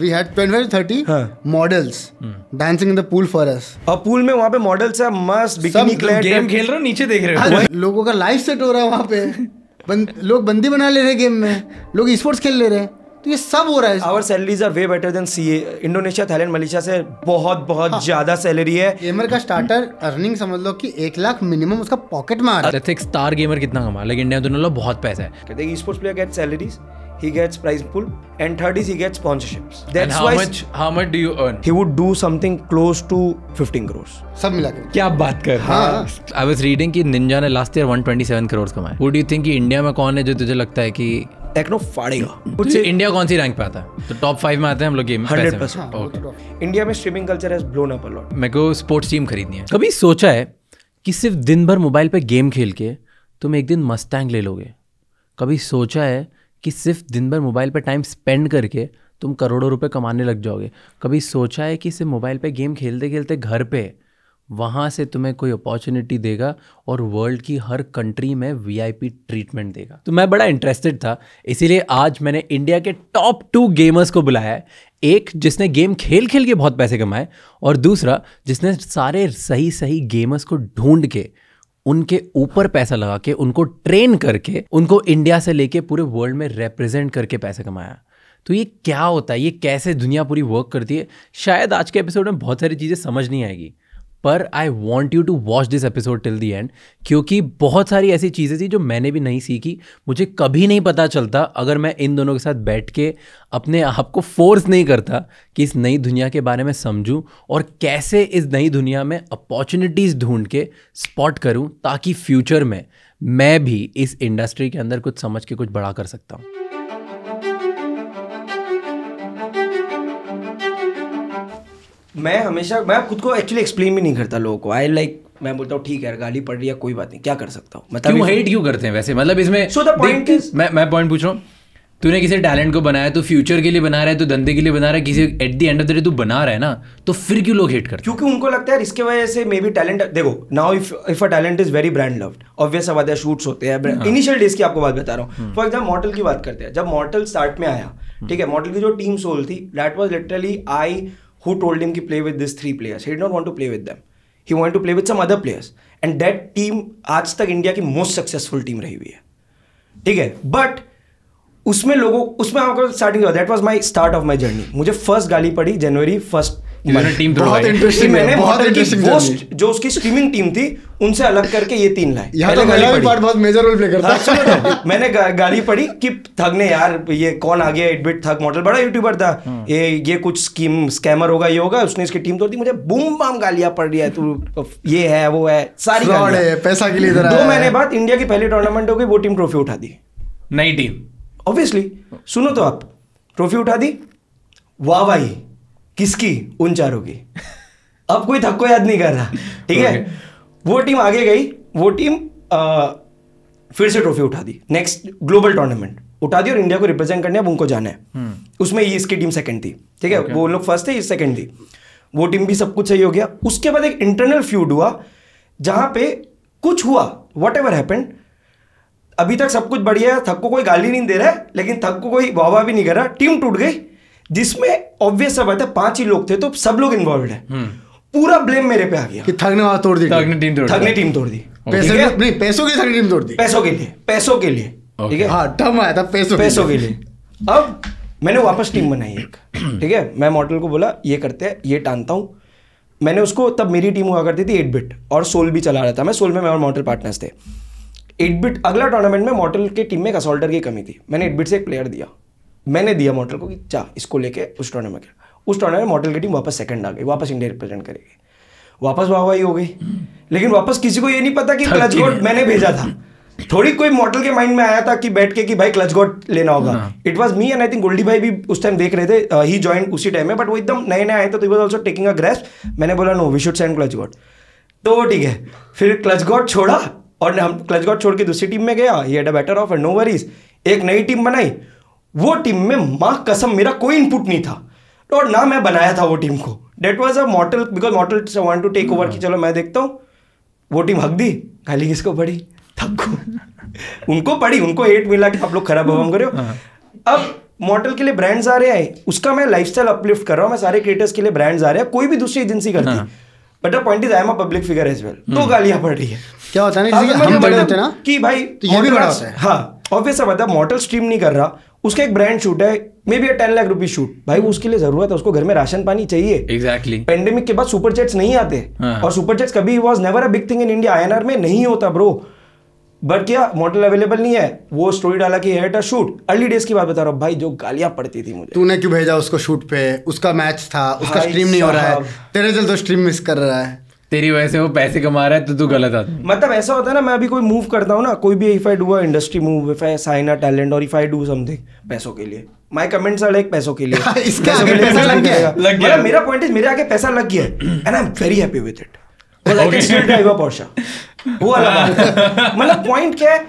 We had 30 models dancing in the pool for us और pool में वहाँ पे मॉडल्स है मस्त बिकिनी क्लैड गेम खेल रहे हो नीचे देख रहे हो हाँ, लोगों का लाइफ सेट हो रहा है पे लोग बंदी बना ले रहे गेम में लोग स्पोर्ट्स खेल ले रहे हैं तो ये सब हो रहा है our salaries are way better than सीए इंडोनेशिया थाईलैंड मलेशिया से बहुत बहुत हाँ। ज्यादा सैलरी है गेमर का स्टार्टर अर्निंग समझ लो कि एक लाख मिनिमम उसका पॉकेट में आ रहा है स्टार गेमर कितना कमा लेकिन इंडिया दोनों लोग बहुत पैसा है कहते हैं sports player get salaries he gets prize pool, and third is he gets sponsorships. That's and how why much? How much do you earn? He would do something close to 15 crores. सब मिला के क्या बात कर हाँ I was reading कि Ninja ने last year 127 crore कमाए वुड यू थिंक कि इंडिया में कौन है जो तुझे लगता है कि टेक्नो फाड़ेगा कुछ तो इंडिया कौन सी रैंक पे आता है तो टॉप फाइव में आते हैं हम लोग गेम हंड्रेड परसेंट इंडिया में streaming culture has blown up a lot मेरे को स्पोर्ट्स टीम खरीदनी है कभी सोचा है कि सिर्फ दिन भर मोबाइल पे गेम खेल के तुम एक दिन मस्टैंग ले लोगे कभी सोचा है कि सिर्फ दिन भर मोबाइल पर टाइम स्पेंड करके तुम करोड़ों रुपए कमाने लग जाओगे कभी सोचा है कि सिर्फ मोबाइल पे गेम खेलते खेलते घर पे वहाँ से तुम्हें कोई अपॉर्चुनिटी देगा और वर्ल्ड की हर कंट्री में वीआईपी ट्रीटमेंट देगा तो मैं बड़ा इंटरेस्टेड था इसीलिए आज मैंने इंडिया के टॉप टू गेमर्स को बुलाया है एक जिसने गेम खेल खेल के बहुत पैसे कमाए और दूसरा जिसने सारे सही सही गेमर्स को ढूंढ के उनके ऊपर पैसा लगा के उनको ट्रेन करके उनको इंडिया से लेके पूरे वर्ल्ड में रिप्रेजेंट करके पैसे कमाया तो ये क्या होता है ये कैसे दुनिया पूरी वर्क करती है शायद आज के एपिसोड में बहुत सारी चीज़ें समझ नहीं आएगी पर I want you to watch this episode till the end क्योंकि बहुत सारी ऐसी चीज़ें थी जो मैंने भी नहीं सीखी मुझे कभी नहीं पता चलता अगर मैं इन दोनों के साथ बैठ के अपने आप को फोर्स नहीं करता कि इस नई दुनिया के बारे में समझूं और कैसे इस नई दुनिया में अपॉर्चुनिटीज़ ढूंढ के स्पॉट करूं ताकि फ्यूचर में मैं भी इस इंडस्ट्री के अंदर कुछ समझ के कुछ बड़ा कर सकता हूँ मैं हमेशा मैं खुद को एक्चुअली एक्सप्लेन भी नहीं करता लोगों को आई लाइक like, मैं बोलता हूँ ठीक है गाली पड़ रही है कोई बात नहीं क्या कर सकता हूँ मतलब क्यों हेट क्यों करते हैं वैसे मतलब इसमें सो द पॉइंट मैं मैं पॉइंट पूछ रहा हूँ तूने किसी टैलेंट को बनाया तो फ्यूचर के लिए बना रहा है तो धंधे के लिए बना रहा है किसी at the end of the day तू बना रहा है ना तो फिर क्यों लोग हेट करते क्योंकि उनको लगता है इसके वजह से मे बी टैलेंट देखो now if if a talent is very brand loved obvious अब आते शूट्स होते हैं इनिशियल डेज हाँ। की आपको बात बता रहा हूँ फॉर एग्जाम्पल मॉडल की बात करते हैं जब मॉडल स्टार्ट में आया ठीक है मॉडल हम्म। की जो टीम सोल थी that was literally I who told him to play with these three players. He did not want to play with them. He wanted to play with some other players. And that team आज तक India की most successful team रही हुई है ठीक है but उसमें लोगों उसमें आपको starting that was my start of my journey मुझे फर्स्ट गाली पड़ी जनवरी फर्स्ट टीम बहुत इंटरेस्टिंग मैंने बहुत इंटरेस्टिंग जो उसकी स्ट्रीमिंग टीम थी उनसे अलग करके ये तीन लाए यहाँ तो गाली पार्ट बहुत मेजर रोल प्ले करता हाँ, है तो, मैंने गाली पड़ी कि ठग ने यार ये कौन आ गया एडबिट ठग मॉडल बड़ा यूट्यूबर था हाँ। ये ये कुछ स्कीम स्कैमर होगा ये होगा उसने इसकी टीम तोड़ दी मुझे बूम बाम गालियां पड़ रही है तू ये है वो है सारी है पैसा के लिए दो महीने बाद इंडिया की पहली टूर्नामेंट हो गई वो टीम ट्रॉफी उठा दी नई टीम ऑब्वियसली सुनो तो आप ट्रॉफी उठा दी वाह वाही किसकी उन चारों की अब कोई थक को याद नहीं कर रहा ठीक है वो टीम आगे गई वो टीम आ, फिर से ट्रॉफी उठा दी नेक्स्ट ग्लोबल टूर्नामेंट उठा दी और इंडिया को रिप्रेजेंट करने अब उनको जाना है हम्म। उसमें ये इसकी टीम सेकंड थी ठीक है okay. वो लोग फर्स्ट थे ये सेकंड थी वो टीम भी सब कुछ सही हो गया उसके बाद एक इंटरनल फ्यूड हुआ जहां पे कुछ हुआ वट एवर हैपेंड अभी तक सब कुछ बढ़िया है थक को कोई गाली नहीं दे रहा है लेकिन थक को कोई वाह भी नहीं कर रहा टीम टूट गई जिसमें ऑब्वियस सब है पांच ही लोग थे तो सब लोग इन्वॉल्व है हम्म। पूरा ब्लेम मेरे पे आ गया कि ठगने वाला तोड़ दी ठगने टीम तोड़ ठगने टीम तोड़ दी पैसों के नहीं पैसों की ठगने टीम तोड़ दी पैसों के लिए पैसों के लिए ठीक है हां टर्म आया था पैसों पैसों के लिए अब मैंने वापस टीम बनाई एक ठीक है मैं मॉडल को बोला ये करते हैं ये टानता हूँ मैंने उसको तब मेरी टीम हुआ करती थी एट बिट और सोल भी चला रहा था मैं सोल में मैं और मॉडल पार्टनर्स थे एट बिट अगला टूर्नामेंट में मॉडल के टीम में एक असोल्टर की कमी थी मैंने एट बिट से एक प्लेयर दिया मैंने दिया मॉडल को कि जा इसको लेके उस टूर्नामेंट में उस टूर्नामेंट में मॉडल की टीम वापस सेकंड आ गई वापस इंडिया रिप्रेजेंट करेगी वापस वाह वाह हो गई लेकिन वापस किसी को ये नहीं पता कि क्लच गॉड मैंने भेजा था थोड़ी कोई मॉडल के माइंड में आया था कि बैठ के कि भाई क्लच गॉड लेना होगा it was me and I think Goldy भाई भी उस टाइम देख रहे थे ही uh, ज्वाइन उसी टाइम में बट वो एकदम नए नए आए थे तो was also taking a grace मैंने बोला no we should send clutch god तो ठीक है फिर क्लच गॉड छोड़ा और हम क्लच गॉड छोड़ के दूसरी टीम में गया ही had a better off no worries एक नई टीम बनाई वो टीम में माँ कसम मेरा कोई इनपुट नहीं था और ना मैं बनाया था वो टीम को that was a Mortal because Mortal want to take over की चलो मैं देखता हूँ वो टीम हक दी खाली किसको पड़ी थपको उनको पड़ी उनको एट मिला कि आप लोग खराब हवाम करो हाँ। अब मॉडल के लिए ब्रांड्स आ रहे हैं उसका मैं लाइफ स्टाइल अपलिफ्ट कर रहा हूँ मैं सारे क्रिएटर्स के लिए ब्रांड्स आ रहे हैं कोई भी दूसरी एजेंसी करती है but point is I am a public figure as well though hmm. गालियां पड़ रही है क्या होता है मतलब ना कि भाई तो ये भी बड़ा होता है हाँ ऑब्वियस है मतलब मॉडल स्ट्रीम नहीं कर रहा उसके एक ब्रांड शूट है maybe ten lakh rupees shoot भाई हम्म। उसके लिए जरूरत है उसको घर में राशन पानी चाहिए एक्जैक्टली exactly. पेंडेमिक के बाद सुपर चेट्स नहीं आते हाँ. और सुपर चेट्स कभी was never a big thing in India I में नहीं होता ब्रो बट क्या मॉडल अवेलेबल नहीं है वो स्टोरी डाला कि शूट अर्ली डेज की बात बता रहा हूँ भाई जो गालियां पड़ती थी मुझे तूने क्यों भेजा उसको शूट पे उसका मैच था उसका स्ट्रीम नहीं हो रहा है तेरे चल तो स्ट्रीम मिस कर रहा है तेरी वजह से वो पैसे कमा रहा है तो तू गलत आदमी मतलब ऐसा होता है ना मैं अभी कोई मूव करता हूँ ना कोई भी if I do industry move if I sign a talent और इफ आई डू समथिंग पैसों के लिए माय कमेंट्स आर लाइक पैसों के लिए इसके आगे पैसा लग गया लग मतलब गया मेरा पॉइंट इज मेरे आगे पैसा लग गया and I am very happy with it मतलब पॉइंट क्या है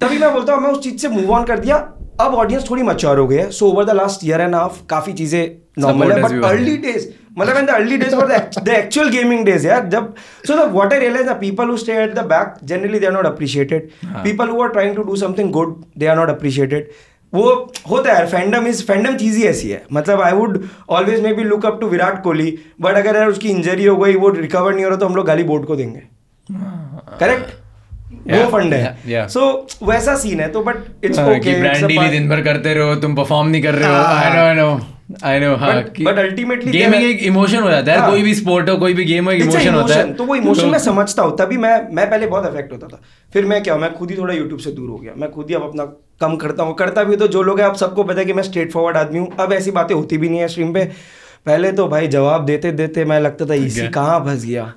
तभी मैं बोलता हूँ मैं उस चीज से मूव ऑन कर दिया अब ऑडियंस थोड़ी मच्योर हो गई है so over the last year and half काफी चीजें नॉर्मल है बट अर्ली डेज मतलब in the early days for the actual gaming days यार जब so the what I realise the people who stay at the back generally they are not appreciated people who are trying to do something good they are not appreciated वो होता है यार fandom is fandom चीज ही ऐसी है मतलब I would always maybe look up to Virat Kohli but अगर यार उसकी इंजरी हो गई वो रिकवर नहीं हो रहा तो हम लोग गाली बोर्ड को देंगे करेक्ट हाँ। वो फंड है सो वैसा सीन है तो but it's okay brand deal दिन भर करते रहो तुम परफॉर्म नहीं कर रहे हो I don't know I know हाँ बट अल्टीमेटली गेमिंग एक इमोशन हो जाता है हाँ, कोई भी स्पोर्ट हो कोई भी गेम हो एक इमोशन होता है तो वो इमोशन तो मैं समझता हूँ तभी मैं मैं पहले बहुत अफेक्ट होता था फिर मैं क्या मैं खुद ही थोड़ा यूट्यूब से दूर हो गया मैं खुद ही अब अपना कम करता हूँ करता भी तो जो लोग हैं आप सबको पता है कि मैं स्ट्रेट फॉरवर्ड आदमी हूँ अब ऐसी बातें होती भी नहीं है स्ट्रीम पे पहले तो भाई जवाब देते देते मैं लगता था इसी कहाँ फंस गया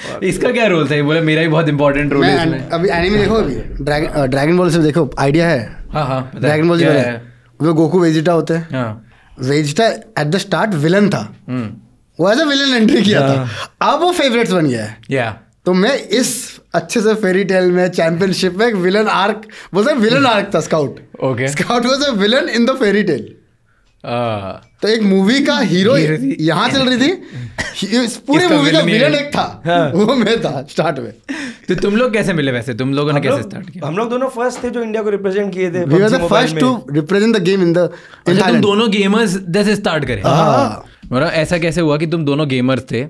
इसका क्या रोल था ये बोला मेरा ही बहुत इंपॉर्टेंट रोल है अभी एनिमे देखो अभी ड्रैगन बॉल से देखो आइडिया है हाँ हाँ ड्रैगन बॉल जो है वो गोकू वेजिटा होते हैं हाँ। Vegeta at the start villain था hmm. वो एज अ विलन एंट्री किया था अब वो फेवरेट्स बन गया है yeah. तो मैं इस अच्छे से फेरी टेल में चैंपियनशिप में विलन आर्क वो सर विलन आर्क था Scout okay Scout was a villain in the Fairy Tail तो एक मूवी का हीरो यहाँ चल रही थी इस पूरे मूवी का विलन एक था हाँ। वो मैं था स्टार्ट में तो तुम लोग कैसे मिले वैसे तुम लोगों ने कैसे स्टार्ट किया हम लोग दोनों फर्स्ट थे जो इंडिया को रिप्रेजेंट किए थे we were the first to represent the game in the तुम दोनों गेमर्स जैसे स्टार्ट करे हाँ। मतलब ऐसा कैसे हुआ कि तुम दोनों गेमर्स थे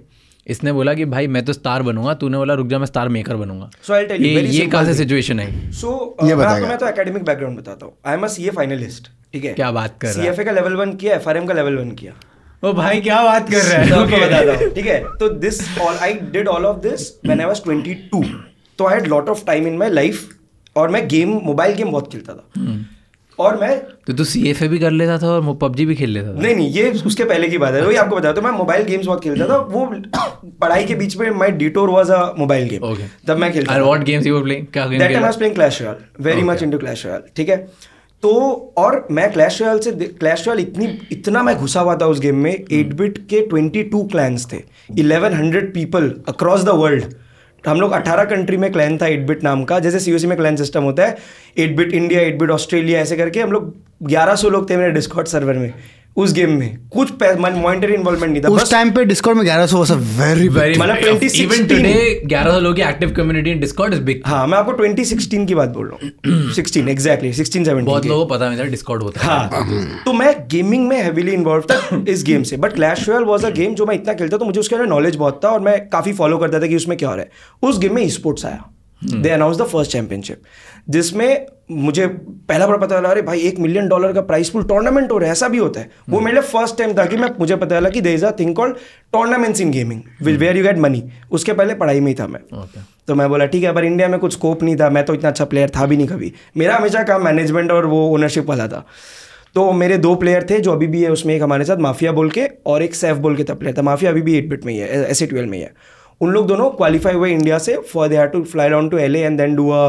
इसने बोला कि भाई मैं तो स्टार बनूंगा तूने बोला रुक जा मैं स्टार मेकर बनूंगा सो आई टेल यू ये कहां से सिचुएशन है सो uh, मैं तो एकेडमिक बैकग्राउंड बताता हूँ I am a CA finalist ठीक है क्या बात कर सीएफए का लेवल 1 किया एफआरएम का लेवल 1 किया ओ भाई क्या बात कर रहा है ओके तो बताता हूँ ठीक है तो this all I did all of this when I was 22 तो I had lot of time in my life और मैं गेम मोबाइल गेम बहुत खेलता था hmm. और मैं तो तू सी एफ ए भी कर लेता था और पबजी भी खेल लेता था नहीं नहीं ये उसके पहले की बात है वही आपको बताया तो मैं मोबाइल गेम्स बहुत खेलता था वो पढ़ाई के बीच में my detour was a mobile game तब मैं खेलता और what games you playing that I was playing Clash Royale very much into Clash Royale ठीक है तो और मैं क्लैश रॉयल से क्लैश रॉयल इतनी इतना मैं घुसा हुआ था उस गेम में एट बिट के ट्वेंटी टू क्लैंस थे eleven hundred people across the world हम लोग 18 कंट्री में क्लैन था 8 बिट नाम का जैसे सी में क्लैन सिस्टम होता है 8 बिट इंडिया 8 बिट ऑस्ट्रेलिया ऐसे करके हम लोग 1100 लोग थे मेरे डिस्कॉट सर्वर में उस गेम में कुछ मॉनिटरी इन्वॉल्वमेंट नहीं था उस टाइम पे डिस्कॉर्ड में 1100 वाज अ वेरी वेरी मतलब 2016 इवन टुडे 1100 लोग की active community in Discord is big हां मैं आपको 2016 की बात बोल रहा हूं 16 एग्जैक्टली 16 17 बहुत लोगों को पता नहीं था डिस्कॉर्ड होता है हां तो मैं गेमिंग में हेवीली इन्वॉल्व था इस गेम से but Clash Royale was a game जो मैं इतना खेलता तो मुझे उसके बारे में नॉलेज बहुत था और मैं काफी फॉलो करता था कि उसमें क्या हो रहा है उस गेम में ई स्पोर्ट्स आया they announce the first championship जिसमें मुझे पहला बार पता चला अरे भाई एक मिलियन डॉलर का प्राइस पूल टूर्नामेंट हो रहा है ऐसा भी होता है वो hmm. मेरे लिए फर्स्ट टाइम था कि मैं मुझे पता चला कि there is a thing called tournaments in gaming where you get money उसके पहले पढ़ाई में ही था मैं okay. तो मैं बोला ठीक है पर इंडिया में कुछ स्कोप नहीं था मैं तो इतना अच्छा प्लेयर था भी नहीं कभी मेरा हमेशा काम मैनेजमेंट और वो ओनरशिप वाला था तो मेरे दो प्लेयर थे जो अभी भी है उसमें एक हमारे साथ माफिया बोल के और एक सैफ बोल के था प्लेयर था माफिया अभी भी एट बिट में ही है एस ए ट्वेल्व में ही है उन लोग दोनों क्वालिफाई हुए इंडिया से for they have to fly down to L and then do a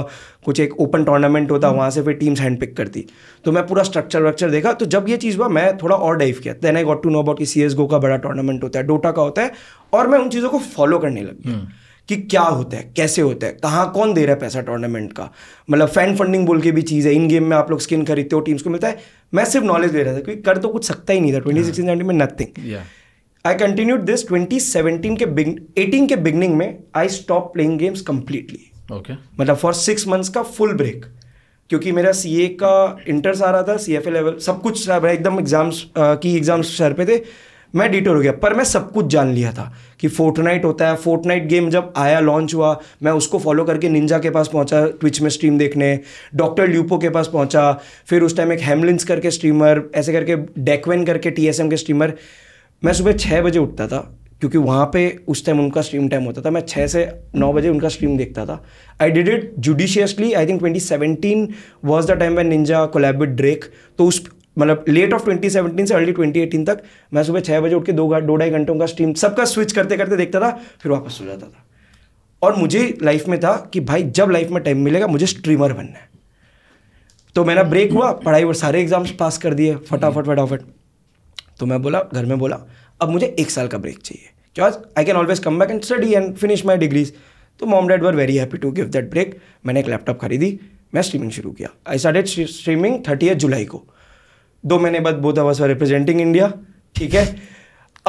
कुछ एक ओपन टूर्नामेंट होता hmm. वहाँ से फिर टीम्स हैंड पिक करती तो मैं पूरा स्ट्रक्चर वक्चर देखा तो जब ये चीज़ हुआ मैं थोड़ा और डाइव किया then I got to know about कि सी का बड़ा टूर्नामेंट होता है डोटा का होता है और मैं उन चीज़ों को फॉलो करने लग गया hmm. कि क्या होता है कैसे होता है कहाँ कौन दे रहा है पैसा टूर्नामेंट का मतलब फैन फंडिंग बोल के भी चीज़ है इन गेम में आप लोग स्किन खरीदते हो टीम्स को मिलता है मैं सिर्फ नॉलेज दे रहा था क्योंकि कर तो कुछ सकता ही नहीं था ट्वेंटी सिक्सटीन में nothing I continued this twenty seventeen के बिग एटीन के बिगनिंग में I stop playing games completely okay मतलब फॉर सिक्स मंथ्स का फुल ब्रेक क्योंकि मेरा सी ए का इंटर्स आ रहा था सी एफ लेवल सब कुछ एकदम एग्जाम्स की एग्जाम्स सर पे थे मैं डिटोर हो गया पर मैं सब कुछ जान लिया था कि फोर्टनाइट होता है फोर्टनाइट गेम जब आया लॉन्च हुआ मैं उसको फॉलो करके निंजा के पास पहुंचा ट्विच में स्ट्रीम देखने डॉक्टर ल्यूपो के पास पहुंचा फिर उस टाइम एक हेमलिंस करके स्ट्रीमर ऐसे करके डेकवेन करके टीएसएम के स्ट्रीमर मैं सुबह छः बजे उठता था क्योंकि वहाँ पे उस टाइम उनका स्ट्रीम टाइम होता था मैं छः से नौ बजे उनका स्ट्रीम देखता था I did it judiciously I think 2017 was the time when Ninja collab with Drake तो उस मतलब लेट ऑफ 2017 से अर्ली 2018 तक मैं सुबह छः बजे उठ के दो दो ढाई घंटों का स्ट्रीम सबका स्विच करते करते देखता था फिर वापस हो जाता था और मुझे लाइफ में था कि भाई जब लाइफ में टाइम मिलेगा मुझे स्ट्रीमर बनना है तो मेरा ब्रेक हुआ पढ़ाई और सारे एग्जाम्स पास कर दिए फटाफट फटाफट तो मैं बोला घर में बोला अब मुझे एक साल का ब्रेक चाहिए because I can always come back and study and finish my degrees तो mom dad were very happy to give that break मैंने एक लैपटॉप खरीदी मैं स्ट्रीमिंग शुरू किया I started streaming thirty July को दो महीने बाद both of us representing India ठीक है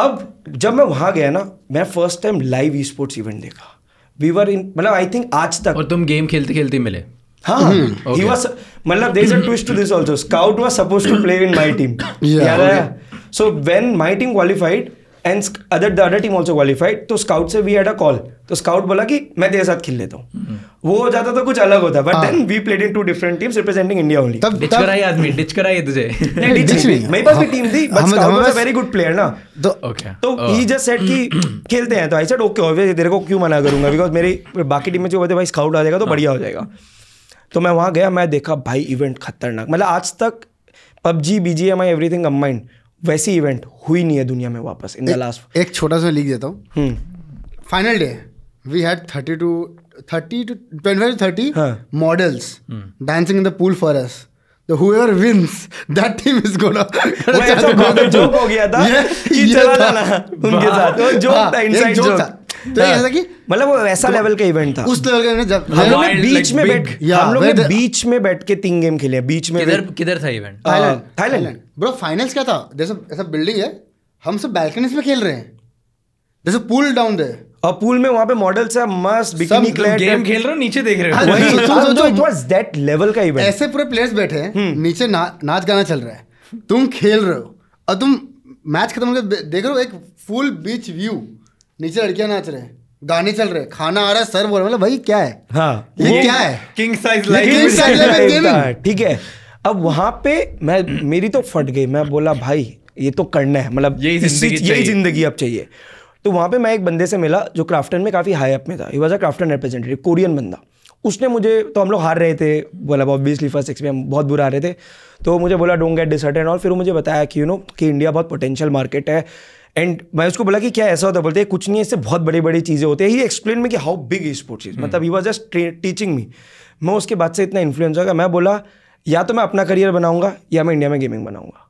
अब जब मैं वहाँ गया ना मैं first time live esports event देखा वी वर इन मतलब आई थिंक आज तक और तुम गेम खेलते खेलते मिले हाँ हम्म। मतलब there is a twist to this also Scout was suppose to play in my team याद आया so when my team qualified and other the other team also qualified तो स्काउट से वी हैड अ कॉल तो Scout बोला कि मैं तेरे साथ खेल लेता हूँ हम्म। वो हो जाता तो कुछ अलग होता but then we played in two different teams representing India only तब डिच कराई आदमी डिच कराई तुझे नहीं डिच नहीं मेरे पास भी टीम हाँ। थी but Scout was a very good player ना तो ओके तो ही जस्ट सेड कि खेलते हैं तो आई सेड ओके ऑब्वियसली तेरे को क्यों मना करूंगा बिकॉज मेरी बाकी टीम में जो होते भाई स्काउट आ जाएगा तो हाँ। बढ़िया हो जाएगा तो मैं वहां गया मैं देखा भाई इवेंट खतरनाक मतलब आज तक PUBG BGMI एवरीथिंग कंबाइंड वैसी इवेंट हुई नहीं है दुनिया में वापस इन द लास्ट एक छोटा सा लिख देता हूँ final day we had thirty two thirty two twenty five thirty models dancing in the pool for us joke हो गया था कि चला जाना उनके साथ वो जोक हाँ, था इनसाइड जोक तो हाँ। मतलब वो ऐसा तो लेवल का इवेंट था उस लेवल का जब हाँ, हम लोग बीच में बैठ हम लोग बीच में बैठ के तीन गेम खेले बीच में किधर किधर था event Thailand Thailand bro finals क्या था जैसे ऐसा बिल्डिंग है हम सब बैल्कनीज में खेल रहे हैं जैसे पूल डाउन दे और पूल में वहां पे मॉडल्स है मस्त बिकिनी क्लैड गेम खेल रहे हो नीचे देख रहे हो हाँ, वही सोचो इट वाज दैट लेवल का इवेंट ऐसे पूरे प्लेयर्स बैठे हैं हम्म। नीचे नाच गाना चल रहा है तुम खेल रहे हो और तुम मैच खत्म होकर देख रहे हो एक फुल बीच व्यू नीचे लड़कियां नाच रहे हैं गाने चल रहे खाना आ रहा है सर बोल मतलब भाई क्या है हाँ ये, क्या है किंग साइज ठीक है अब वहां पे मैं मेरी तो फट गई मैं बोला भाई ये तो करना है मतलब यही जिंदगी अब चाहिए तो वहाँ पे मैं एक बंदे से मिला जो क्राफ्टन में काफ़ी हाई अप में था he was a Krafton representative Korean बंदा उसने मुझे तो हम लोग हार रहे थे बोला ऑब्वियसली फर्स्ट सिक्स में हम बहुत बुरा रहे थे तो मुझे बोला don't get desert and all फिर मुझे बताया कि यू नो कि इंडिया बहुत पोटेंशियल मार्केट है एंड मैं उसको बोला कि क्या ऐसा होता बोलते कुछ नहीं ऐसे इससे बहुत बड़ी बड़ी चीज़ें होती है ही एक्सप्लेन में कि हाउ बिग स्पोर्ट्स इज मतलब he was just teaching me मैं उसके बाद से इतना इन्फ्लुएंस होगा मैं बोला या तो मैं अपना करियर बनाऊंगा या मैं इंडिया में गेमिंग बनाऊंगा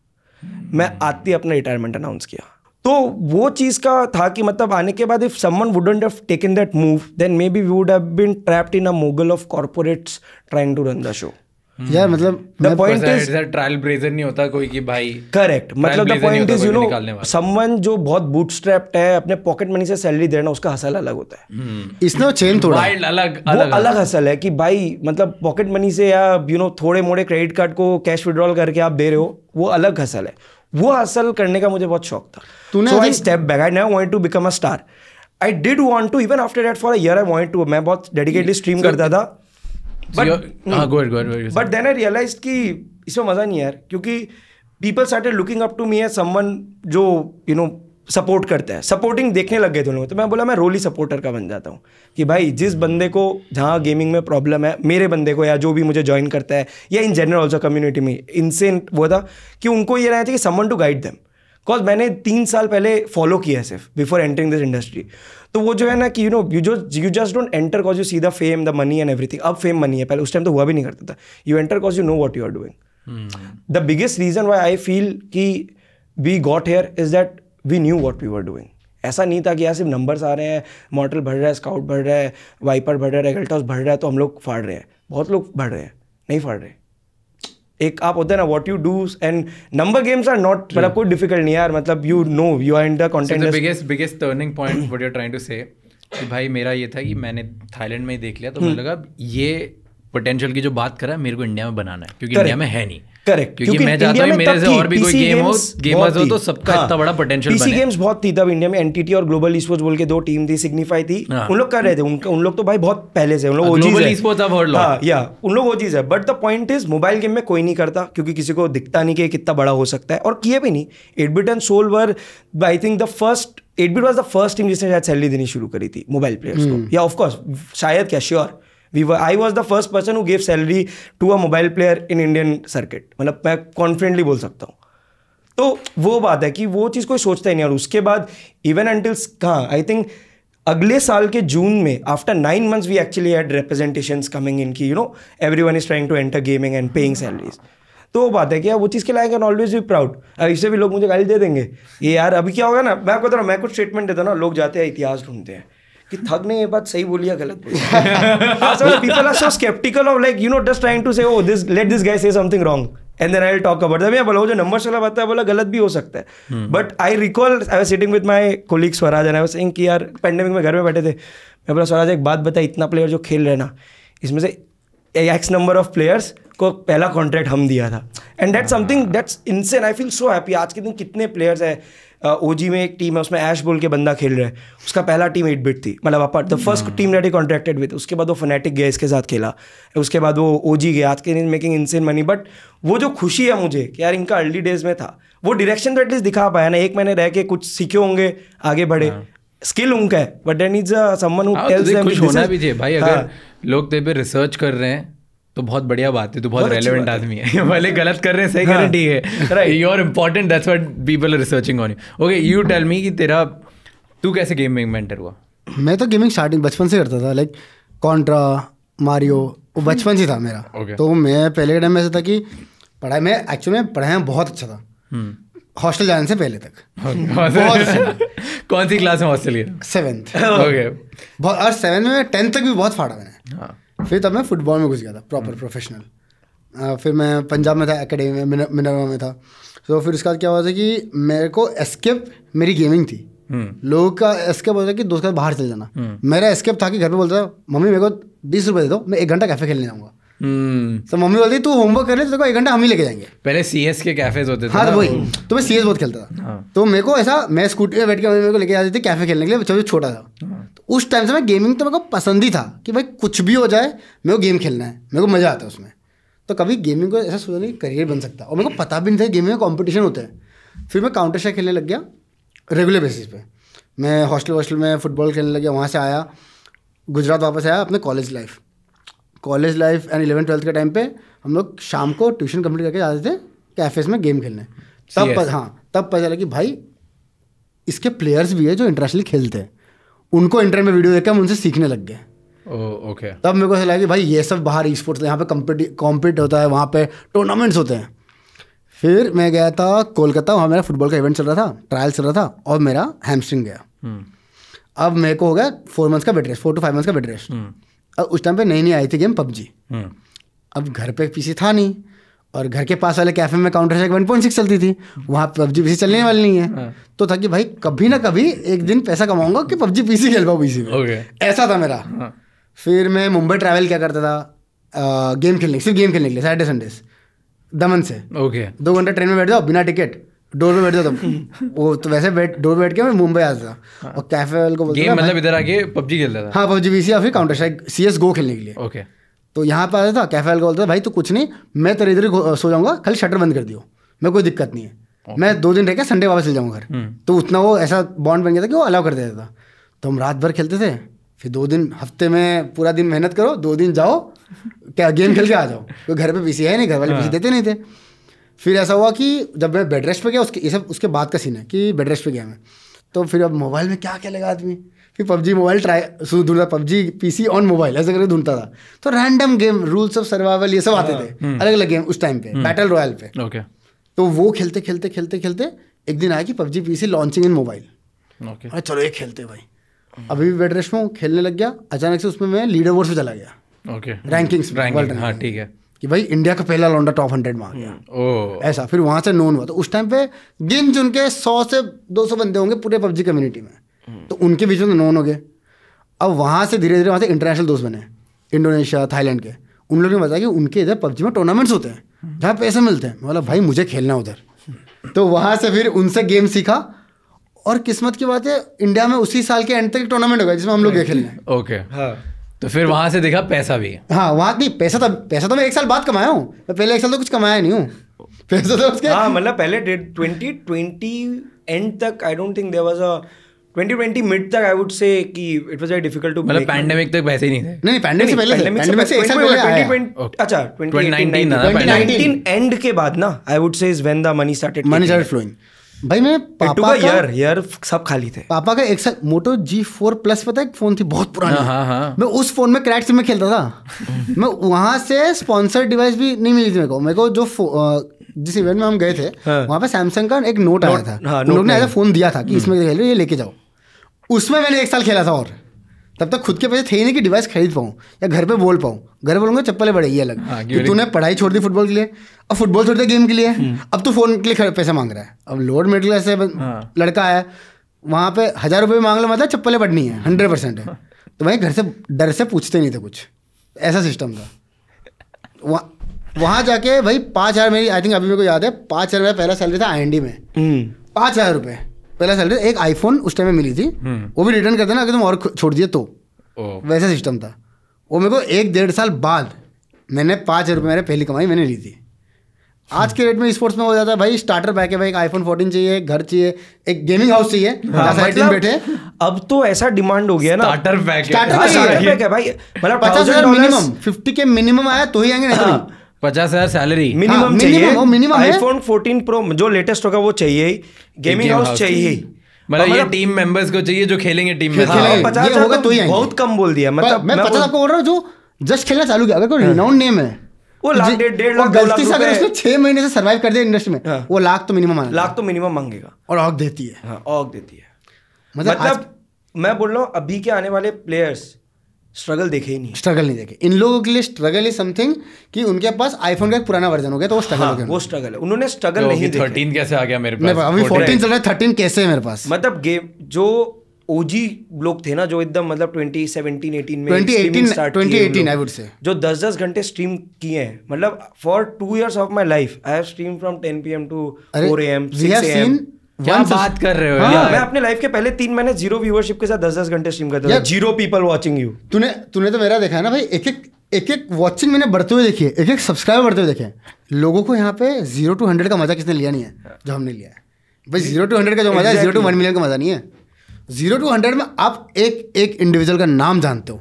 मैं आते ही अपना रिटायरमेंट अनाउंस किया तो वो चीज़ का था कि मतलब आने के बाद if someone wouldn't have taken that move then maybe we would have been trapped in a mogul of corporates trying to run the show यार hmm. मतलब the point is trailblazer नहीं होता कोई की भाई correct मतलब the point is you know someone जो बहुत बूटस्ट्रैप्ड है अपने पॉकेट मनी से सैलरी देना उसका हसल अलग होता है इसने hmm. चेन थोड़ा अलग अलग वो अलग हसल है कि भाई मतलब पॉकेट मनी से या यू नो थोड़े मोड़े क्रेडिट कार्ड को कैश विड्रॉल करके आप दे रहे हो वो अलग हसल है वो हासिल करने का मुझे बहुत शौक था so I step back I never wanted to become a star I did want to even after that for a year I wanted to मैं बहुत डेडिकेटली स्ट्रीम hmm. करता था बट देन आई रियलाइज कि इसमें मज़ा नहीं यार क्योंकि people started looking up to me as someone जो यू नो सपोर्ट करता है सपोर्टिंग देखने लग गए थे लोग तो मैं बोला मैं रोल ही सपोर्टर का बन जाता हूँ कि भाई जिस बंदे को जहाँ गेमिंग में प्रॉब्लम है मेरे बंदे को या जो भी मुझे ज्वाइन करता है या इन जनरल ऑल्सो कम्युनिटी में इनसे वो था कि उनको ये रहना चाहिए कि someone to guide them because मैंने तीन साल पहले फॉलो किया है सिर्फ बिफोर एंटरिंग दिस इंडस्ट्री तो वो जो है ना कि यू नो यू जो you just don't enter cause you see the fame the money and everything अब फेम मनी है पहले उस टाइम तो हुआ भी नहीं करता था you enter cause you know what you are doing the biggest reason why I feel कि we got here is that we knew what we are doing ऐसा नहीं था कि यार सिर्फ नंबर्स आ रहे हैं मॉडल बढ़ रहा है स्काउट बढ़ रहा है वाइपर बढ़ रहा है रेगल्टाउस बढ़ रहा है तो हम लोग फाड़ रहे हैं बहुत लोग बढ़ रहे हैं नहीं फाड़ रहे एक आप होता है ना what you do and number games are not मतलब कोई डिफिकल्ट नहीं यार मतलब you know you are in the content biggest biggest turning point what you are trying to say कि भाई मेरा ये था कि मैंने थाईलैंड में ही देख लिया तो हम्म। मुझे लगा ये पोटेंशियल की जो बात करा मेरे को इंडिया में बनाना है क्योंकि इंडिया में है नहीं करेक्ट क्योंकि, क्योंकि मैं जाता हूँ मेरे से और भी कोई गेम हो गेमर्स हो तो सबका हाँ, इतना बड़ा पोटेंशियल पीसी गेम्स बहुत थी तब इंडिया में एनटीटी और ग्लोबल ईस्पोर्ट्स बोल के दो टीम थी सिग्निफाई थी हाँ, उन लोग कर रहे थे उन, उन लोग तो भाई बहुत पहले से उन लोग ग्लोबल हाँ, ईस्पोर्ट्स अब हाँ या उन लोग वो चीज़ है but the point is mobile game में कोई नहीं करता क्योंकि किसी को दिखता नहीं कि कितना बड़ा हो सकता है और किए भी नहीं eight bit and Soul were I think the first eight bit was the first team जिसने शायद सैलरी देनी शुरू करी थी मोबाइल प्लेयर्स को हम्म। या ऑफकोर्स शायद क्या sure we I was the first person who gave salary to a mobile player in Indian circuit मतलब मैं कॉन्फिडेंटली बोल सकता हूँ तो वो बात है कि वो चीज़ कोई सोचता ही नहीं और उसके बाद इवन अंटिल्स हाँ आई थिंक अगले साल के जून में after nine months we actually had representation coming in की you know every one is trying to enter gaming and paying salaries तो वो बात है कि वो चीज़ के लाइक एन ऑलवेज भी प्राउड इसे भी लोग मुझे गाली दे देंगे ये यार अभी क्या होगा ना मैं आपको रहा मैं कुछ स्टेटमेंट देता ना लोग जाते हैं इतिहास ढूंढते हैं कि थग ने ये बात सही बोली या गलत बोली people are so skeptical of like you know just trying to say oh this let this guy say something wrong and then I will talk about that बोला जो नंबर चला है बोला गलत भी हो सकता है but I recall I was sitting with my colleague Swaraj and I was saying कि यार पेंडेमिक में घर में बैठे थे मैं बोला स्वराज एक बात बता इतना प्लेयर जो खेल रहे ना इसमें से एक्स नंबर ऑफ प्लेयर्स को पहला कॉन्ट्रैक्ट हम दिया था and that something that's insane I feel so happy आज के दिन कितने प्लेयर्स हैं ओ जी में एक टीम है उसमें ऐश बोल के बंदा खेल रहा है उसका पहला टीम एट बिट थी मतलब after the first team that he contracted with उसके बाद वो फनेटिक गया इसके साथ खेला उसके बाद वो ओ जी गया आज के दिन मेकिंग इनसेन मनी बट वो जो खुशी है मुझे कि यार इनका अर्ली डेज में था वो डायरेक्शन तो एटलीस्ट दिखा पाया ना एक महीने रह के कुछ सीखे होंगे आगे बढ़े स्किल हाँ। उनका है but then is someone who tells them खुश होना भी चाहिए भाई हाँ। अगर लोग तेरे पे रिसर्च कर रहे हैं तो बहुत बढ़िया बात है तो बहुत रेलिवेंट आदमी है भले गलत कर रहे हैं सही ठीक है right you are important that's what people are researching on you okay you tell me कि तेरा तू कैसे गेमिंग मेंटर हुआ मैं तो गेमिंग स्टार्टिंग बचपन से करता था लाइक कॉन्ट्रा मारियो वो बचपन से था मेरा okay. तो मैं पहले के टाइम में ऐसा था कि पढ़ाई में एक्चुअली में पढ़ाया बहुत अच्छा था हॉस्टल हम्म। जाने से पहले तक अच्छा। कौन सी क्लास में हॉस्टल गया सेवन्थ ओके और सेवन में टेंथ तक भी बहुत फाड़ा मैंने हाँ। फिर तब मैं फुटबॉल में घुस गया था प्रॉपर हम्म। प्रोफेशनल फिर मैं पंजाब में था एकेडमी में मिनरवा में था तो फिर उसके बाद क्या हुआ था कि मेरे को एस्केप मेरी गेमिंग थी हम्म। लोगों का एस्केप होता कि दोस्त के बाहर चले जाना हम्म। मेरा एस्केप था कि घर पे बोलता था मम्मी मेरे को बीस रुपये दे दो मैं एक घंटा कैफे खेलने जाऊँगा हम्म। तो मम्मी बोलती तू होमवर्क कर ले तो एक घंटा हम ही लेके जाएंगे पहले सी एस के कैफेज होते थे हाँ तो वही तो मैं सी एस बहुत खेलता था हाँ। तो मेरे को ऐसा मैं स्कूटी पर बैठ के मेरे को लेके जाती थी कैफे खेलने के लिए जब छोटा था हाँ। तो उस टाइम से मैं गेमिंग तो मेरे को पसंद ही था कि भाई कुछ भी हो जाए मेरे को गेम खेलना है मेरे को मज़ा आता है उसमें तो कभी गेमिंग को ऐसा सोचा नहीं करियर बन सकता और मेरे को पता भी नहीं था गेमिंग में कॉम्पिटिशन होता है फिर मैं काउंटर स्ट्राइक खेलने लग गया रेगुलर बेसिस पे मैं हॉस्टल वॉस्टल में फ़ुटबॉल खेलने लग गया वहाँ से आया गुजरात वापस आया अपने college life college life and eleven twelfth के टाइम पे हम लोग शाम को ट्यूशन कंप्लीट करके जाते थे कैफेज में गेम खेलने तब yes. हाँ तब पता चला कि भाई इसके प्लेयर्स भी है जो इंटरनेशनली खेलते हैं उनको इंटरनेट में वीडियो देख के हम उनसे सीखने लग गए ओके तब मेरे को ऐसा लगा कि भाई ये सब बाहर ई स्पोर्ट्स यहाँ पे कॉम्पिट होता है वहाँ पे टूर्नामेंट्स होते हैं फिर मैं गया था कोलकाता वहाँ मेरा फुटबॉल का इवेंट चल रहा था ट्रायल चल रहा था और मेरा हैमस्ट्रिंग गया हम्म। अब मेरे को हो गया फोर मंथ्स का bed rest four to five months का बेड रेस्ट अब उस टाइम पे नई नई आई थी गेम पबजी हम्म। अब घर पे पीसी था नहीं और घर के पास वाले कैफे में counter strike one point six चलती थी वहाँ पबजी पीसी चलने वाली नहीं है हाँ। तो था कि भाई कभी ना कभी एक दिन पैसा कमाऊंगा कि पबजी पीसी खेल पाऊ पीसी में ऐसा था मेरा हाँ। फिर मैं मुंबई ट्रैवल क्या करता था गेम खेलने सिर्फ गेम खेलने के लिए सैटरडे संडेज दमन से ओके दो घंटे ट्रेन में बैठ जाओ बिना टिकट डोर में बैठ जाता वो तो वैसे बैठ डोर बैठ के मैं मुंबई आता था हाँ। और कैफे वाले को गेम मतलब इधर आके पबजी खेलता था हाँ पबजी सी या फिर काउंटर शायद सी एस गो खेलने के लिए ओके तो यहाँ पर आता था कैफे वाले को बोलता था भाई तो कुछ नहीं मैं तेरे इधर ही सो जाऊँगा खाली शटर बंद कर दियो मैं कोई दिक्कत नहीं है मैं दो दिन रह के संडे वापस चल जाऊँगा घर हम्म। तो उतना वो ऐसा बॉन्ड बन गया था कि वो अलाउ कर देता था तो हम रात भर खेलते थे फिर दो दिन हफ्ते में पूरा दिन मेहनत करो दो दिन जाओ क्या गेम खेल के आ जाओ कोई घर पे पीसी है नहीं घर वाले पीसी हाँ। देते नहीं थे फिर ऐसा हुआ कि जब मैं बेड रेस्ट पर गया उसके ये सब उसके बाद का सीन है कि बेड रेस्ट पर गया मैं तो फिर अब मोबाइल में क्या क्या लगा आदमी फिर पबजी मोबाइल ट्राई ढूंढता पबजी पीसी ऑन मोबाइल ऐसे करके ढूंढता था तो random game rules of survival ये सब आते थे अलग अलग गेम उस टाइम पे बैटल हम्म। रॉयल पे ओके तो वो खेलते खेलते खेलते खेलते एक दिन आया कि PUBG PC launching in mobile okay चलो ये खेलते भाई अभी भी बेड रेस्ट में खेलने लग गया अचानक से उसमें मैं लीडर बोर्ड से चला गया ओके रैंकिंग्स रैंकिंग हाँ ठीक है कि भाई इंडिया का पहला लौंडा टॉप हंड्रेड में आ गया हम्म। ऐसा फिर वहाँ से नोन हुआ तो उस टाइम पे गिन चुन के सौ से दो सौ बंदे होंगे पूरे पबजी कम्युनिटी में हम्म। तो उनके बीच में तो नोन हो गए अब वहाँ से धीरे धीरे वहाँ से इंटरनेशनल दोस्त बने इंडोनेशिया थाईलैंड के उन लोगों ने बताया कि उनके इधर पबजी में टूर्नामेंट्स होते हैं जहाँ पैसे मिलते हैं मतलब भाई मुझे खेलना उधर तो वहाँ से फिर उनसे गेम सीखा और किस्मत की बात है इंडिया में उसी साल के एंड तक टूर्नामेंट हो गया जिसमें हम लोग गए खेलने ओके हाँ तो फिर वहां से देखा पैसा भी हाँ वहां नहीं पैसा तो पैसा तो मैं एक साल बाद कमाया हूँ तो पहले एक साल तो कुछ कमाया नहीं हूँ पैसा तो उसके हाँ मतलब पहले ट्वेंटी ट्वेंटी एंड तक I don't think there was a 2020 mid तक आई वुड से कि it was very difficult to मतलब पैंडेमिक तक पैसे ही नहीं थे नहीं पैंडेमिक से पहले पैंडेमिक से एक साल पहले 2020 अच्छा 2019 ना 2019 एंड के बाद ना I would say is when the money started money started flowing भाई मैं पापा का यार यार सब खाली थे पापा का एक साथ मोटो जी फोर प्लस पता है फोन थी बहुत पुराना हाँ, हाँ, हाँ. मैं उस फोन में क्रैक सिम में खेलता था मैं वहां से स्पॉन्सर्ड डिवाइस भी नहीं मिली थी मेरे को मेरे को जो जिस इवेंट में हम गए थे हाँ. वहां पे सैमसंग का एक नोट, नोट आया था हाँ, नोट ने ऐसा फोन दिया था कि इसमें हम्म। ये लेके जाओ उसमें मैंने एक साल खेला था और तब तक खुद के पैसे थे ही नहीं कि डिवाइस खरीद पाऊँ या घर पे बोल पाऊँ घर बोलूंगा चप्पलें बढ़ेगी अलग हाँ, कि तूने पढ़ाई छोड़ दी फुटबॉल के लिए अब फुटबॉल छोड़ दिया गेम के लिए हम्म। अब तू फोन के लिए पैसा मांग रहा है अब लोअर मिडिल क्लास से हाँ। लड़का है वहाँ पे हज़ार रुपये मांग लो मतलब चप्पलें बढ़नी है हंड्रेड परसेंट है तो भाई घर से डर से पूछते नहीं थे कुछ ऐसा सिस्टम था वहाँ जाके भाई पाँच हज़ार मेरी आई थिंक अभी मेरे को याद है पाँच हज़ार हम्म। रुपये पहला सैलरी था आई में पाँच हज़ार रुपये पहला सैलरी एक आईफोन उस टाइम में मिली थी हम्म। वो भी रिटर्न करते ना अगर तुम और छोड़ दिए तो वैसा सिस्टम था वो मेरे को एक डेढ़ साल बाद मैंने पाँच हज़ार मेरे पहली कमाई मैंने ली थी आज के रेट में स्पोर्ट्स में हो जाता है भाई स्टार्टर पैक है भाई आईफोन फोर्टीन चाहिए घर चाहिए एक गेमिंग हाउस चाहिए हाँ, मतलब बैठे अब तो ऐसा डिमांड हो गया ना स्टार्टर पैक स्टार्टर पैक है भाई मतलब पचास हजार मिनिमम फिफ्टी के मिनिमम आया तो ही आएंगे नहीं पचास हजार सैलरी हाँ, मिनिमम चाहिए मिनिमम आईफोन फोर्टीन प्रो जो लेटेस्ट होगा वो चाहिए गेमिंग हाउस चाहिए मतलब ये टीम मतलब मेंबर्स को चाहिए जो खेलेंगे टीम में हाँ, पचास होगा तो, तो बहुत कम बोल दिया मतलब मैं पचास आपको बोल रहा हूँ जो जस्ट खेलना चालू किया अगर कोई रिनाउंड हाँ। नेम है वो लाख गलती से अगर उसने छह महीने से सर्वाइव कर दिया इंडस्ट्री में वो लाख तो मिनिमम लाख तो मिनिमम मांगेगा और ऑक देती है ऑक देती है मतलब, मतलब मैं बोल रहा हूँ अभी के आने वाले प्लेयर्स स्ट्रगल देखे ही नहीं स्ट्रगल नहीं देखे इन लोगों के लिए स्ट्रगल इज समथिंग कि उनके पास आईफोन का एक पुराना वर्जन हो गया तो वो स्ट्रगल हाँ, हो गया वो स्ट्रगल है उन्होंने स्ट्रगल नहीं देखे थर्टीन कैसे आ गया मेरे पास मेरे अभी फोर्टीन चल रहा है थर्टीन कैसे है मेरे पास मतलब गेम जो ओजी लोग थे ना जो एकदम मतलब ट्वेंटी सेवनटीन एटीन में ट्वेंटी 2018 आई वुड से जो दस दस घंटे स्ट्रीम किए हैं मतलब for two years of my life I have stream from ten P M to 4 AM 6 AM क्या बात कर रहे हो हाँ। यार मैं अपने लाइफ के पहले तीन महीने जीरो व्यूअरशिप के साथ दस दस घंटे स्ट्रीम करता था जीरो पीपल वाचिंग यू तूने तूने तो मेरा देखा है ना भाई एक एक एक एक वॉचिंग मैंने बढ़ते हुए देखी है एक एक सब्सक्राइबर बढ़ते हुए देखे हैं लोगों को यहाँ पे जीरो टू हंड्रेड का मजा किसने लिया नहीं है जो हमने लिया है भाई जीरो टू हंड्रेड का जो मजा है जीरो टू वन मिलियन का मजा नहीं है जीरो टू हंड्रेड में आप एक एक इंडिविजुअल का नाम जानते हो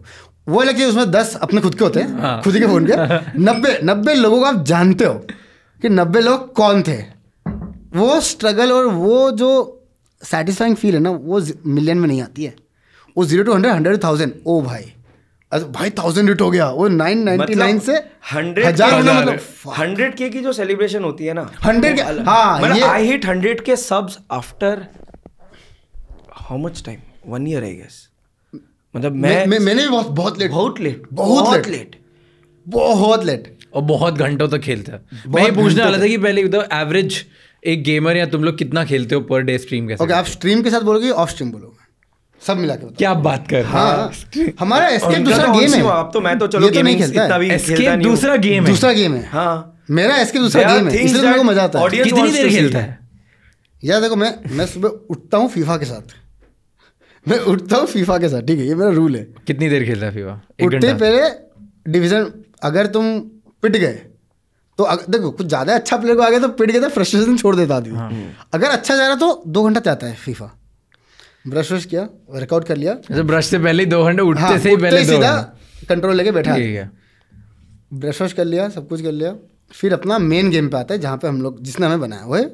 वो अलग चीज उसमें दस अपने खुद के होते हैं हाँ। खुद के फोन के नब्बे नब्बे लोगों को आप जानते हो कि नब्बे लोग कौन थे वो स्ट्रगल और वो जो सेटिस्फाइंग फील है ना वो मिलियन में नहीं आती है वो zero two hundred hundred thousand oh भाई भाई थाउजेंड हिट हो गया वो नाइन नाइनटी नाइन से हंड्रेड हजार मतलब हंड्रेड के की जो सेलिब्रेशन होती है ना हंड्रेड के मतलब हाँ मतलब ये आई हिट हंड्रेड के subs after how much time one year I guess मतलब मैं, मैं मैंने भी बहुत बहुत लेट बहुत लेट बहुत लेट बहुत लेट और बहुत घंटों तक खेलता मैं पूछने वाला था कि पहले एवरेज एक गेमर या तुम लोग कितना खेलते हो पर डे स्ट्रीम के साथ आप स्ट्रीम के साथ बोलोगे ऑफ स्ट्रीम बोलोगे सब मिला के क्या बात कर हाँ हमारा एस्केप दूसरा गेम तो है आप तो मैं तो चलो तो नहीं खेलता है एस्केप दूसरा गेम है दूसरा गेम है हाँ मेरा एस्केप दूसरा गेम है इसलिए तो मेरे को मजा आता है कितनी तो देर खेलता है यार देखो मैं मैं सुबह उठता हूँ फीफा के साथ मैं उठता हूँ फीफा के साथ ठीक है ये मेरा रूल है कितनी देर खेलता है फीफा उठते पहले डिवीजन अगर तुम पिट गए तो अगर देखो कुछ ज़्यादा अच्छा प्लेयर को आ गया तो पिट गया था फ्रस्ट्रेशन छोड़ देता आदमी हाँ। अगर अच्छा जा रहा तो दो घंटा चाहता तो है फीफा ब्रश व्रश किया वर्कआउट कर लिया तो अच्छा, ब्रश से पहले ही दो घंटे हाँ, उठते हाँ, से ही पहले सीधा कंट्रोल लेके बैठा ब्रश व्रश कर लिया सब कुछ कर लिया फिर अपना मेन गेम पे आता है जहाँ पे हम लोग जिसने हमें बनाया वो है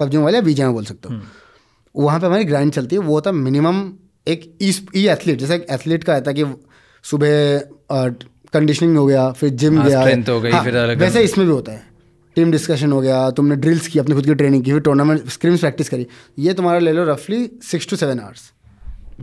पबजी मोबाइल या बीजे में बोल सकते हो हम्म। वहाँ पे हमारी ग्राइंड चलती है वो होता है मिनिमम एक ई e-, एथलीट e जैसे एक एथलीट का रहता है कि सुबह कंडीशनिंग हो गया फिर जिम हाँ, गया हो गई हाँ, फिर वैसे इसमें भी होता है टीम डिस्कशन हो गया तुमने ड्रिल्स की अपनी खुद की ट्रेनिंग की फिर टूर्नामेंट स्क्रीम्स प्रैक्टिस करी ये तुम्हारा ले लो रफली सिक्स टू सेवन आवर्स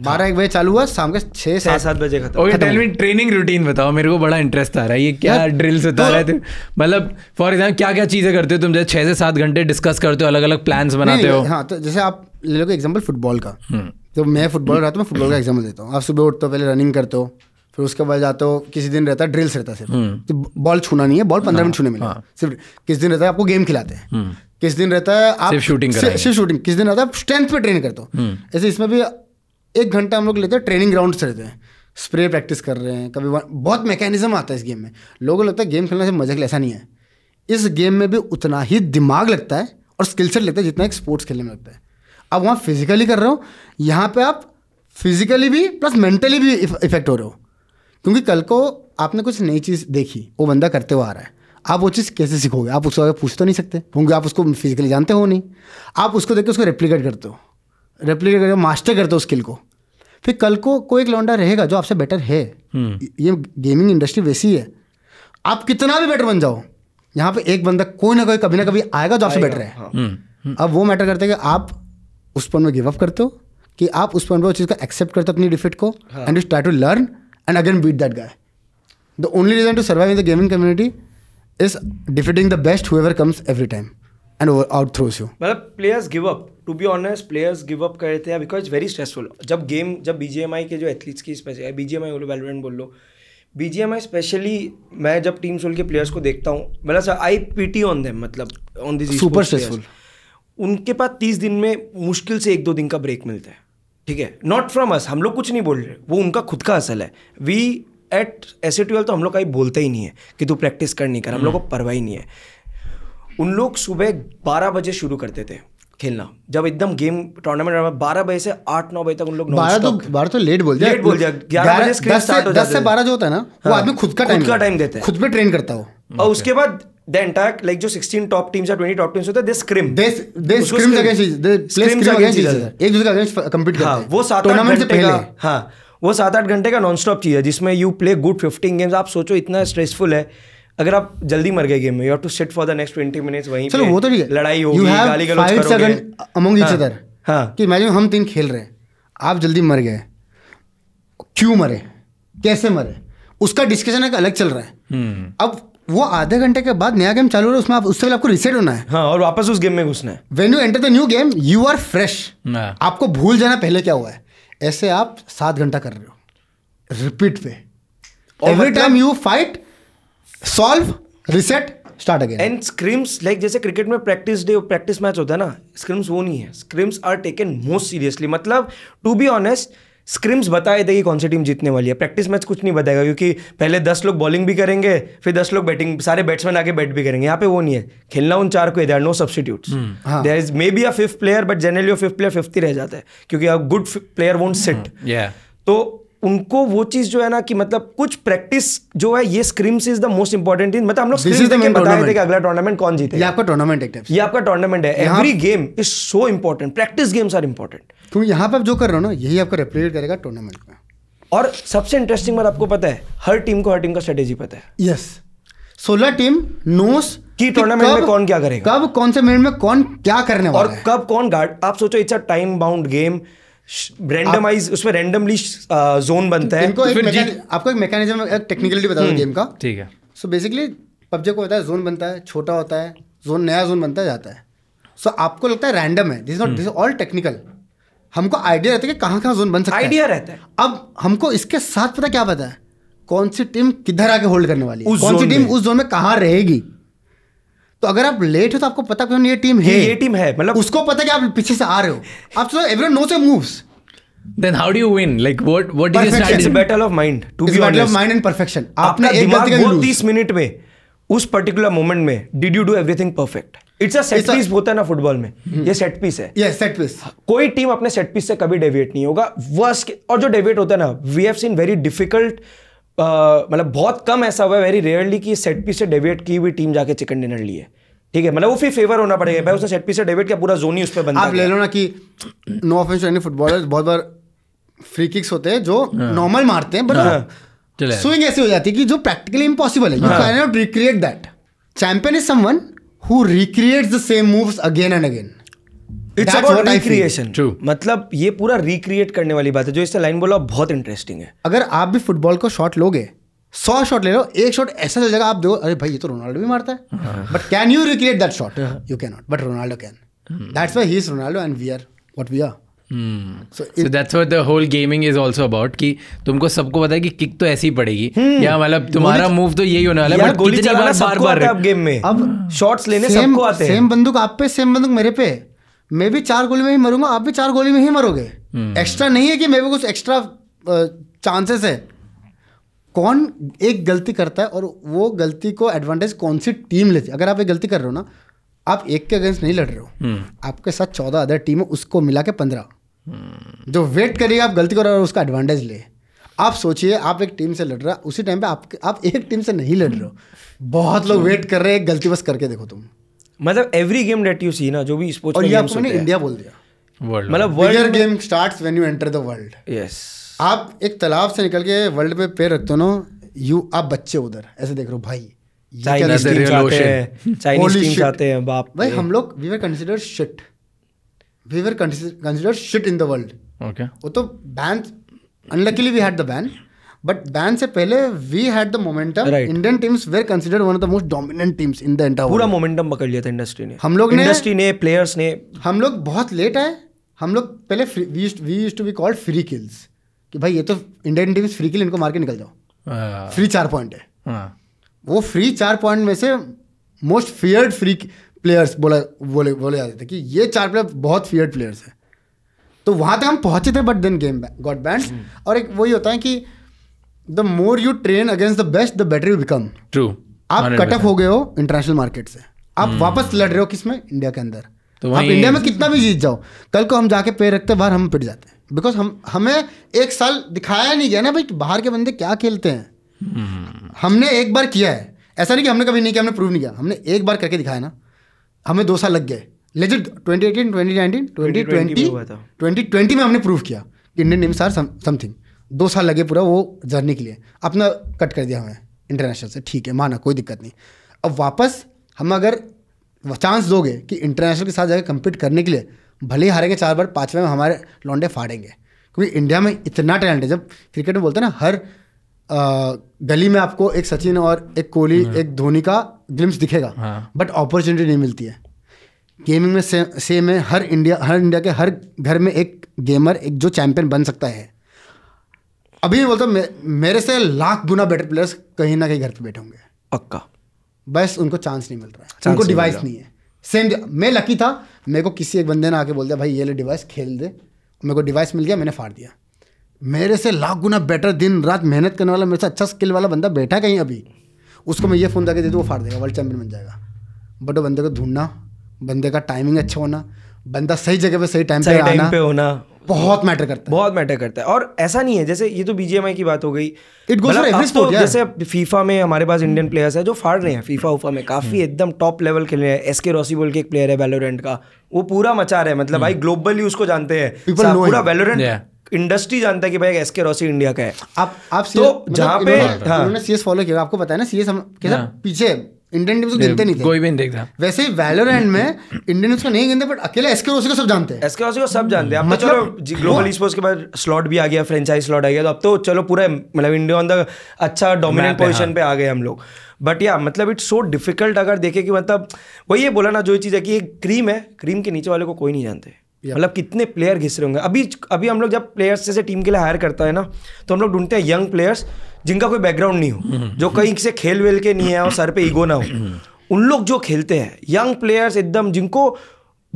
बारह एक बजे चालू हुआ शाम के छः सात सात बजे खत्म okay tell me training routine बताओ मेरे को बड़ा इंटरेस्ट आ रहा है ये क्या ड्रिल्स बता रहे थे मतलब फॉर एग्जाम्पल क्या क्या चीज़ें करते हो तुम जैसे छः से सात घंटे डिस्कस करते हो अलग अलग प्लान्स बनाते हो हाँ तो जैसे आप ले लो एग्जाम्पल फुटबॉल का हम्म। जब मैं फुटबॉल रहा तो मैं फुटबॉल का एग्जाम्पल देता हूँ आप सुबह उठते हो पहले रनिंग करते हो फिर उसके बाद जाते हो किसी दिन रहता है ड्रिल्स रहता है सिर्फ बॉल हम्म। छूना नहीं है बॉल पंद्रह मिनट हाँ, छूने में हाँ। सिर्फ किस दिन रहता है आपको गेम खिलाते हैं हम्म। किस दिन रहता है आप सिर्फ शूटिंग सिर्फ शूटिंग किस दिन रहता है स्ट्रेंथ पे ट्रेन करते हो हम्म। ऐसे इसमें भी एक घंटा हम लोग लेते हैं ट्रेनिंग ग्राउंड से रहते हैं स्प्रे प्रैक्टिस कर रहे हैं कभी बहुत मैकेनिज्म आता है इस गेम में लोगों को लगता है गेम खेलने से मजा ऐसा नहीं है इस गेम में भी उतना ही दिमाग लगता है और स्किल सेट लगता है जितना एक स्पोर्ट्स खेलने में लगता है आप वहाँ फिजिकली कर रहे हो यहाँ पे आप फिजिकली भी प्लस मेंटली भी इफेक्ट हो रहे हो क्योंकि कल को आपने कुछ नई चीज़ देखी वो बंदा करते हुए आ रहा है आप वो चीज़ कैसे सीखोगे आप उसको आगे पूछ तो नहीं सकते क्योंकि आप उसको फिजिकली जानते हो नहीं आप उसको देख के उसको रेप्लीकेट करते हो रेप्लीकेट करते हो मास्टर करते हो स्किल को फिर कल को कोई एक लौंडा रहेगा जो आपसे बेटर है हम्म। ये गेमिंग इंडस्ट्री वैसी है आप कितना भी बेटर बन जाओ यहाँ पे एक बंदा कोई ना कोई कभी ना कभी आएगा जो आपसे बेटर है हाँ। हम्म, हम्म। अब वो मैटर करते हैं कि आप उस पॉइंट में गिव अप करते हो कि आप उस पॉइंट पर उस चीज़ को एक्सेप्ट करते हो अपनी डिफिट को and you try to learn and again beat that guy. The only reason to survive in the gaming community is defeating the best whoever comes every time and over, out throws you. मतलब players give up. To be honest players give up कर हैं because very stressful जब game जब बी के जो athletes की special B G M I बोलो वेलवेंट बोल लो B G M I specially मैं जब टीम सोल के प्लेयर्स को देखता हूँ मतलब sir I pity on them मतलब ऑन दिस सुपर स्ट्रेसफुल उनके पास तीस दिन में मुश्किल से एक दो दिन का ब्रेक मिलता है ठीक है नॉट फ्रॉम अस हम लोग कुछ नहीं बोल रहे वो उनका खुद का असल है वी एट एस ए तो हम लोग कहीं बोलते ही नहीं है कि तू प्रैक्टिस कर नहीं कर हम लोग को हम्म। परवाह ही नहीं है उन लोग सुबह बारह बजे शुरू करते थे खेलना जब एकदम गेम टूर्नामेंट बारह बजे से आठ नौ बजे तक उन लोग बारह तो बारह तो लेट बोल लेट बोल दिया दस से बारह जो होता है ना वो हाँ। आदमी खुद का टाइम देता है देते खुद पे ट्रेन करता हो और उसके बाद द एंटायर लाइक जो 16 टॉप टीम्स या 20 टॉप टीम्स होते हैं they scrim they they scrims against they play scrim against एक दूसरे का अगेंस्ट कंपीट करते हाँ, हैं वो सात टूर्नामेंट से पहले हां वो सात आठ घंटे का नॉन स्टॉप चीज़ है जिसमें you play good fifteen games आप सोचो इतना स्ट्रेसफुल है अगर आप जल्दी मर गए गेम में you have to set for the next twenty minutes वहीं चलो वो तो ठीक है लड़ाई होगी गाली गलौज करोगे अमंग ईच अदर हां कि इमेजिन हम तीन खेल रहे हैं आप जल्दी मर गए क्यों मरे कैसे मरे उसका डिस्कशन एक अलग चल रहा है हम्म। अब वो आधे घंटे के बाद नया गेम चालू हो रहा है उसमें आप उससे पहले आपको रिसेट होना है हाँ, और वापस उस गेम में घुसना है when you enter the new game you are fresh आपको भूल जाना पहले क्या हुआ है ऐसे आप सात घंटा कर रहे हो रिपीट पे every time you fight solve reset start again and scrims like जैसे क्रिकेट में प्रैक्टिस डे प्रैक्टिस मैच होता है ना स्क्रीम्स वो नहीं है scrims are taken most seriously मतलब टू बी ऑनेस्ट स्क्रिम्स बताए थे कि कौन सी टीम जीतने वाली है प्रैक्टिस मैच कुछ नहीं बताएगा क्योंकि पहले दस लोग बॉलिंग भी करेंगे फिर दस लोग बैटिंग सारे बैट्समैन आके बैट भी करेंगे यहाँ पे वो नहीं है खेलना उन चार को इधर no substitute there is may be a fifth player but generally fifth player fifth ही हम्म, हाँ। रह जाता है क्योंकि a good player won't sit तो उनको वो चीज जो है ना कि मतलब कुछ प्रैक्टिस जो है ये scrims is the most important thing मतलब हम लोग स्क्रीम बता रहे थे कि अगला टूर्नामेंट कौन जीते ये आपका टूर्नामेंट एक ये आपका टूर्नामेंट है every game is so important practice games are important तुम यहाँ पर जो कर रहे हो ना यही आपका रिप्रेजेंट करेगा टूर्नामेंट में और सबसे इंटरेस्टिंग बात आपको पता है हर टीम को हर टीम का स्ट्रेटेजी पता है यस सोलह टीम नोस की टूर्नामेंट में कौन क्या करेगा कब कौन से मिनट में कौन क्या करने वाला और कब कौन गार्ड आप सोचो it's a time bound game randomize उसमें रैंडमली जोन uh, बनता है इनको तो एक आपको एक मैकेनिज्म एक टेक्निकलिटी बता दो गेम हम्म, का ठीक है सो बेसिकली पबजी को होता है जोन बनता है छोटा होता है जोन नया जोन बनता जाता है सो so, आपको लगता है रैंडम है this not this all technical हमको आइडिया रहता है कि कहाँ कहाँ जोन बन सकता है आइडिया रहता है अब हमको इसके साथ पता क्या पता है कौन सी टीम किधर आके होल्ड करने वाली है कौन सी टीम उस जोन में कहाँ रहेगी तो अगर आप लेट हो तो आपको पता क्यों ये टीम है ये टीम है मतलब उसको पता कि आप पीछे से आ रहे हो आप so everyone knows your moves then how do you win like what what did you start it's a battle of mind to it's be battle honest. of mind आपने एक गलती कर ली 30 मिनट में उस पर्टिकुलर मोमेंट में did you do everything perfect it's a set piece होता है ना फुटबॉल में hmm. ये सेट पीस है यस सेट पीस कोई टीम अपने सेट पीस से कभी डेविएट नहीं होगा वर्स्ट और जो डेविएट होता है ना we have seen very difficult मतलब बहुत कम ऐसा हुआ है वेरी रेयरली कि सेट पीस से डेविएट की हुई टीम जाके चिकन डिनर ली है ठीक है मतलब वो फिर फेवर होना पड़ेगा भाई उसने सेट पीस से डेविएट का पूरा जोन ही उस पर बना आप ले लो ना कि नो ऑफेंस एनी फुटबॉलर बहुत बार फ्री किक्स होते हैं जो नॉर्मल हाँ। मारते हैं बट स्विंग हाँ। ऐसी हो जाती है कि जो प्रैक्टिकली इम्पॉसिबल है you can not recreate that champion is someone who recreates the same moves again and again it's about recreation true मतलब ये पूरा रिक्रिएट करने वाली बात है जो इससे लाइन बोला बहुत इंटरेस्टिंग है अगर आप भी फुटबॉल को शॉट लोगे सौ शॉट ले लो एक शॉट ऐसा जगह आप देखो अरे भाई ये तो रोनाल्डो भी मारता है but can you recreate that shot you can not but Ronaldo can that's why he is Ronaldo and we are what we are whole gaming is also about कि तुमको सबको पता है कि किक तो ऐसी पड़ेगी hmm. या मतलब तुम्हारा मूव तो यही होने वाला है बार बार गेम में अब शॉट्स hmm. लेने सबको आते हैं सेम बंदूक आप पे सेम बंदूक मेरे पे मैं भी चार गोली में ही मरूंगा आप भी चार गोली में ही मरोगे एक्स्ट्रा हम्म। नहीं है कि मैं भी कुछ एक्स्ट्रा चांसेस है कौन एक गलती करता है और वो गलती को एडवांटेज कौन सी टीम लेती है अगर आप एक गलती कर रहे हो ना आप एक के अगेंस्ट नहीं लड़ रहे हो हम्म। आपके साथ चौदह अदर टीम है उसको मिला के पंद्रह हम्म। जो वेट करिए आप गलती करो और उसका एडवांटेज ले आप सोचिए आप एक टीम से लड़ रहा उसी टाइम पे आप आप एक टीम से नहीं लड़ रहे हो बहुत लोग वेट कर रहे हैं गलती बस करके देखो तुम मतलब every game that you see ना जो भी स्पोर्ट्स और ये आपको मैंने इंडिया बोल दिया वर्ल्ड मतलब world game starts when you enter the world yes आप एक तालाब से निकल के वर्ल्ड पे पैर रखते हो ना यू आप बच्चे उधर ऐसे देख रहे हो भाई चाइनीज टीम चाहते हैं चाइनीज टीम चाहते हैं बाप भाई हम लोग we were consider shit we were consider shit in the world okay वो तो ban unluckily we had the ban but ban से पहले we had the momentum Indian teams were considered one of the most dominant teams in the entire पूरा मोमेंटम पकड़ लिया था industry ने हम लोग ने इंडस्ट्री ने प्लेयर्स ने हम लोग बहुत लेट आए हम लोग पहले we used to be called free kills कि भाई ये तो इंडियन टीम्स फ्री किल इनको मार के निकल जाओ फ्री हाँ। चार पॉइंट है हाँ। वो फ्री चार पॉइंट में से मोस्ट फियर्ड फ्री प्लेयर्स बोला बोले बोले जाते थे कि ये चार प्लेयर बहुत फियर्ड प्लेयर्स हैं तो वहाँ तक हम पहुँचे थे but then game got banned और एक वही होता है कि the more you train against the best the better you become true आप कट ऑफ हो गए हो इंटरनेशनल मार्केट से आप hmm. वापस लड़ रहे हो किसमें इंडिया के अंदर तो आप इंडिया में कितना भी जीत जाओ कल को हम जाके पैर रखते बाहर हम पिट जाते हैं बिकॉज हम हमें एक साल दिखाया नहीं गया ना भाई बाहर के बंदे क्या खेलते हैं hmm. हमने एक बार किया है ऐसा नहीं कि हमने कभी नहीं किया हमने प्रूव नहीं किया हमने एक बार करके दिखाया ना हमें दो साल लग गए legit twenty eighteen twenty nineteen twenty twenty twenty twenty में हमने प्रूव किया इंडियन नेम्स आर समथिंग दो साल लगे पूरा वो जर्नी के लिए अपना कट कर दिया हमें इंटरनेशनल से ठीक है माना कोई दिक्कत नहीं अब वापस हम अगर चांस दोगे कि इंटरनेशनल के साथ जाकर कम्पीट करने के लिए भले ही हारेंगे चार बार पाँचवें में हमारे लौंडे फाड़ेंगे क्योंकि इंडिया में इतना टैलेंट है जब क्रिकेट में बोलते हैं ना हर आ, गली में आपको एक सचिन और एक कोहली हाँ। एक धोनी का ग्लिम्स दिखेगा हाँ। बट अपॉर्चुनिटी नहीं मिलती है गेमिंग में सेम है हर इंडिया हर इंडिया के हर घर में एक गेमर एक जो चैंपियन बन सकता है अभी बोलता मे, मेरे से लाख गुना बेटर प्लेयर्स कहीं ना कहीं घर पे बैठे होंगे पक्का बस उनको चांस नहीं मिल रहा है उनको डिवाइस नहीं, है सेम मैं लकी था मेरे को किसी एक बंदे ने आके बोल दिया भाई ये ले डिवाइस खेल दे मेरे को डिवाइस मिल गया मैंने फाड़ दिया मेरे से लाख गुना बेटर दिन रात मेहनत करने वाला मेरे से अच्छा स्किल वाला बंदा बैठा कहीं अभी उसको मैं ये फ़ोन जाके दे दूँ वो फाड़ देगा वर्ल्ड चैंपियन बन जाएगा बट वो बंदे को ढूंढना बंदे का टाइमिंग अच्छा होना बंदा सही जगह पे सही टाइम पे आना पे होना बहुत मैटर करता है बहुत मैटर करता है और ऐसा नहीं है जैसे ये तो बीजेएमआई की बात हो गई इट गोज एवरी स्पोर्ट जैसे फीफा में हमारे पास इंडियन प्लेयर्स है जो फाड़ रहे हैं फीफा उफा में काफी hmm. एकदम टॉप लेवल खेल रहे हैं एस के रोसी बोल के एक प्लेयर है वेलोरेंट का वो पूरा मचा रहा है मतलब भाई ग्लोबली hmm. उसको जानते हैं पूरा वेलोरेंट इंडस्ट्री जानता है कि भाई एसके के रोसी इंडिया का है आप आप तो मतलब जहां पे उन्होंने सीएस फॉलो किया आपको पता है ना सीएस हम कैसा हाँ। पीछे इंडियन टीम्स को गिनते नहीं थे कोई भी नहीं देखता वैसे वैलोरेंट में इंडियन टीम्स को नहीं गिनते बट अकेले एसके रोसी को सब जानते हैं एसके रोसी को सब जानते हैं तो मतलब ग्लोबल स्पोर्ट्स के बाद स्लॉट भी आ गया फ्रेंचाइज स्लॉट आ गया तो अब तो चलो पूरा मतलब इंडिया ऑन द अच्छा डोमिनेंट पोजिशन हाँ। पे आ गए हम लोग बट या मतलब इट्स सो डिफिकल्ट अगर देखे कि मतलब वही ये बोला ना जो चीज़ है कि एक क्रीम है क्रीम के नीचे वाले को कोई नहीं जानते मतलब कितने प्लेयर घिस रहे होंगे अभी अभी हम लोग जब प्लेयर्स से टीम के लिए हायर करता है ना तो हम लोग ढूंढते हैं यंग प्लेयर्स जिनका कोई बैकग्राउंड नहीं हो हम्म। जो कहीं से खेल वेल के नहीं है और सर पे ईगो ना हो हम्म। उन लोग जो खेलते हैं यंग प्लेयर्स एकदम जिनको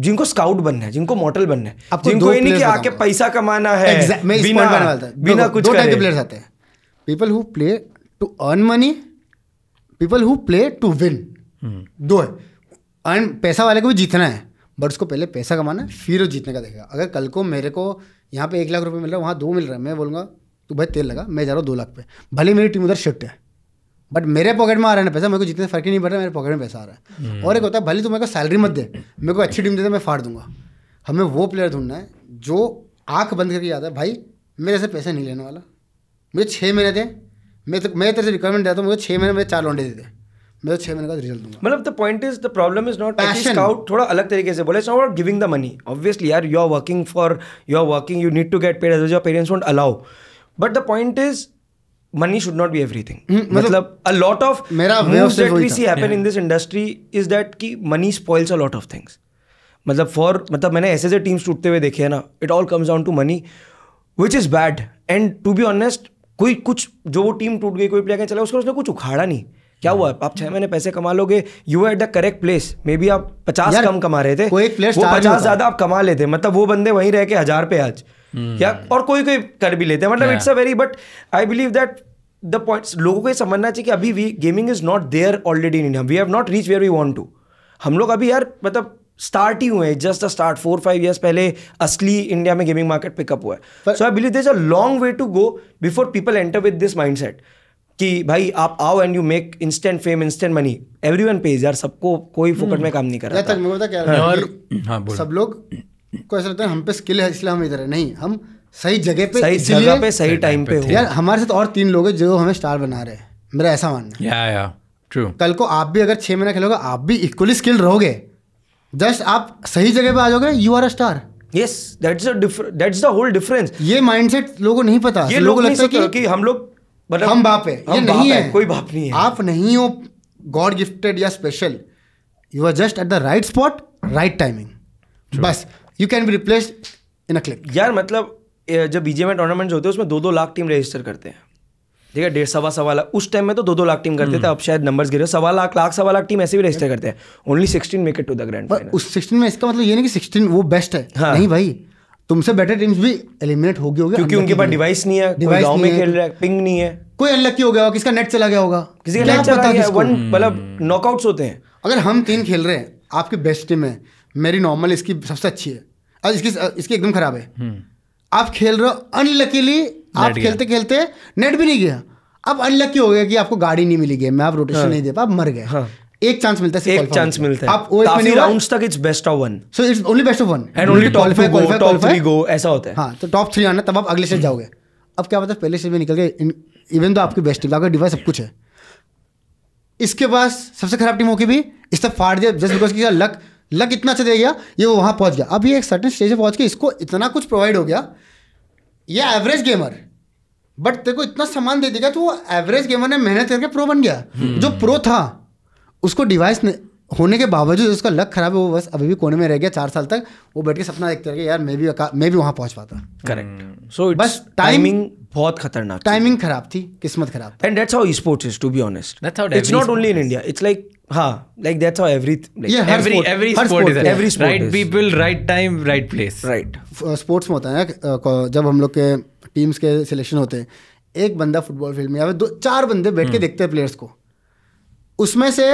जिनको स्काउट बनना है जिनको मॉडल बनना है अब जिनको ये नहीं कि आके पैसा कमाना है बिना बिना कुछ टाइप के प्लेयर्स आते हैं people who play to earn money people who play to win though है अर्न पैसा वाले को भी जीतना है बट उसको पहले पैसा कमाना है फिर वो जीतने का देखेगा अगर कल को मेरे को यहाँ पे एक लाख रुपये मिल रहा है वहाँ दो मिल रहा है मैं बोलूँगा तू भाई तेल लगा मैं जा रहा हूँ दो लाख पे भले मेरी टीम उधर शिफ्ट है बट मेरे पॉकेट में आ रहा है ना पैसा मेरे को जितने फर्क ही नहीं पड़ रहा मेरे पॉकेट में पैसा आ रहा है हम्म। और एक होता है भले तू मेरे को सैलरी मत दे मेरे को अच्छी टीम दे दे तो मैं फाड़ दूंगा हमें वो प्लेयर ढूंढना है जो आँख बंद करके आता है भाई मेरे से पैसा नहीं लेने वाला मुझे छः महीने दे मैं तो मैं तेरे से रिक्वायरमेंट देता हूँ मुझे छः महीने में चार लौंडे दे दें मैं तो छह महीने का रिजल्ट दूंगा मतलब the point is the problem is not scout थोड़ा अलग तरीके से बोले it's not giving the money obviously यार you are working for you are working you need to get paid as your parents don't allow but the point is money should not be everything मतलब a lot of मेरा see happen in this industry is that की money spoils a lot of things मतलब for मतलब मैंने ऐसे ऐसे teams टूटते हुए देखे हैं ना it all comes down to money which is bad and to be honest कोई कुछ जो वो टीम टूट गई कोई प्लेयर चला उसको उसने कुछ उखाड़ा नहीं क्या हुआ आप छह महीने पैसे कमा लोगे you at the correct place may be आप पचास कम कमा रहे थे कोई प्लेस पचास ज्यादा आप कमा लेते मतलब वो बंदे वहीं रह के हजार पे आज हम्म। या और कोई कोई कर भी लेते हैं मतलब it's a very but I believe that the point लोगों को ये समझना चाहिए कि अभी we gaming is not there already in India we have not reach where we want to हम लोग अभी यार मतलब स्टार्ट ही हुए just a start four five years पहले असली इंडिया में गेमिंग मार्केट पिकअप हुआ है so I believe this a long way to go before people enter with this mindset कि भाई आप आओ and you make instant fame instant money every one page यार सबको कोई फोकट में काम नहीं कर रहा मैं बता क्या हाँ। और हाँ, सब लोग को ऐसा लगता है हम पे स्किल है इसलिए हम इधर है नहीं हम सही जगह पे सही जगह पे सही टाइम पे हो यार हमारे साथ और तीन लोग हैं जो हमें स्टार बना रहे हैं मेरा ऐसा मानना है या या ट्रू कल को आप भी अगर छह महीना खेलोगे आप भी इक्वली स्किल रहोगे जस्ट आप सही जगह पे आ जाओगे you are a star yes that's that's the whole difference ये माइंडसेट लोगों को नहीं पता ये लोग लगता है कि हम लोग मतलब हम बाप है हम ये नहीं है कोई बाप नहीं है आप नहीं हो गॉड गिफ्टेड या special you are just at the right spot right timing बस you can be replace in a click यार मतलब जब बीजेम टूर्नामेंट होते हैं उसमें दो दो लाख टीम रजिस्टर करते हैं ठीक है डेढ़ सवा सवा लाख उस टाइम में तो दो दो लाख टीम करते थे हम्म। अब शायद नंबर्स गिरे सवा लाख लाख सवा लाख टीम ऐसे भी रजिस्टर करते हैं only sixteen make it to the grand उस सिक्सटीन में इसका मतलब ये नहीं कि सिक्सटीन वो बेस्ट है हाँ। नहीं भाई तुमसे बेटर टीम्स भी एलिमिनेट होगी होगी क्योंकि उनके पास डिवाइस नहीं है डिवाइस गांव में खेल रहा है पिंग नहीं है कोई अनलक्की हो गया होगा किसका नेट चला गया होगा किसी का नेट चला गया वन मतलब नॉकआउट्स होते हैं अगर हम तीन खेल रहे हैं आपकी बेस्ट टीम है मेरी नॉर्मल इसकी सबसे अच्छी है और इसकी इसकी एकदम खराब है हम्म। आप खेल रहे हो अनलकीली आप खेलते खेलते नेट भी नहीं गया अब अनलक्की हो गया कि आपको गाड़ी नहीं मिली गई मैं आप रोटेशन हाँ। नहीं दे पा आप मर गए हाँ। एक चांस मिलता है एक चांस मिलता है आप काफी राउंड्स तक it's best of one so it's only best of one and only top two go top three go ऐसा होता है हाँ तो टॉप थ्री आना तब आप अगले स्टेज जाओगे अब क्या पता पहले स्टेज में निकल गए इवन तो आपकी बेस्ट टीम आपका डिवाइस सब कुछ है इसके पास सबसे खराब टीम होगी भी इस तरफ फाड़ दिया जस्ट बिकॉज की लक लक इतना अच्छा दे गया ये वो वहां पहुंच गया अब ये एक सर्टन स्टेज पर पहुंच के इसको इतना कुछ प्रोवाइड हो गया ये एवरेज गेमर बट तेरे को इतना सामान दे देगा तो वो एवरेज गेमर ने मेहनत करके प्रो बन गया जो प्रो था उसको डिवाइस होने के बावजूद उसका लक खराब है वो बस अभी भी कोने में रह गया चार साल तक वो बैठ के सपना देखते रह गया यार मैं भी मैं भी वहाँ पहुँच पाता करेक्ट सो hmm. बस टाइमिंग बहुत खतरनाक टाइमिंग खराब थी किस्मत खराब and that's how sports is to be honest that's how it's not only in India it's like हाँ like that's how every every every sport is every right people right time right place right sports में होता है ना जब हम लोग के teams के सिलेक्शन होते हैं एक बंदा फुटबॉल फील्ड में या दो चार बंदे बैठ के hmm. देखते हैं प्लेयर्स को उसमें से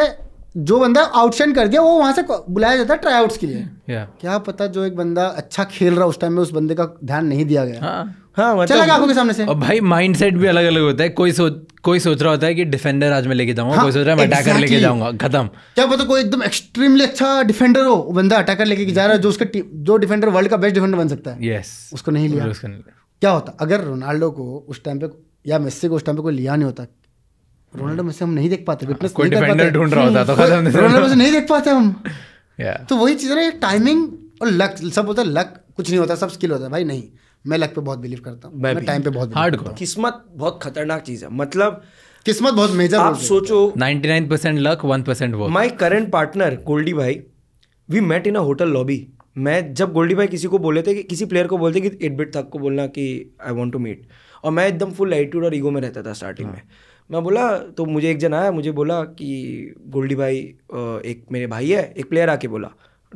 जो बंदा आउटसाइड कर दिया वो वहां से बुलाया जाता है ट्राईआउट्स के लिए yeah. क्या पता जो एक बंदा अच्छा खेल रहा उस टाइम में उस बंदे का ध्यान नहीं दिया गया हाँ, हाँ चला मतलब आंखों के सामने से और भाई माइंडसेट भी अलग अलग होता है कोई सोच कोई सोच रहा होता है कि डिफेंडर आज मैं लेके जाऊंगा हाँ, कोई सोच रहा है मैं अटैकर लेके जाऊंगा खत्म क्या पता कोई एकदम एक्सट्रीमली अच्छा डिफेंडर हो बंदा अटैकर लेके जा रहा है जो उसका जो डिफेंडर वर्ल्ड का बेस्ट डिफेंडर बन सकता है यस उसको नहीं लिया क्या होता अगर रोनाल्डो को उस टाइम पे या मेस्सी को उस टाइम पे कोई लिया नहीं होता रोनाल्डो में से हम नहीं देख पाते फिटनेस हाँ, कोई डिफेंडर ढूंढ रहा होता तो खत्म रोनाल्डो में से नहीं देख पाते हम तो वही चीज़ है टाइमिंग और लक सब होता है लक कुछ नहीं होता सब स्किल होता है भाई नहीं मैं लक पे बहुत बिलीव करता हूँ मैं टाइम पे बहुत हार्ड किस्मत बहुत खतरनाक चीज़ है मतलब किस्मत बहुत मेजर आप सोचो 99% luck 1% work my current partner Goldy भाई we met in a hotel lobby मैं जब गोल्डी भाई किसी को बोले थे कि किसी प्लेयर को बोलते कि एडबिट बिट थक को बोलना कि आई वॉन्ट टू मीट और मैं एकदम फुल एटीट्यूड और ईगो में रहता था स्टार्टिंग हाँ। में मैं बोला तो मुझे एक जन आया मुझे बोला कि गोल्डी भाई एक मेरे भाई है एक प्लेयर आके बोला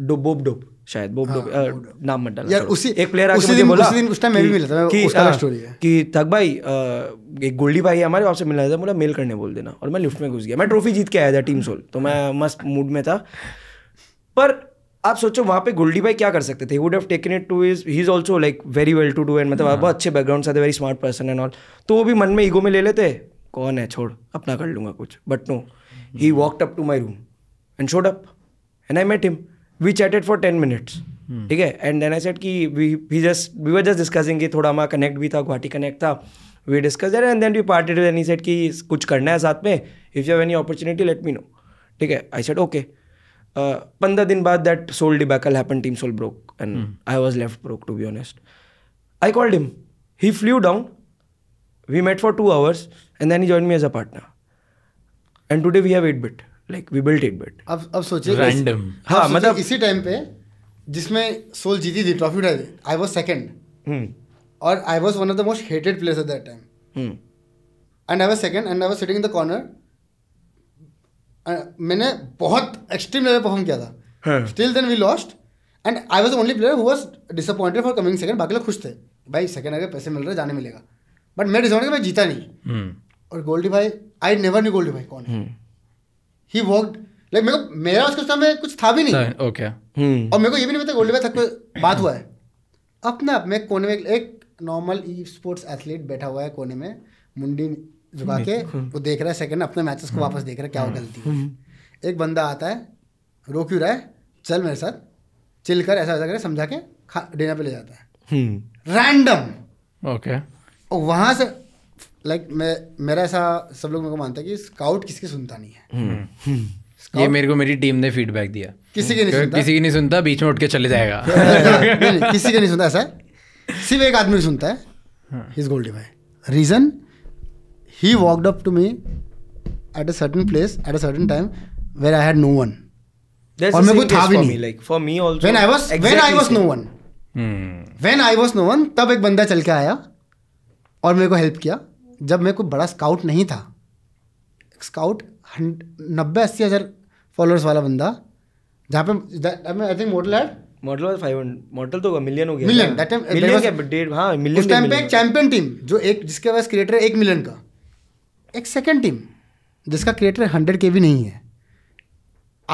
डो बोब डोब शायद बोब डोब हाँ, नाम मत डाल यार उसी एक प्लेयर आके मुझे बोला उसी दिन उस टाइम मैं भी मिला था कि, उसका स्टोरी है कि तक भाई एक गोल्डी भाई हमारे आपसे मिलना था बोला मेल करने बोल देना और मैं लिफ्ट में घुस गया मैं ट्रॉफी जीत के आया था टीम सोल तो मैं मस्त मूड में था पर आप सोचो वहाँ पे गोल्डी भाई क्या कर सकते थे would have taken it to is he is also like very well to do and मतलब बहुत हाँ। अच्छे बैकग्राउंड से very smart person and all तो वो भी मन में ईगो में ले लेते कौन है छोड़ अपना कर लूंगा कुछ but no he walked up to my room and showed up and I met him we chatted for ten minutes ठीक है एंड देन आई सेट कि we we just we were just discussing कि थोड़ा हमारा connect भी था Guwahati connect था we discuss that and then we to any said कि कुछ करना है साथ में if you have any opportunity let me no ठीक है आई सेट ओके पंद्रह दिन बाद that soul debacle happen team soul broke and I was left broke to be honest I called him he flew down we met for two hours and then he join me as a partner and today we have 8 bit like we built 8 bit अब अब सोचिए random हां मतलब इसी time पे जिसमें soul जीती थी ट्रॉफी उठाई थी आई वाज सेकंड और I was one of the most hated players at that time and I was second and I was sitting in the corner मैंने बहुत एक्सट्रीम लेवल परफॉर्म किया था still then we lost and I was only player who was disappointed for coming second बाकी लोग खुश थे भाई second अगर पैसे मिल रहे जाने मिलेगा बट मैं डिसअपॉइंटेड मैं जीता नहीं हम्म। और गोल्डी भाई आई नेवर न्यू गोल्डी भाई कौन है ही वर्क लाइक मेरे को मेरा उसके समय कुछ था भी नहीं ओके हाँ, okay. hmm. और मेरे को ये भी नहीं पता गोल्डी भाई तक बात हुआ है अपने आप में कोने में एक नॉर्मल ई स्पोर्ट्स एथलीट बैठा हुआ है कोने में मुंडी झुका के वो देख रहा है सेकंड अपने मैचेस को हम्म। वापस देख रहा है क्या हम्म। गलती है एक बंदा आता है रो क्यों रहा है चल मेरे साथ चिल कर ऐसा ऐसा कर समझा के डिनर पे ले जाता है रैंडम ओके okay. और वहां से लाइक like, मैं मेरा ऐसा सब लोग मेरे को मानता है कि स्काउट किसकी सुनता नहीं है हम्म। हम्म। ये मेरे को मेरी टीम ने फीडबैक दिया किसी की नहीं सुनता किसी की नहीं सुनता बीच में उठ के चले जाएगा किसी की नहीं सुनता ऐसा सिर्फ एक आदमी सुनता है हिज गोल्डी भाई reason he walked up to me at a certain place at a certain time where I had no one और मेरे को था भी नहीं like for me also when I was when I was no one when I was no one तब एक बंदा चल के आया और मेरे को हेल्प किया जब मेरे को बड़ा स्काउट नहीं था स्काउट नब्बे अस्सी हज़ार फॉलोअर्स वाला बंदा जहाँ पे I think Mortal had Mortal five Mortal तो मिलियन हो गया मिलियन दैट टाइम मिलियन क्या डेढ़ हाँ मिलियन हाँ, उस टाइम पे एक चैंपियन टीम जो एक जिसके पास क्रिएटर एक मिलियन का एक सेकंड टीम जिसका क्रिएटर हंड्रेड के भी नहीं है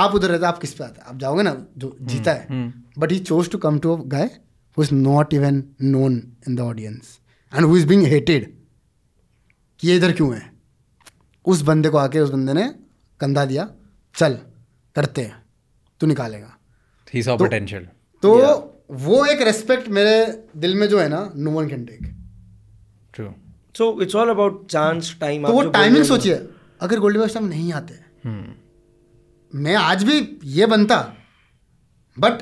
आप उधर रहते आप किस पे आते आप जाओगे ना जो जीता है but he chose to come to a guy who is not even known in the audience and who is being hated कि ये इधर क्यों है उस बंदे को आके उस बंदे ने कंधा दिया चल करते हैं तू निकालेगा ही सॉ पोटेंशियल तो, तो वो एक रेस्पेक्ट मेरे दिल में जो है ना no one can take true so it's all about chance time वो टाइमिंग सोचिए अगर गोल्डी बॉय नहीं आते hmm. मैं आज भी ये बनता बट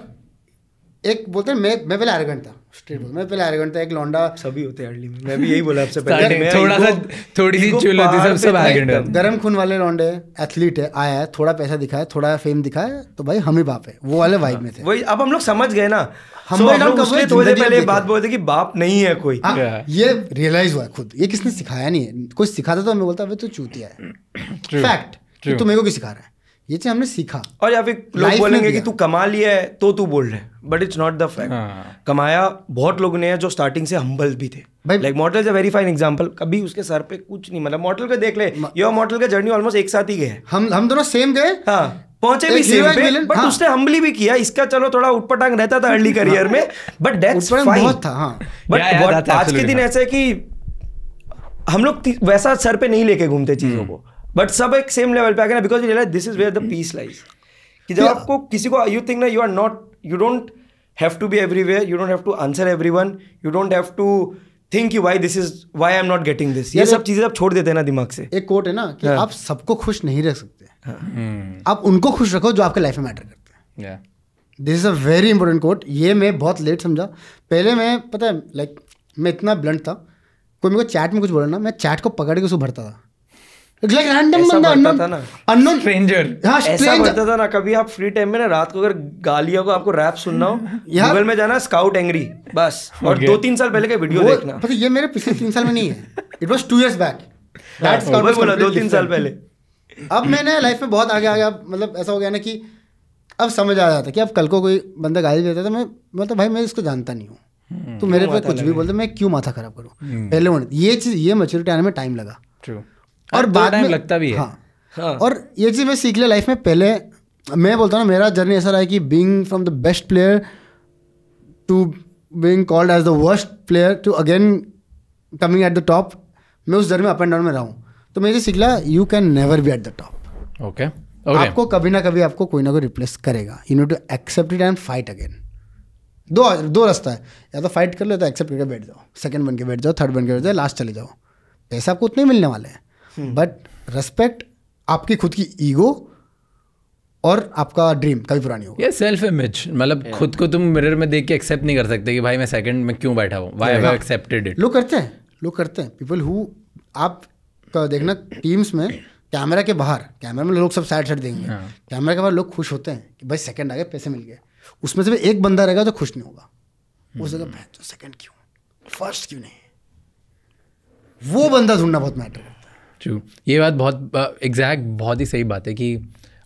एक बोलते हैं मैं मैं पहले एरोगेंट था स्ट्रीट फूड मैं पहले था एक लौंडा सभी होते हैं अर्ली में मैं भी यही बोला आपसे पहले थोड़ा सा थोड़ी सी चुल होती सब सब गरम खून वाले लौंडे एथलीट है आया है थोड़ा पैसा दिखाए थोड़ा फेम दिखाए तो भाई हम ही बाप है वो वाले वाइब में थे वही अब हम लोग समझ गए ना हम लोग पहले बात कि बाप नहीं है कोई हाँ, ये रियलाइज हुआ खुद ये किसने सिखाया नहीं है कोई सिखाता तो हमें बोलता चूतिया है फैक्ट तू मेरे को सिखा रहा है ये चीज हमने सीखा और या फिर लोग बोलेंगे कि तू कमा लिया है तो तू बोल रहे but it's not the fact कमाया बहुत लोगों ने जो स्टार्टिंग से हम्बल भी थे like Mortal is a very fine example कभी उसके सर पे कुछ नहीं मतलब मॉडल का देख ले योर मॉडल का जर्नी ऑलमोस्ट एक साथ ही गए हम हम दोनों सेम गए हाँ पहुंचे भी सेम पे बट हाँ। उसने हम्बली भी किया इसका चलो थोड़ा उठपटांग रहता था अर्ली करियर में बट दैट्स फाइन बहुत था हां बट आज के दिन हाँ। ऐसे कि हम लोग वैसा सर पे नहीं लेके घूमते चीजों हम्म। को बट सब एक सेम लेवल पे आ गए ना because this is where the peace lies कि जब आपको किसी को यू थिंक ना you are not you don't have to be everywhere you don't have to answer every one you don't have to think you why this is why I am not getting this ये सब चीजें आप छोड़ देते हैं ना दिमाग से एक कोट है ना कि हाँ। आप सबको खुश नहीं रख सकते हाँ। हम्म। आप उनको खुश रखो जो आपके लाइफ में मैटर करते हैं this is a very important quote ये मैं बहुत लेट समझा पहले मैं पता है लाइक मैं इतना ब्लंट था कोई मेरे को चैट में कुछ बोला ना मैं चैट को पकड़ के उसको भरता था ऐसा हाँ, हो हाँ, बहुत आगे आ गया मतलब ऐसा हो गया ना कि अब समझ आ जाता कि अब कल को कोई बंदा गाली देता था तो मैं मतलब भाई मैं इसको जानता नहीं हूँ तो मेरे पे कुछ भी बोलते मैं क्यों माथा खराब करूँ हम्म। पहले ये चीज़ ये मेच्योरिटी आने में टाइम लगा और बाद में लगता भी है हाँ, हाँ। और ये चीज़ मैं सीख लिया लाइफ में पहले मैं बोलता हूँ ना मेरा जर्नी ऐसा रहा है कि being from the best player to being called as the worst player to again coming at the top मैं उस जर्नी में अप एंड डाउन में रहा हूँ तो मैं ये सीख लिया you can never be at the top okay आपको कभी ना कभी आपको कोई ना कोई रिप्लेस करेगा you know to accept it and fight again दो दो रास्ता है या तो फाइट कर लो तो एक्सेप्ट करके बैठ जाओ सेकंड बन के बैठ जाओ थर्ड बन के बैठ जाओ लास्ट चले जाओ पैसा आपको उतने मिलने वाले हैं बट hmm. रेस्पेक्ट आपकी खुद की ईगो और आपका ड्रीम कभी पुरानी हो ये सेल्फ इमेज मतलब खुद को तुम मिरर में देख के एक्सेप्ट नहीं कर सकते कि भाई मैं सेकंड में क्यों बैठा हूँ वाई हैव एक्सेप्टेड इट लोग करते हैं लोग करते हैं पीपल हु आप का देखना टीम्स में कैमरा के बाहर कैमरा में लोग सब साइड साइड देंगे हाँ. कैमरा के बाहर लोग खुश होते हैं कि भाई सेकंड आ गए पैसे मिल गए उसमें से भी एक बंदा रहेगा तो खुश नहीं होगा उस जगह सेकंड क्यों फर्स्ट क्यों नहीं वो बंदा ढूंढना बहुत मैटर है ट्रू ये बात बहुत एग्जैक्ट बहुत ही सही बात है कि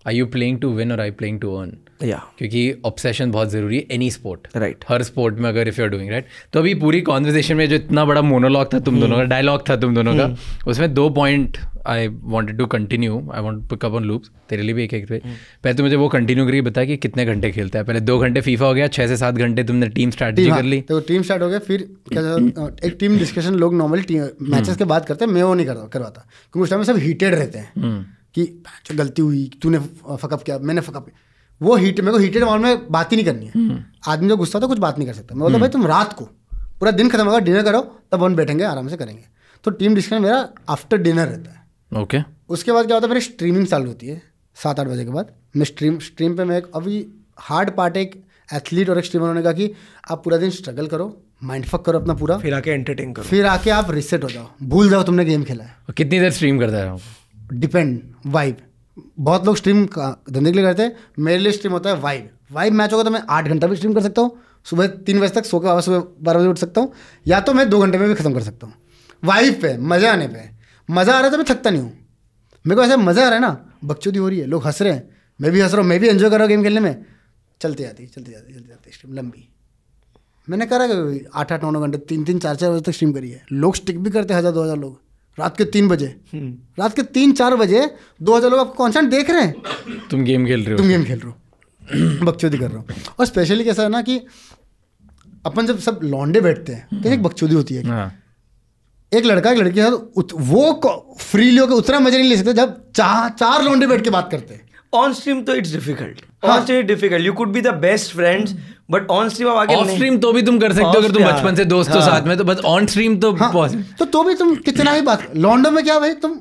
I you playing to win और आई प्लेइंग टू अर्न या क्योंकि ऑब्सेशन बहुत जरूरी है एनी स्पोर्ट राइट हर स्पोर्ट में अगर if you are doing right तो अभी पूरी कॉन्वर्जेशन में जो इतना बड़ा मोनोलॉग था तुम दोनों का डायलॉग था तुम दोनों का hmm. उसमें दो point I wanted to continue I want pick up on तेरे लिए भी एक एक थे पहले तो मुझे वो कंटिन्यू करिए बताया कि कितने घंटे खेलता है पहले दो घंटे फीफा हो गया छः से सात घंटे तुमने टीम स्ट्रैटेजी कर ली तो टीम स्टार्ट हो गया फिर एक टीम डिस्कशन लोग नॉर्मल मैचेस के बाद करते हैं मैं वो नहीं करवाता क्योंकि उस टाइम सब हीटेड रहते हैं हम्म। कि तो गलती हुई तूने फकअप किया मैंने फकअप किया वो हीट मेरे को हीटेड माहौल में बात ही नहीं करनी है हम्म। आदमी जो गुस्सा तो कुछ बात नहीं कर सकता मैं बोलता भाई हम्म। तुम रात को पूरा दिन खत्म होगा डिनर करो तब हम बैठेंगे आराम से करेंगे तो टीम डिस्कशन मेरा आफ्टर डिनर रहता है ओके उसके बाद क्या होता है फिर स्ट्रीमिंग चालू होती है सात आठ बजे के बाद मैं स्ट्रीम स्ट्रीम पे मैं एक अभी हार्ड पार्ट एक एथलीट और एक स्ट्रीमर होने का कि आप पूरा दिन स्ट्रगल करो माइंड फक करो अपना पूरा फिर आके एंटरटेन करो फिर आके आप रिसेट हो जाओ भूल जाओ तुमने गेम खेला है कितनी देर स्ट्रीम करता है डिपेंड वाइब बहुत लोग स्ट्रीम धंधे के लिए करते हैं मेरे लिए स्ट्रीम होता है वाइब वाइब मैच होगा तो मैं आठ घंटा भी स्ट्रीम कर सकता हूँ सुबह तीन बजे तक सो के सुबह बारह बजे उठ सकता हूँ या तो मैं दो घंटे में भी खत्म कर सकता हूँ वाइब पे मजा आने पर मज़ा आ रहा था तो मैं थकता नहीं हूँ मेरे को ऐसा मज़ा आ रहा है ना बकचोदी हो रही है लोग हंस रहे हैं मैं भी हंस रहा हूँ मैं भी इन्जॉय कर रहा हूँ गेम खेलने में चलते जाती चलते जाती चलते जाती स्ट्रीम लंबी मैंने करा कि आठ आठ नौ नौ घंटे तीन तीन चार चार बजे तक स्ट्रीम करी है लोग स्टिक भी करते हज़ार दो हज़ार लोग रात के तीन बजे हम्म। रात के तीन चार बजे दो हज़ार लोग आपको कॉन्सर्ट देख रहे हैं तुम गेम खेल रहे हो तुम गेम खेल रहे हो बकचोदी कर रहा हो और स्पेशली कैसा है ना कि अपन जब सब लॉन्डे बैठते हैं तो एक बकचोदी होती है हाँ। एक लड़का एक लड़की के साथ वो फ्रीली होकर उतना मजा नहीं ले सकते जब चा, चार लौंडे बैठ के बात करते हैं ऑन स्ट्रीम तो it's difficult on stream difficult you could be the best friends but on stream अब आगे ऑन स्ट्रीम तो भी तुम कर सकते हो अगर तुम बचपन से दोस्तों हाँ। साथ में तो बस ऑन स्ट्रीम तो हाँ। तो तो भी तुम कितना ही बात लॉन्डो में क्या भाई तुम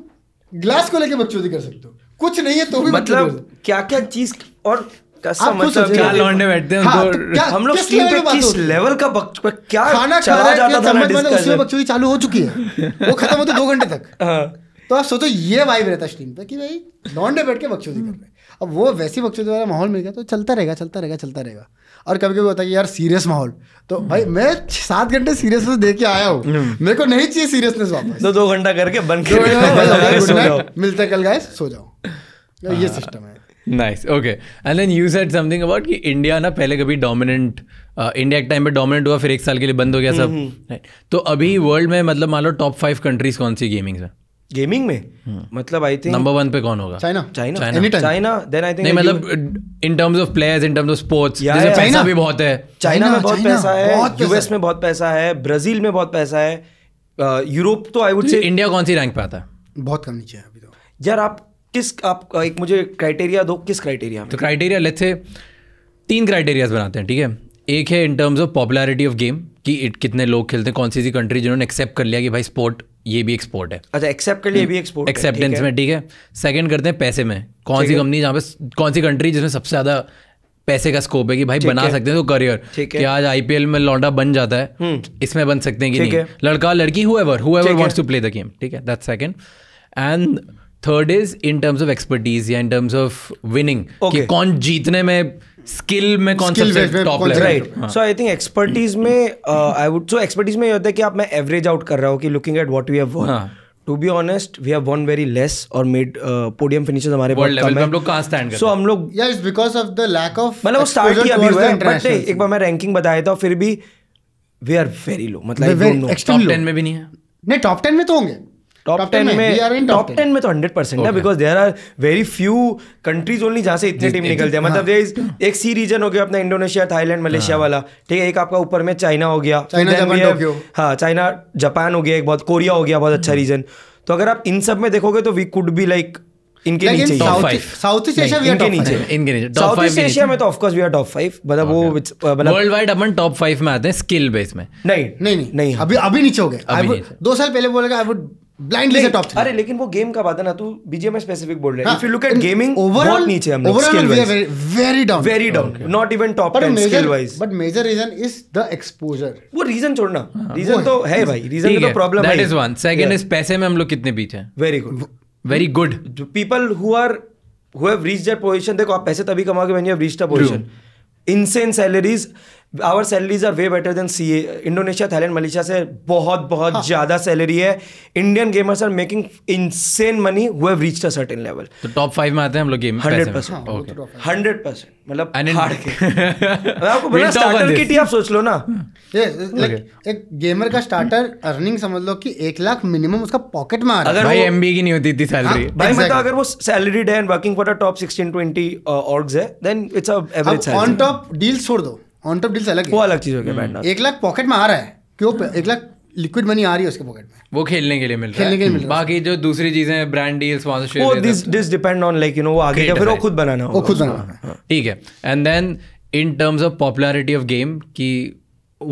ग्लास को लेके बच्चों कर सकते हो कुछ नहीं है तो भी मतलब क्या क्या चीज और कसम मतलब तो क्या लौंडे बैठते हैं हाँ, तो क्या, हम लोग स्क्रीन पे किस लेवल का बक, क्या खाना खा रहा जाता था ना उसमें तो बकचोदी चालू हो चुकी है वो खत्म होते दो घंटे तक हाँ। तो आप सोचो ये वाइब रहता स्ट्रीम पे कि भाई लौंडे बैठ के बकचोदी कर रहे अब वो वैसी बकचोदी वाला माहौल मिल गया तो चलता रहेगा चलता रहेगा चलता रहेगा और कभी कभी होता है यार सीरियस माहौल तो भाई हम्म। मैं सात घंटे सीरियसनेस दे के आया हूँ हम्म। मेरे को नहीं चाहिए सीरियसनेस वापस तो दो घंटा करके बन के मिलते कल गाय सो जाओ ये सिस्टम हाँ। है nice okay and then you said something about कि इंडिया ना पहले कभी डोमिनेंट इंडिया uh, एक टाइम पे डोमिनेंट हुआ फिर एक साल के लिए बंद हो गया सब हम्म, हम्म। तो अभी वर्ल्ड में मतलब मान लो टॉप फाइव कंट्रीज कौन सी गेमिंग से गेमिंग में हम्म। मतलब आई थिंक नंबर वन पे कौन होगा China China China then I think नहीं मतलब in terms of players in terms of sports जैसे पैसा भी बहुत है चाइना में बहुत पैसा है यूएस में बहुत पैसा है ब्राजील में बहुत पैसा है यूरोप तो आई वुड से इंडिया कौन सी रैंक पे आता है बहुत कम नीचे है अभी तो यार आप किस आप एक मुझे क्राइटेरिया दो किस क्राइटेरिया तो क्राइटेरिया लेट्स से तीन क्राइटेरियाज बनाते हैं ठीक है एक है in terms of popularity of game कि इट कितने लोग खेलते हैं कौन सी सी कंट्री जिन्होंने एक्सेप्ट कर लिया कि भाई स्पोर्ट ये भी एक स्पोर्ट है अच्छा एक्सेप्ट कर लिया भी एक्सपोर्ट एक्सेप्टेंस में ठीक है सेकंड करते हैं पैसे में कौन सी कंपनी जहाँ पे कौन सी कंट्री जिसमें सबसे ज़्यादा पैसे का स्कोप है कि भाई बना सकते हैं तो करियर कि आज आईपीएल में लौंडा बन जाता है हम्म। इसमें बन सकते हैं कि नहीं लड़का लड़की whoever whoever wants to play the game ठीक है that second and third is in terms of expertise या इन टर्म्स ऑफ विनिंग कौन जीतने में स्किल में कौन सा top right so I think expertise में आई वुड सो एक्सपर्टीज में ये होता है कि आप मैं एवरेज आउट कर रहा हूँ कि looking at what you have to be honest we have won very less और मेड पोडियम फिनिश हमारे सो हम लोग because of the lack of मतलब स्टार्ट किया अभी एक बार मैं रैंकिंग बताया था फिर भी वी आर वेरी लो मतलब टॉप 10 में भी नहीं है नहीं टॉप 10 में तो होंगे टॉप टेन में तो हंड्रेड परसेंट है because there are very few countries only जहाँ से इतने टीम निकलते हैं हाँ। मतलब एक सी रीजन हो गया अपना इंडोनेशिया थाईलैंड मलेशिया वाला ठीक है एक आपका ऊपर में चाइना हो गया हाँ चाइना जापान हो गया एक बहुत कोरिया हो गया बहुत अच्छा रीजन hmm। तो अगर आप इन सब में देखोगे तो वी कुड बी लाइक इनके नीचे साउथ ईस्ट एशिया इनके नीचे इनके नीचे साउथ ईस्ट एशिया में तो of course we are top 5 मतलब वो uh, मतलब वर्ल्ड वाइड अपन टॉप 5 में आते हैं स्किल बेस में नहीं नहीं नहीं अभी अभी नीचे हो गए दो साल पहले बोलेगा आई वुड ब्लाइंडली से टॉप अरे लेकिन वो गेम का बात है ना तू बीजीएम स्पेसिफिक बोल रहे है if you look at gaming overall नीचे हम skill wise very down very down not even top 10 skill wise but major reason is the exposure वो रीजन छोड़ना रीजन हाँ। तो है भाई रीजन तो प्रॉब्लम है that is one second is पैसे में हम लोग कितने पीछे हैं very good very good people who are who have reached their position देखो आप पैसे तभी कमाओगे when you have reached a position insane salaries our salaries are way better than see Indonesia Thailand Malaysia से बहुत बहुत हाँ. ज़्यादा सैलरी है Indian gamers are making insane money who have reached a certain level तो top five में आते हैं हम लोग game hundred percent hundred percent मतलब हार्ड के आपको बोला स्टार्टर की टी आप सोच लो ना ये लाइक एक गेमर का स्टार्टर अर्निंग समझ लो कि एक लाख मिनिमम उसका पॉकेट में आ रहा है भाई एमबी की नहीं होती थी सैलरी हाँ, भाई मैं मतलब तो अगर वो salary day and working for a top 16 20 orgs है then it's a average salary on top deal छोड़ दो ऑन टॉप डील्स अलग वो अलग चीज हो गया हम्म। बैंड एक लाख पॉकेट में आ रहा है क्यों एक लाख लिक्विड मनी आ रही है उसके पॉकेट में वो खेलने के लिए मिल रहा है खेलने के लिए बाकी जो दूसरी चीजें ब्रांड डील स्पॉन्सरशिप वो this this depend on like you know वो आगे का फिर वो खुद बनाना वो खुद बनाना हाँ। ठीक है and then in terms of popularity of game कि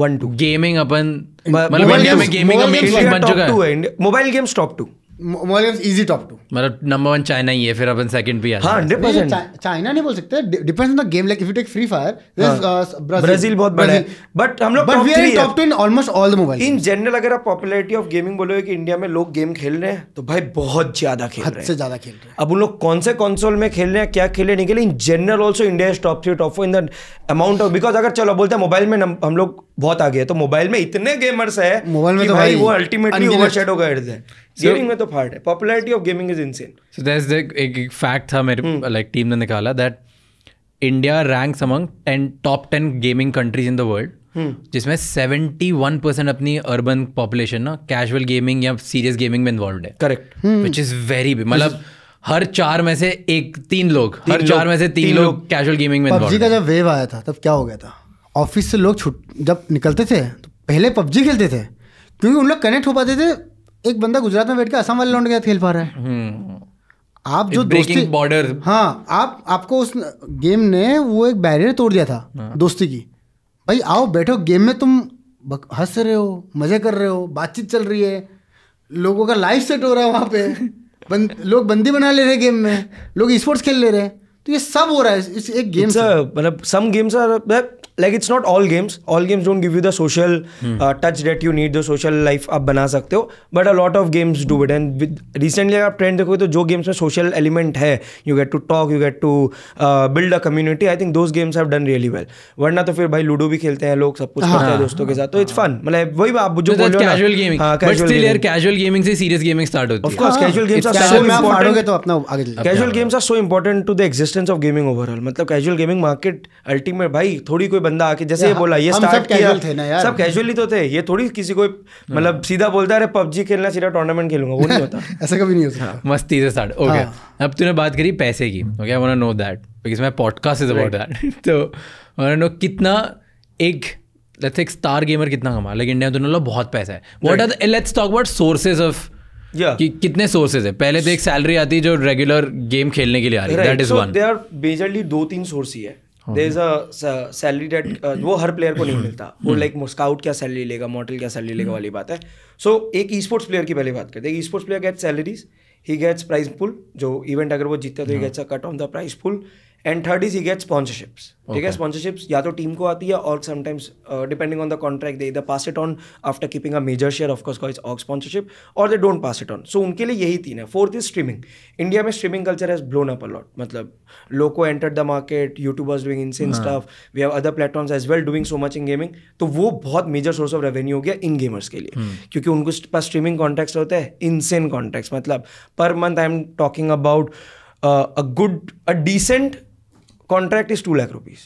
वन टू गेमिंग अपन मतलब इंडिया में गेमिंग का मेन बन चुका है mobile games top two easy top two मतलब नंबर वन चाइना ही है फिर अपन सेकंड भी हाँ चाइना नहीं बोल सकते depends on the game like if you take free fire Brazil बहुत बड़ा है बट हम लोग but we are top two in almost all the mobile in general अगर आप ऑफ गेमिंग बोलोगे कि इंडिया में लोग गेम खेल रहे हैं तो भाई बहुत ज्यादा खेल रहे हैं ज्यादा खेल रहे हैं अब उन लोग कौन से कंसोल में खेल रहे हैं क्या खेल रहे नहीं खेल in general also India is top three top four in the amount of because अगर चलो बोलते हैं मोबाइल में हम लोग बहुत आगे है तो मोबाइल में इतने गेमर्स है मोबाइल में तो भाई वो अल्टीमेटली ओवरशेडो कर गेमिंग में तो फार्ट है popularity of gaming is insane so that's the एक फैक्ट था मेरे लाइक hmm. टीम ने निकाला that India rank among ten top ten gaming countries in the world जिसमें सेवेंटी वन परसेंट अपनी अर्बन पॉपुलेशन ना कैजुअल गेमिंग या serious gaming में इन्वॉल्व है correct which is very big मतलब हर चार में से एक तीन लोग तीन हर लोग, चार में से तीन, तीन लोग, लोग कैजुअल गेमिंग में पबजी का जब वेव आया था तब क्या हो गया था ऑफिस से लोग छुट जब निकलते थे तो पहले पबजी खेलते थे क्योंकि उन लोग कनेक्ट हो पाते थे एक बंदा गुजरात में बैठ के असम वाले लौंड गया खेल पा रहा है हम्म। आप जो दोस्ती बॉर्डर हाँ आप आपको उस गेम ने वो एक बैरियर तोड़ दिया था हाँ। दोस्ती की भाई आओ बैठो गेम में तुम हंस रहे हो मजे कर रहे हो बातचीत चल रही है लोगों का लाइफ सेट हो रहा है वहाँ पे बन, लोग बंदी बना ले रहे गेम में लोग स्पोर्ट्स खेल ले रहे हैं तो ये सब हो रहा है इस एक गेम मतलब some games are like it's not all games all games don't give you the social touch that you need the social life आप बना सकते हो but a lot of games do it and with recently अगर आप trend देखोगे तो जो games में सोशल एलिमेंट है you get to talk you get to build a community I think those games have done really well वरना तो फिर भाई लूडो भी खेलते हैं लोग सब कुछ हाँ, करते हैं हाँ, दोस्तों के हाँ, साथ तो इट्स फन मतलब वही आप जो तो बोल रहे casual gaming but casual gaming से सीरियस गेमिंग स्टार्ट होती है of course casual games are so important तो अपना आगे casual games are so important to the existence of gaming overall मतलब कैजुअल गेमिंग मार्केट अल्टीमेट भाई थोड़ी कोई बंदा आके जैसे ये बोला ये स्टार्ट किया थे ना यार सब कैजुअली तो थे ये थोड़ी किसी को मतलब हाँ। सीधा बोलता है अरे पबजी खेलना सीधा टूर्नामेंट खेलूंगा वो नहीं होता ऐसा कभी नहीं होता हाँ, मस्ती से स्टार्ट हाँ। ओके अब तूने बात करी पैसे की okay I want know that because my podcast is about that तो आई वांट नो कितना एक लेट्स एक स्टार गेमर कितना कमा लाइक इंडिया में तो लोग बहुत पैसा है what are let's talk about sources of Yeah. कि कितने सोर्सेज है पहले तो एक सैलरी आती है जो रेगुलर गेम खेलने के लिए आ रही है that is one they are basically दो तीन सोर्स ही है देर इज अलरी सैलरी डेट वो हर प्लेयर को नहीं मिलता वो लाइक hmm. स्काउट क्या सैलरी लेगा मॉडल क्या सैलरी लेगा hmm. वाली बात है सो एक ई स्पोर्ट्स प्लेयर की पहले बात करते हैं esports player gets salaries he gets prize pool जो इवेंट अगर वो जीतता है तो he gets a cut on the prize pool and third is he get sponsorships ठीक है स्पॉन्सरशिप्स या तो टीम को आती है और sometimes depending on the contract they the pass it on after keeping a major share of course cause org sponsorship और they don't pass it on so उनके लिए यही तीन है फोर्थ इज स्ट्रीमिंग इंडिया में streaming culture has blown up a lot मतलब Loco enter the market YouTubers doing insane stuff we have other platforms as well doing so much in gaming तो वो बहुत मेजर सोर्स ऑफ रेवेन्यू हो गया इन gamers के लिए हम्म। क्योंकि उनको पास स्ट्रीमिंग कॉन्टैक्ट होते हैं इनसेन कॉन्टैक्ट मतलब per month I am talking about a good a decent contract is two lakh rupees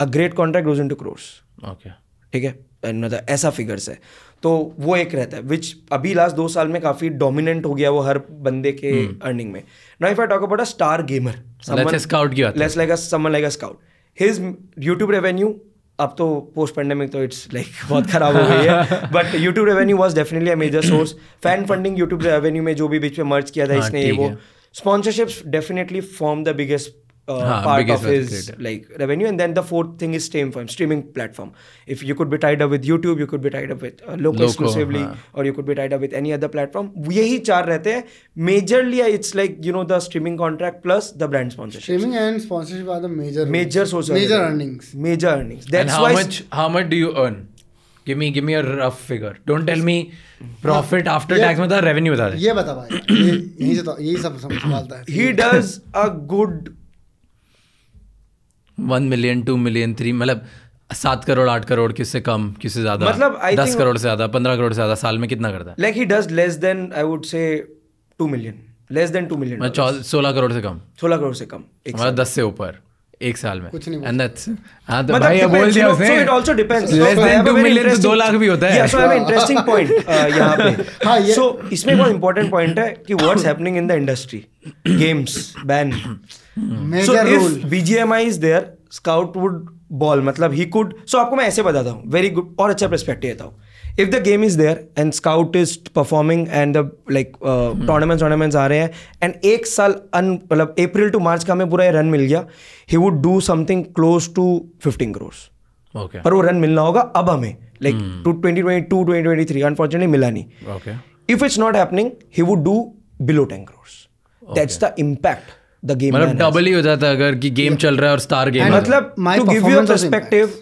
a great contract goes in two crores okay ठीक है मतलब ऐसा फिगर्स है तो वो एक रहता है विच अभी लास्ट दो साल में काफी डोमिनेंट हो गया वो हर बंदे के अर्निंग hmm. में now if I talk about a star gamer Scout less like someone like a Scout his YouTube revenue अब तो पोस्ट पेंडेमिक तो इट्स लाइक बहुत खराब हो गई है but YouTube revenue was definitely a major source fan funding YouTube revenue में जो भी बीच में मर्ज किया था हाँ, इसने वो sponsorships definitely form the biggest uh, Haan, part of his like revenue and then the fourth thing is stream from streaming platform if you could be tied up with youtube you could be tied up with uh, local Loco, exclusively or you could be tied up with any other platform यही चार रहते majorly it's like you know the streaming contract plus the brand sponsorship streaming and sponsorship are the major major social major earnings major earnings that's and how why much how much do you earn give me give me a rough figure don't tell me profit after tax मतलब revenue बता दे ये बता भाई यही सब he does a good one million two million three मतलब सात करोड़ आठ करोड़ किससे कम किससे ज्यादा मतलब दस करोड़ से ज्यादा पंद्रह करोड़ से ज्यादा साल में कितना करता है like he does less than I would say two million less than two million सोलह करोड़ से कम सोलह करोड़ से कम मतलब दस से ऊपर एक साल में कुछ नहीं एंड दैट्स हां तो मतलब भाई अब बोल दिया उसने so it also depends less than 2 million तो 2 लाख भी होता है so I have interesting point यहां पे हां ये सो इसमें बहुत इंपॉर्टेंट पॉइंट है कि what's happening in the industry games ban major rule BGMI is there Scout would ball मतलब ही कुड सो आपको मैं ऐसे बताता हूं वेरी गुड और अच्छा पर्सपेक्टिव देता हूं if the game is there and Scout is performing and like tournaments tournaments आ रहे हैं एंड एक साल अन मतलब अप्रैल टू मार्च का हमें पूरा रन मिल गया he would do something close to fifteen crores okay. पर वो रन मिलना होगा अब हमें like two twenty twenty two twenty twenty three unfortunately मिला नहीं if it's not happening he would do below ten crores that's the impact the game मतलब double ही हो जाता है अगर कि गेम yeah. चल रहा है और स्टार गेम मतलब to give you perspective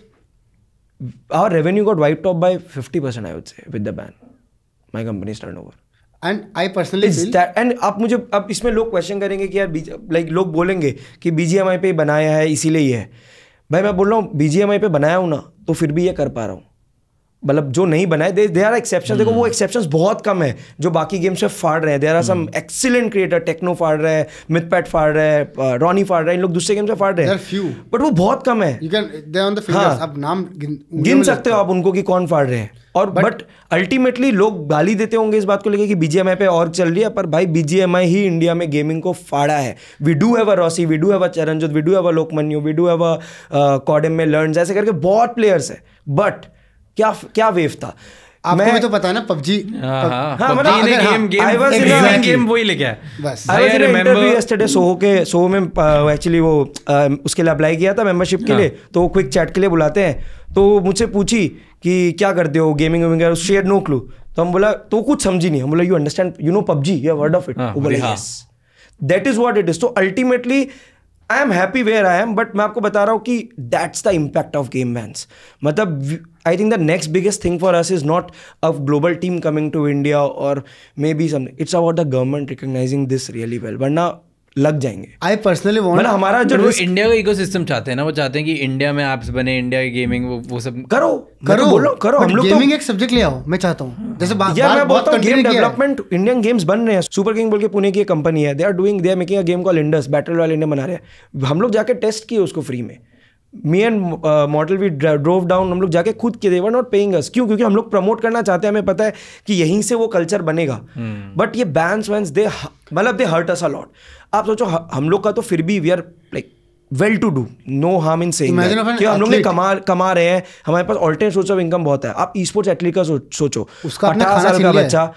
our revenue got wiped off by 50% I would say with the ban. My company's turnover. And I personally and आप मुझे अब इसमें लोग क्वेश्चन करेंगे कि यार लाइक लोग बोलेंगे कि बी जी एम आई पे बनाया है इसीलिए ये है भाई मैं बोल रहा हूँ बी जी एम आई पे बनाया हूँ ना तो फिर भी ये कर पा रहा हूँ मतलब जो नहीं बनाए दे आर एक्सेप्शन देखो वो एक्सेप्शन hmm. बहुत कम है जो बाकी गेम्स में फाड़ रहे हैं they are some excellent creator Techno फाड़ रहे हैं मिथ पैट फाड़ रहे हैं रॉनी uh, फाड़ रहे हैं इन लोग दूसरे गेम्स में फाड़ रहे हैं बट वो बहुत कम है हाँ. गिन सकते हो आप उनको कि कौन फाड़ रहे हैं और बट अल्टीमेटली लोग गाली देते होंगे इस बात को लेकर कि बीजीएमआई पे और चल रही है पर भाई बीजीएमआई ही इंडिया में गेमिंग को फाड़ा है we do have a Rossi we do have a Charanjot we do have a लोकमन्यू we do have a CODM में लर्न ऐसे करके बहुत प्लेयर्स है बट क्या क्या वेव था आपको तो पता ना पबजी एक्चुअली वो um, उसके लिए अप्लाई किया था मेंबरशिप के हाँ। लिए तो वो क्विक चैट के लिए बुलाते हैं तो मुझसे पूछी कि क्या करते हो गेमिंग वेमिंग शेयर नो क्लू तो हम बोला तो कुछ समझी नहीं हम बोला you understand you know PUBG you word of it that is what it is तो ultimately I am happy where I am but मैं आपको बता रहा हूँ कि that's the impact of game मैंस मतलब I think the next biggest thing for us is not a global team coming to India और maybe something it's about the government recognising this really well वरना लग जाएंगे I personally मतलब हमारा जो India का इको सिस्टम चाहते हैं ना वो चाहते हैं कि इंडिया में ऐप्स बने इंडिया की गेमिंग वो वो सब करो तो करो बोलो करो हम लोग गेमिंग तो, एक सब्जेक्ट ले आओ मैं चाहता हूँ जैसे बात यार मैं बहुत गेम डेवलपमेंट इंडियन गेम्स बन रहे हैं सुपर किंग बोल के पुणे की एक कंपनी है they are doing they are making a game call Indus battle royale India बना रहे हैं हम लोग जाके टेस्ट किए उसको फ्री में me and model we drove down हम लोग जाके खुद के देवर नॉट पेइंग अस क्यों क्योंकि हम लोग प्रमोट करना चाहते हैं हमें पता है कि यहीं से वो कल्चर बनेगा बट हम्म। ये बैंस वैंस दे मतलब दे हर्ट अस अलॉट आप सोचो हम लोग का तो फिर भी we are like well to do no harm in से हम लोग कमा कमा रहे हैं हमारे पास ऑल्टरनेट सोर्स ऑफ इनकम बहुत है आप ई स्पोर्ट्स एथलीट का सोचो उसका अठारह साल का बच्चा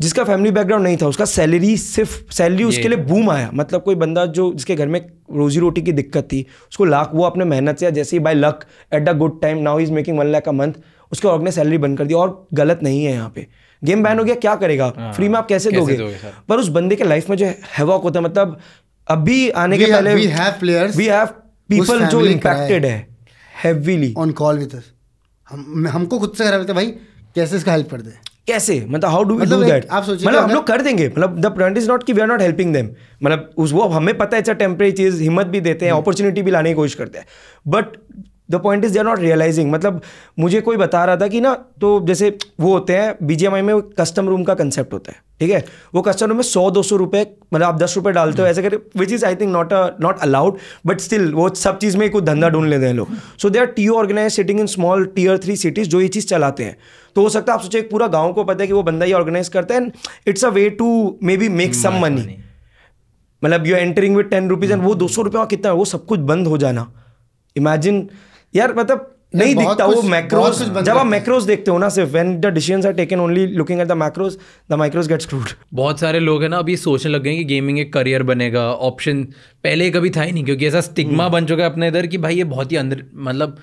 जिसका फैमिली बैकग्राउंड नहीं था उसका सैलरी सिर्फ सैलरी उसके लिए बूम आया मतलब कोई बंदा जो जिसके घर में रोजी रोटी की दिक्कत थी उसको लाख वो अपने मेहनत से जैसे ही by luck at the good time now is making one lakh a month उसके और ने सैलरी बंद कर दी और गलत नहीं है यहाँ पे गेम बैन हो गया क्या करेगा फ्री हाँ। में आप कैसे, कैसे दोगे, दोगे पर उस बंदे के लाइफ में जो वॉक होता है मतलब अभी आने के पहले we have players we have people जो इम्पैक्टेड है ऑन कॉल विद हम हमको खुद से करा भाई कैसे इसका हेल्प कर दे कैसे मतलब हाउ डू डू दैट आप सोचिए मतलब हम लोग कर देंगे मतलब द पॉइंट इज नॉट कि we are not helping them मतलब उस वो हमें पता है अच्छा टेम्परेरी चीज हिम्मत भी देते हैं अपॉर्चुनिटी हम्म। भी लाने की कोशिश करते हैं but the point is they are not realising मतलब मुझे कोई बता रहा था कि ना तो जैसे वो होते हैं बीजेएमआई में कस्टम रूम का कंसेप्ट होता है ठीक है वो कस्टम रूम में सौ दो सौ रुपए मतलब आप दस रुपए डालते हो ऐसे करके which is I think not not allowed but still वो सब चीज़ में कुछ धंधा ढूंढ लेते हैं लोग सो दे आर टी organise sitting in small tier three cities जो ये चीज़ चलाते हैं तो हो सकता है आप सोचे एक पूरा गाँव को पता है कि वो बंदा ये ऑर्गेनाइज करता है and it's a way to maybe make some money मतलब you entering with ten rupees and वो दो सौ रुपये कितना है वो सब कुछ बंद हो जाना इमेजिन यार मतलब नहीं दिखता वो मैक्रोस जब आप मैक्रोस देखते हो ना सिर्फ when the decisions are taken only looking at the macros the micros get screwed बहुत सारे लोग हैं ना अभी सोचने लग गए कि गेमिंग एक करियर बनेगा ऑप्शन पहले कभी था ही नहीं क्योंकि ऐसा स्टिग्मा हम्म। बन चुका है अपने इधर कि भाई ये बहुत ही अंदर मतलब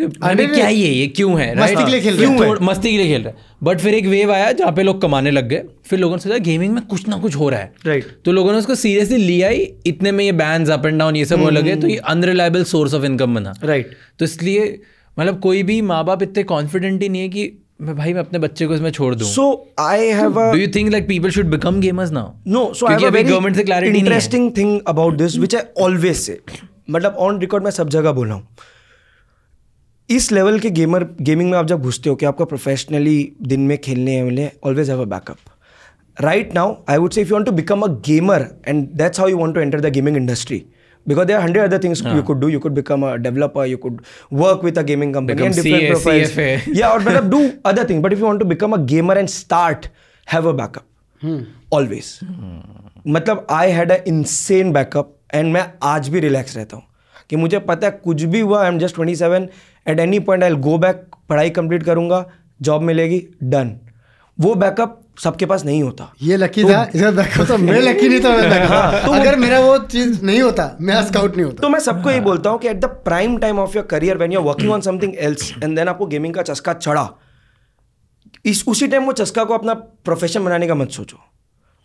अरे क्या ये ये क्यों है मस्ती के लिए खेल रहे हैं मस्ती के लिए खेल रहे हैं बट फिर एक वेव आया जहाँ पे लोग कमाने लग गए फिर लोगों ने सोचा गेमिंग में कुछ ना कुछ हो रहा है राइट तो लोगों ने उसको सीरियसली लिया ही इतने में ये बैंड अप एंड डाउन ये सब होने लगे हम्म, तो ये अनरिलायबल सोर्स ऑफ इनकम बना राइट तो इसलिए मतलब कोई भी माँ बाप इतने कॉन्फिडेंट ही नहीं है कि मैं भाई मैं अपने बच्चे को इसमें छोड़ दूं so I have do you think like people should become gamers now no so I have a government से clarity interesting thing about this which I always say मतलब ऑन रिकॉर्ड मैं सब जगह बोला हूं इस लेवल के गेमर गेमिंग में आप जब घुसते हो कि आपका प्रोफेशनली दिन में खेलने वेलने always have a backup right now I would say if you want to become a gamer and that's how you want to enter the gaming industry because there hundred other things you could do you could become a developer you could work with a gaming company do other thing but if you to become a gamer and start have a backup always मतलब I had a insane backup and मैं आज भी relax रहता हूँ कि मुझे पता है कुछ भी हुआ I am just twenty eight any point I go back पढ़ाई कंप्लीट करूंगा जॉब मिलेगी डन वो बैकअप सबके पास नहीं होता ये लकी तो, था इधर बैकअप तो मैं लकी नहीं था मैं हाँ, तो अगर मेरा वो चीज नहीं होता मैं स्काउट नहीं होता तो मैं सबको यही बोलता हूँ कि at the prime time of your career when you are working on something else and then आपको गेमिंग का चस्का चढ़ा इस उसी टाइम वो चस्का को अपना प्रोफेशन बनाने का मत सोचो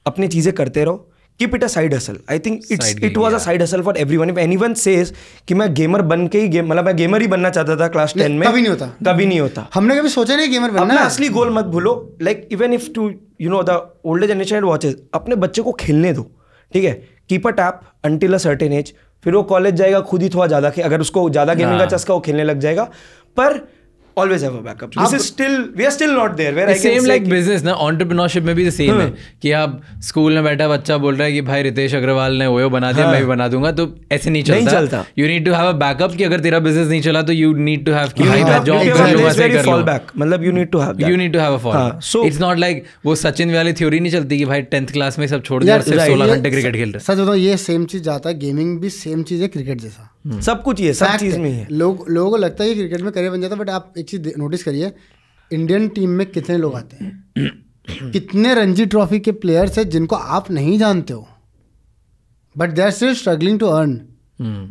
अपनी चीज़ें करते रहो keep it a side hustle I think it's it was a side hustle for one if one says कि मैं गेमर बन के ही गेम मतलब मैं गेमर ही बनना चाहता था क्लास टेन में कभी नहीं होता कभी नहीं होता हमने कभी सोचा नहीं गेमर बनना अपना असली गोल मत भूलो like even if to you know the older generation watches अपने बच्चे को खेलने दो ठीक है keep a tap until a certain age फिर वो कॉलेज जाएगा खुद ही थोड़ा ज़्यादा अगर उसको ज़्यादा गेमिंग का हाँ। चस्का वो खेलने लग जाएगा पर always have a backup this is still we are still not there where I can same like business ना entrepreneurship में भी सेम है कि आप स्कूल में बैठा बच्चा बोल रहा है कि भाई रितेश अग्रवाल ने ओयो बना दिया मैं भी बना दूंगा तो ऐसे नहीं चलता नहीं चलता you need to have a backup कि अगर तेरा बिजनेस नहीं चला तो यू नीड टू हैव कि भाई मैं जॉब कर लूंगा ऐसे कर फॉल बैक मतलब you need to have you need to have a fall so it's not like वो सचिन वाली थ्योरी नहीं चलती कि भाई 10th क्लास में सब छोड़ दिया और सिर्फ 16 घंटे क्रिकेट खेल रहे सच बताओ ये सेम चीज जाता है गेमिंग भी सेम चीज है क्रिकेट जैसा हम्म। सब कुछ ये सब चीज़ में है लोग लोगों को लगता है कि क्रिकेट में करियर बन जाता है बट आप एक चीज़ नोटिस करिए इंडियन टीम में कितने लोग आते हैं कितने रणजी ट्रॉफी के प्लेयर्स हैं जिनको आप नहीं जानते हो but they are still struggling to earn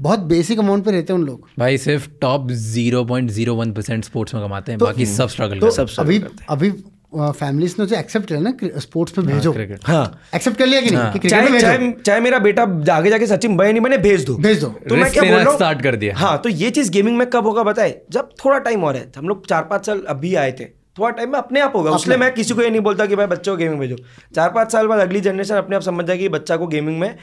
बहुत बेसिक अमाउंट पे रहते हैं उन लोग भाई सिर्फ top zero point zero one percent sports में कमाते हैं तो, बाकी सब स्ट्रगल तो सब अभी अभी फैमिलीज ने एक्सेप्ट किया ना स्पोर्ट्स पे हाँ, भेजो एक्सेप्ट हाँ। कर लिया कि नहीं हाँ। चाहे, चाहे, मेरा बेटा आगे जाके सचिन भाई नहीं मैंने भेज दो भेज दो तो मैं क्या बोल रहा स्टार्ट कर दिया हाँ तो ये चीज गेमिंग में कब होगा बताए जब थोड़ा टाइम और है हम लोग चार पांच साल अभी आए थे थोड़ा टाइम में अपने आप होगा उसलिए मैं किसी को ये नहीं बोलता कि भाई बच्चों को गेमिंग भेजो चार पांच साल बाद अगली जनरेशन अपने आप समझ जाएगी बच्चा को गेमिंग में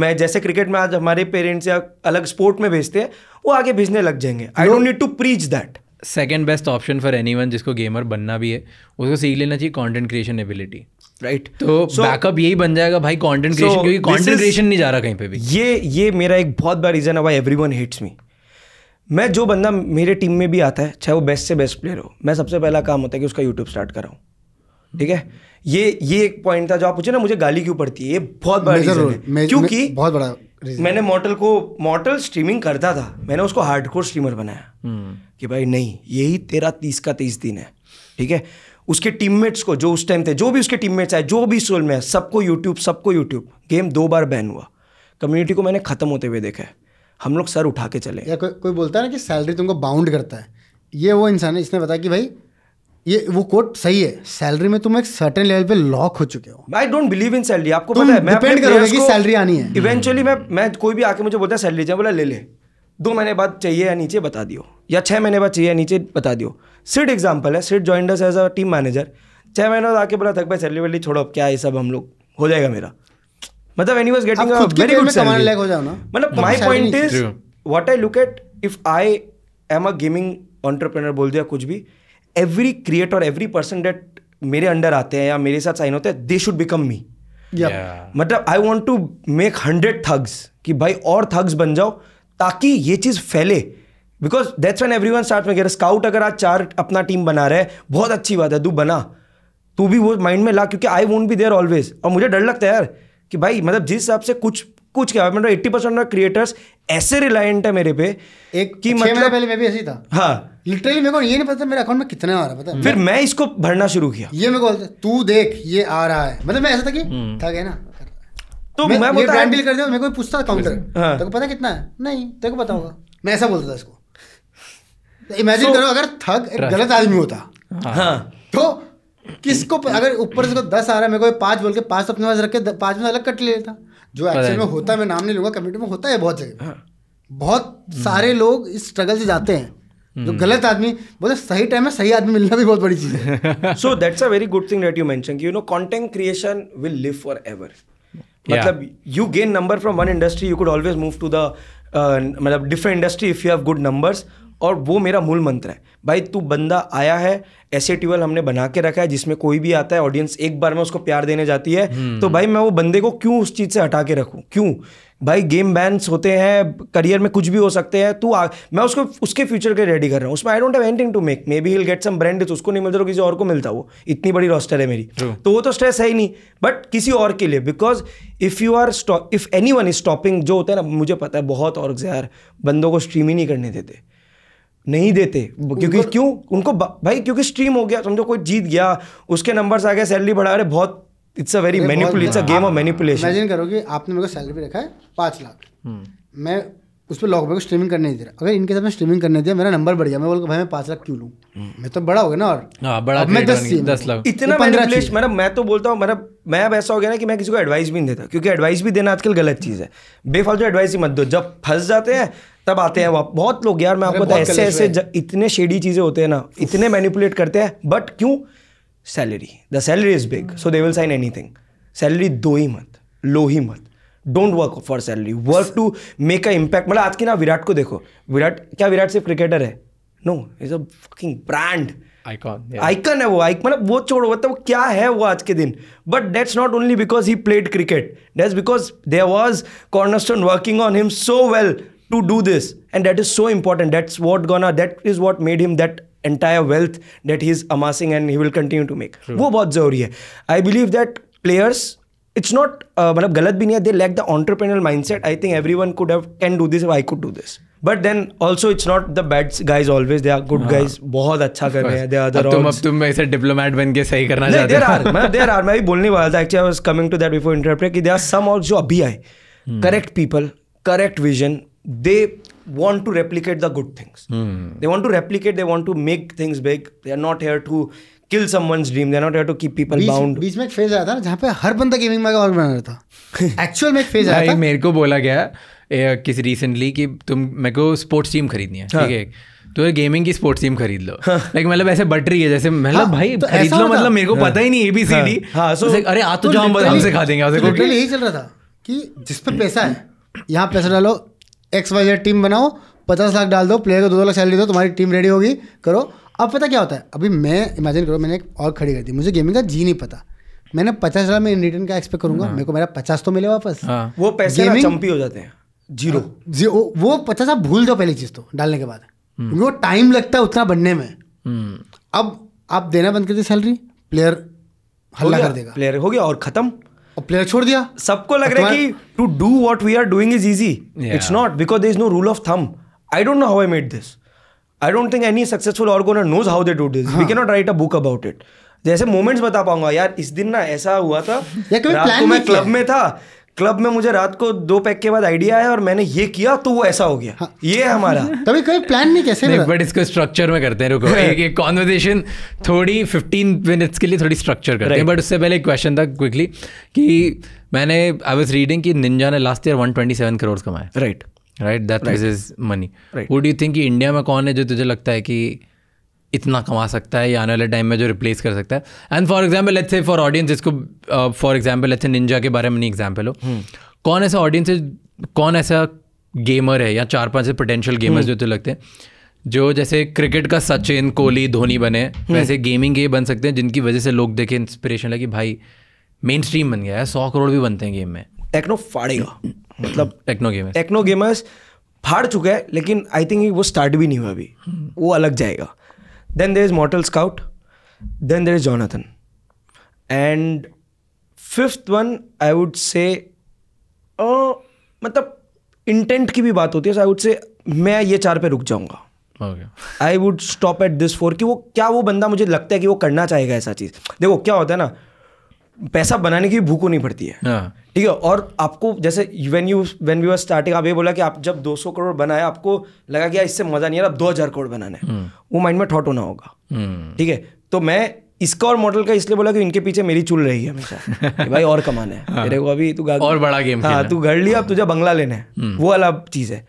मैं जैसे क्रिकेट में आज हमारे पेरेंट्स या अलग स्पोर्ट में भेजते हैं वो आगे भेजने लग जाएंगे I don't need to preach that second best option for any one जिसको गेमर बनना भी है उसको सीख लेना चाहिए कॉन्टेंट क्रिएशन एबिलिटी राइट तो बैकअप यही बन जाएगा भाई कॉन्टेंट क्रिएशन क्योंकि कॉन्टेंट क्रिएशन नहीं जा रहा कहीं पे भी ये ये मेरा एक बहुत बड़ा रीज़न है भाई एवरी वन हिट्स मी मैं जो बंदा मेरे टीम में भी आता है चाहे वो बेस्ट से बेस्ट प्लेयर हो मैं सबसे पहला काम होता है कि उसका यूट्यूब स्टार्ट कराऊँ ठीक है ये ये एक पॉइंट था जो आप पूछे ना मुझे गाली क्यों पड़ती है ये बहुत बड़ा रीज़न है क्योंकि बहुत बड़ा मैंने मॉडल को मॉडल स्ट्रीमिंग करता था मैंने उसको हार्डकोर स्ट्रीमर बनाया हम्म। कि भाई नहीं यही तेरा तीस का तीस दिन है ठीक है उसके टीममेट्स को जो उस टाइम थे जो भी उसके टीममेट्स आए जो भी सोल में है सबको यूट्यूब सबको यूट्यूब गेम दो बार बैन हुआ कम्युनिटी को मैंने ख़त्म होते हुए देखा है हम लोग सर उठा के चले या को, कोई बोलता है ना कि सैलरी तुमको बाउंड करता है ये वो इंसान है इसने बताया कि भाई ये वो कोट सही है सैलरी में तुम एक सर्टेन लेवल पे लॉक हो चुके हो I don't believe in salary आपको पता है मैं डिपेंड करोगे कि सैलरी आनी है इवेंचुअली मैं मैं कोई भी आके मुझे बोलता है सैलरी चाहिए बोला ले ले दो महीने बाद चाहिए या नीचे बता दियो या छः महीने बाद चाहिए या नीचे बता दियो सिर्ट एग्जाम्पल है सिर्ट joined as a team manager छः महीने बाद आके बोला थक भाई सैलरी वैलरी छोड़ो अब क्या ये सब हम लोग हो जाएगा मेरा मतलब any was getting very good मतलब my point is what I look at if I am a gaming entrepreneur बोल दिया कुछ भी every creator every person that मेरे अंडर आते हैं या मेरे साथ साइन होते हैं दे शुड बिकम मी मतलब I want to make hundred things कि भाई और थग्स बन जाओ ताकि ये चीज़ फैले because that's one every one start में स्काउट अगर आज चार अपना टीम बना रहे बहुत अच्छी बात है तू बना तू भी वो माइंड में ला क्योंकि I won't be there always और मुझे डर लगता है यार कि भाई मतलब जिस हिसाब से कुछ कुछ क्या मतलब एट्टी परसेंट ऑफ क्रिएटर्स ऐसे रिलायंट है मेरे पे एक कि मतलब पहले मैं भी ऐसी था हाँ लिटरली मेरे को ये नहीं पता मेरे अकाउंट में कितना आ रहा पता फिर मैं इसको भरना शुरू किया ये मेरे को तू देख ये आ रहा है मतलब मैं ऐसा था कि हम्म। था गया ना तो मैं, मैं बोलता ब्रांड डील कर दिया मेरे को पूछता काउंटर हाँ। तेरे को पता कितना है नहीं तेरे को पता होगा मैं ऐसा बोलता था इसको इमेजिन करो अगर थग एक गलत आदमी होता हाँ, हाँ। तो किसको अगर ऊपर से दस आ रहा है मेरे को पांच बोल के पाँच अपने पास रख के पांच में अलग कट ले लेता जो एक्चुअल में होता है मैं नाम नहीं लूंगा कम्युनिटी में होता है बहुत जगह हाँ। बहुत हम्म। सारे लोग इस स्ट्रगल से जाते हैं जो हम्म। गलत आदमी बोले सही टाइम में सही आदमी मिलना भी बहुत बड़ी चीज है so that's a very good thing that you mention you know content creation will live for ever मतलब you gain number from one industry you could always move to the मतलब different industry if you have good numbers और वो मेरा मूल मंत्र है भाई तू बंदा आया है ऐसे ट्यूबल हमने बना के रखा है जिसमें कोई भी आता है ऑडियंस एक बार में उसको प्यार देने जाती है हम्म। तो भाई मैं वो बंदे को क्यों उस चीज़ से हटा के रखूँ क्यों भाई गेम बैंस होते हैं करियर में कुछ भी हो सकते हैं तू आ, मैं उसको उसके फ्यूचर के रेडी कर रहा हूँ उसमें I don't have anything to make maybe he'll get some brand उसको नहीं मिलता तो किसी और को मिलता वो इतनी बड़ी रोस्टर है मेरी True. तो वो तो स्ट्रेस है ही नहीं बट किसी और के लिए because if you are if any one is stopping जो होता है ना मुझे पता है बहुत और यार बंदों को स्ट्रीम ही नहीं करने देते नहीं देते क्योंकि क्यों उनको भाई क्योंकि स्ट्रीम हो गया समझो कोई जीत गया उसके नंबर्स आ गए सैलरी बढ़ा रहे बहुत इट्स अ वेरी मैनिपुल a game of manipulation imagine करो कि आपने मेरे को सैलरी रखा है पाँच लाख हम्म। मैं उस पर लॉक भाई को स्ट्रीमिंग करने नहीं दे रहा अगर इनके साथ में स्ट्रीमिंग करने दिया मेरा नंबर बढ़ गया मैं बोलूँ भाई मैं पाँच लाख क्यों लूँ हम्म। मैं तो बड़ा हो गया ना और हाँ, बड़ा मैं दस दस लाख इतना मैं तो बोलता हूँ मैडम मैं अब ऐसा हो गया ना कि मैं किसी को एडवाइस भी नहीं देता क्योंकि एडवाइस भी देना आजकल गलत चीज़ है बेफालतू एडवाइस ही मत दो जब फंस जाते हैं तब आते हैं वो बहुत लोग यार मैं आपको ऐसे ऐसे इतने शेडी चीज़ें होते हैं ना इतने मैनिपुलेट करते हैं बट क्यों salary the salary is big so they will sign anything salary दो ही मत लो ही मत don't work for salary work to make a impact मतलब आज की ना विराट को देखो विराट क्या विराट सिर्फ क्रिकेटर है नो इज अकिंग ब्रांड आइकॉन आइकन है वो आइक मतलब वो छोड़ो मतलब क्या है वो आज के दिन but that's not only because he played cricket that's because there was cornerstone working on him so well to do this and that is so important that's what gonna that is what made him that entire wealth that he is amazing and he will continue to make वो बहुत जरूरी है I believe that players it's not uh, galat bhi nahi, they lack the entrepreneurial mindset i think everyone could have can do this if i could do this but then also it's not the bad guys always they are good हाँ. guys बहुत अच्छा कर रहे हैं they are the अब तुम अब तुम ऐसे डिप्लोमेट बन के सही करना चाहते हो देयर आर मैं देयर आर मैं भी बोलने वाला था actually I was coming to that before interpret कि देयर आर सम और जो अभी आए want to replicate the good things. They want to replicate, they want to make things big. They are not here to kill someone's dream they not have to keep people bound बीच में एक phase आया था ना जहां पे हर बंदा gaming में वर्क बना रहा था एक्चुअल में एक फेज आया था मेरे को बोला गया किसी रिसेंटली कि तुम मेरे को स्पोर्ट्स टीम खरीदनी है ठीक हाँ। है तो गेमिंग की स्पोर्ट्स टीम खरीद लो लाइक हाँ। मतलब ऐसे बट रही है जैसे मतलब हाँ, भाई तो खरीद लो मतलब मेरे को पता ही नहीं एबीसीडी हाँ, सी डी अरे आ तो, तो जाओ हम से खा देंगे यही चल रहा था कि जिस पे पैसा है यहाँ पैसा डालो एक्स वाई जेड टीम बनाओ पचास लाख डाल दो प्लेयर को दो दो लाख सैलरी दो तुम्हारी टीम रेडी होगी करो अब पता क्या होता है अभी मैं इमेजिन करो मैंने एक और खड़ी कर दी मुझे गेमिंग का जी नहीं पता मैंने पचास हज़ार में रिटर्न का एक्सपेक्ट करूंगा हाँ। मेरे को मेरा पचास तो मिले वापस हाँ। वो पैसे हो जाते हैं जीरो हाँ। जीरो वो पचास आप भूल जाओ पहली चीज़ तो डालने के बाद हम्म। क्योंकि वो टाइम लगता है उतना बनने में हम्म। अब आप देना बंद कर दे सैलरी प्लेयर हल्ला कर देगा प्लेयर हो गया और खत्म और प्लेयर छोड़ दिया सबको लग रहा है कि to do what we are doing is easy it's not because there is no rule of thumb I don't know how I made this I don't think any successful और goner knows how they do this we के not write a book about it जैसे moments बता पाऊंगा यार इस दिन ना ऐसा हुआ था रात को मैं क्लब में था क्लब में मुझे रात को दो पैक के बाद आइडिया आया और मैंने ये किया तो वो ऐसा हो गया हाँ। ये हमारा कभी कभी प्लान नहीं कैसे नहीं, बट इसको स्ट्रक्चर में करते हैं रुको एक एक कॉन्वर्जेशन थोड़ी फिफ्टीन मिनट्स के लिए थोड़ी स्ट्रक्चर करते हैं बट उससे पहले एक क्वेश्चन था क्विकली कि मैंने आई वॉज रीडिंग कि निंजा ने last year one twenty seven crore कमाए right right. Right that is money would you think India में कौन है जो तुझे लगता है कि इतना कमा सकता है या आने वाले टाइम में जो रिप्लेस कर सकता है and for example let's say for audience इसको for example let's say Ninja के बारे में नहीं एग्जाम्पल हो hmm. कौन ऐसा ऑडियंस है कौन ऐसा गेमर है या चार पांच से पोटेंशियल गेमर्स hmm. जो तो लगते हैं जो जैसे क्रिकेट का सचिन कोहली धोनी बने hmm. वैसे गेमिंग के बन सकते हैं जिनकी वजह से लोग देखे इंस्पिरेशन लगे भाई मेन स्ट्रीम बन गया है सौ करोड़ भी बनते हैं गेम में टेक्नो फाड़ेगा मतलब टेक्नो गेमर्स टेक्नो गेमर्स फाड़ चुका है लेकिन आई थिंक वो स्टार्ट भी नहीं हुआ अभी वो अलग जाएगा then there is Mortal Scout then there is Jonathan and fifth one I would say मतलब इंटेंट की भी बात होती है आई वुड से मैं ये चार पे रुक जाऊंगा I would stop at this four कि वो क्या वो बंदा मुझे लगता है कि वो करना चाहेगा ऐसा चीज़ देखो क्या होता है ना पैसा बनाने की भूखो नहीं पड़ती है हाँ। ठीक है और आपको जैसे when you when we are starting आप ये बोला कि आप जब 200 करोड़ बनाए आपको लगा कि यार इससे मजा नहीं आ रहा अब 2000 करोड़ बनाने है हम्म। वो माइंड में थॉट होना होगा हम्म। ठीक है तो मैं इसका और मॉडल का इसलिए बोला कि इनके पीछे मेरी चुल रही है हमेशा भाई और कमाना है हाँ। को अभी तू और बड़ा गेम हाँ तू घर लिया अब तुझे बंगला लेना है हम्म। वो अलग चीज़ है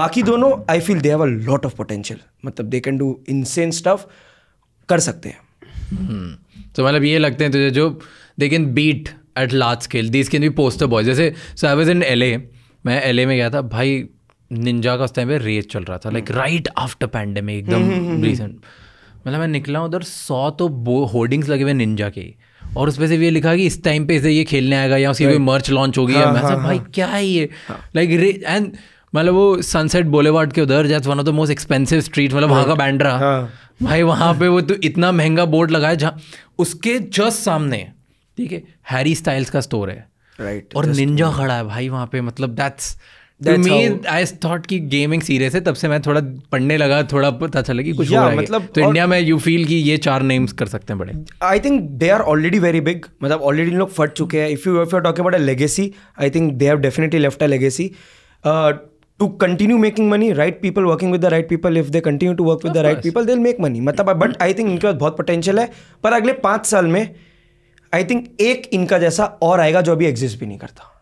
बाकी दोनों I feel they have a lot of potential मतलब they can do insane stuff कर सकते हैं तो मतलब ये लगते हैं तुझे जो they can beat at large scale this can be poster boy जैसे so I was in L मैं एल ए में गया था भाई निंजा का उस टाइम पे रेस चल रहा था लाइक राइट आफ्टर पैंडमिक एकदम रिसेंट मतलब मैं निकला उधर सौ तो होर्डिंग्स लगे हुए निंजा के और उसमें से भी ये लिखा कि इस टाइम पे इसे ये खेलने आएगा या उसकी कोई मर्च लॉन्च होगी या हाँ, मैं हाँ, भाई हाँ। क्या है ये लाइक एंड मतलब वो सनसेट बोलेवार्ड के उधर that's one of the most expensive street मतलब वहाँ हाँ। का बैंड रहा हाँ। भाई वहाँ पे वो तो इतना महंगा बोर्ड लगाया जहाँ उसके जस्ट सामने ठीक है हैरी स्टाइल्स का स्टोर है राइट और निंजा खड़ा है भाई वहाँ पे मतलब दैट्स आई थॉट कि गेमिंग सीरियस है तब से मैं थोड़ा पढ़ने लगा थोड़ा पता चला कि कुछ yeah, मतलब तो इंडिया में यू फील कि ये चार नेम्स कर सकते हैं बड़े I think they are already very big मतलब ऑलरेडी लोग फट चुके हैं if you if you talk about a legacy I think they have definitely left a legacy to continue making money right people working with the right people if they continue to work with the right people they people they'll मतलब but I think इनके पास बहुत potential है पर अगले पांच साल में I think एक इनका जैसा और आएगा जो अभी एग्जिस्ट भी नहीं करता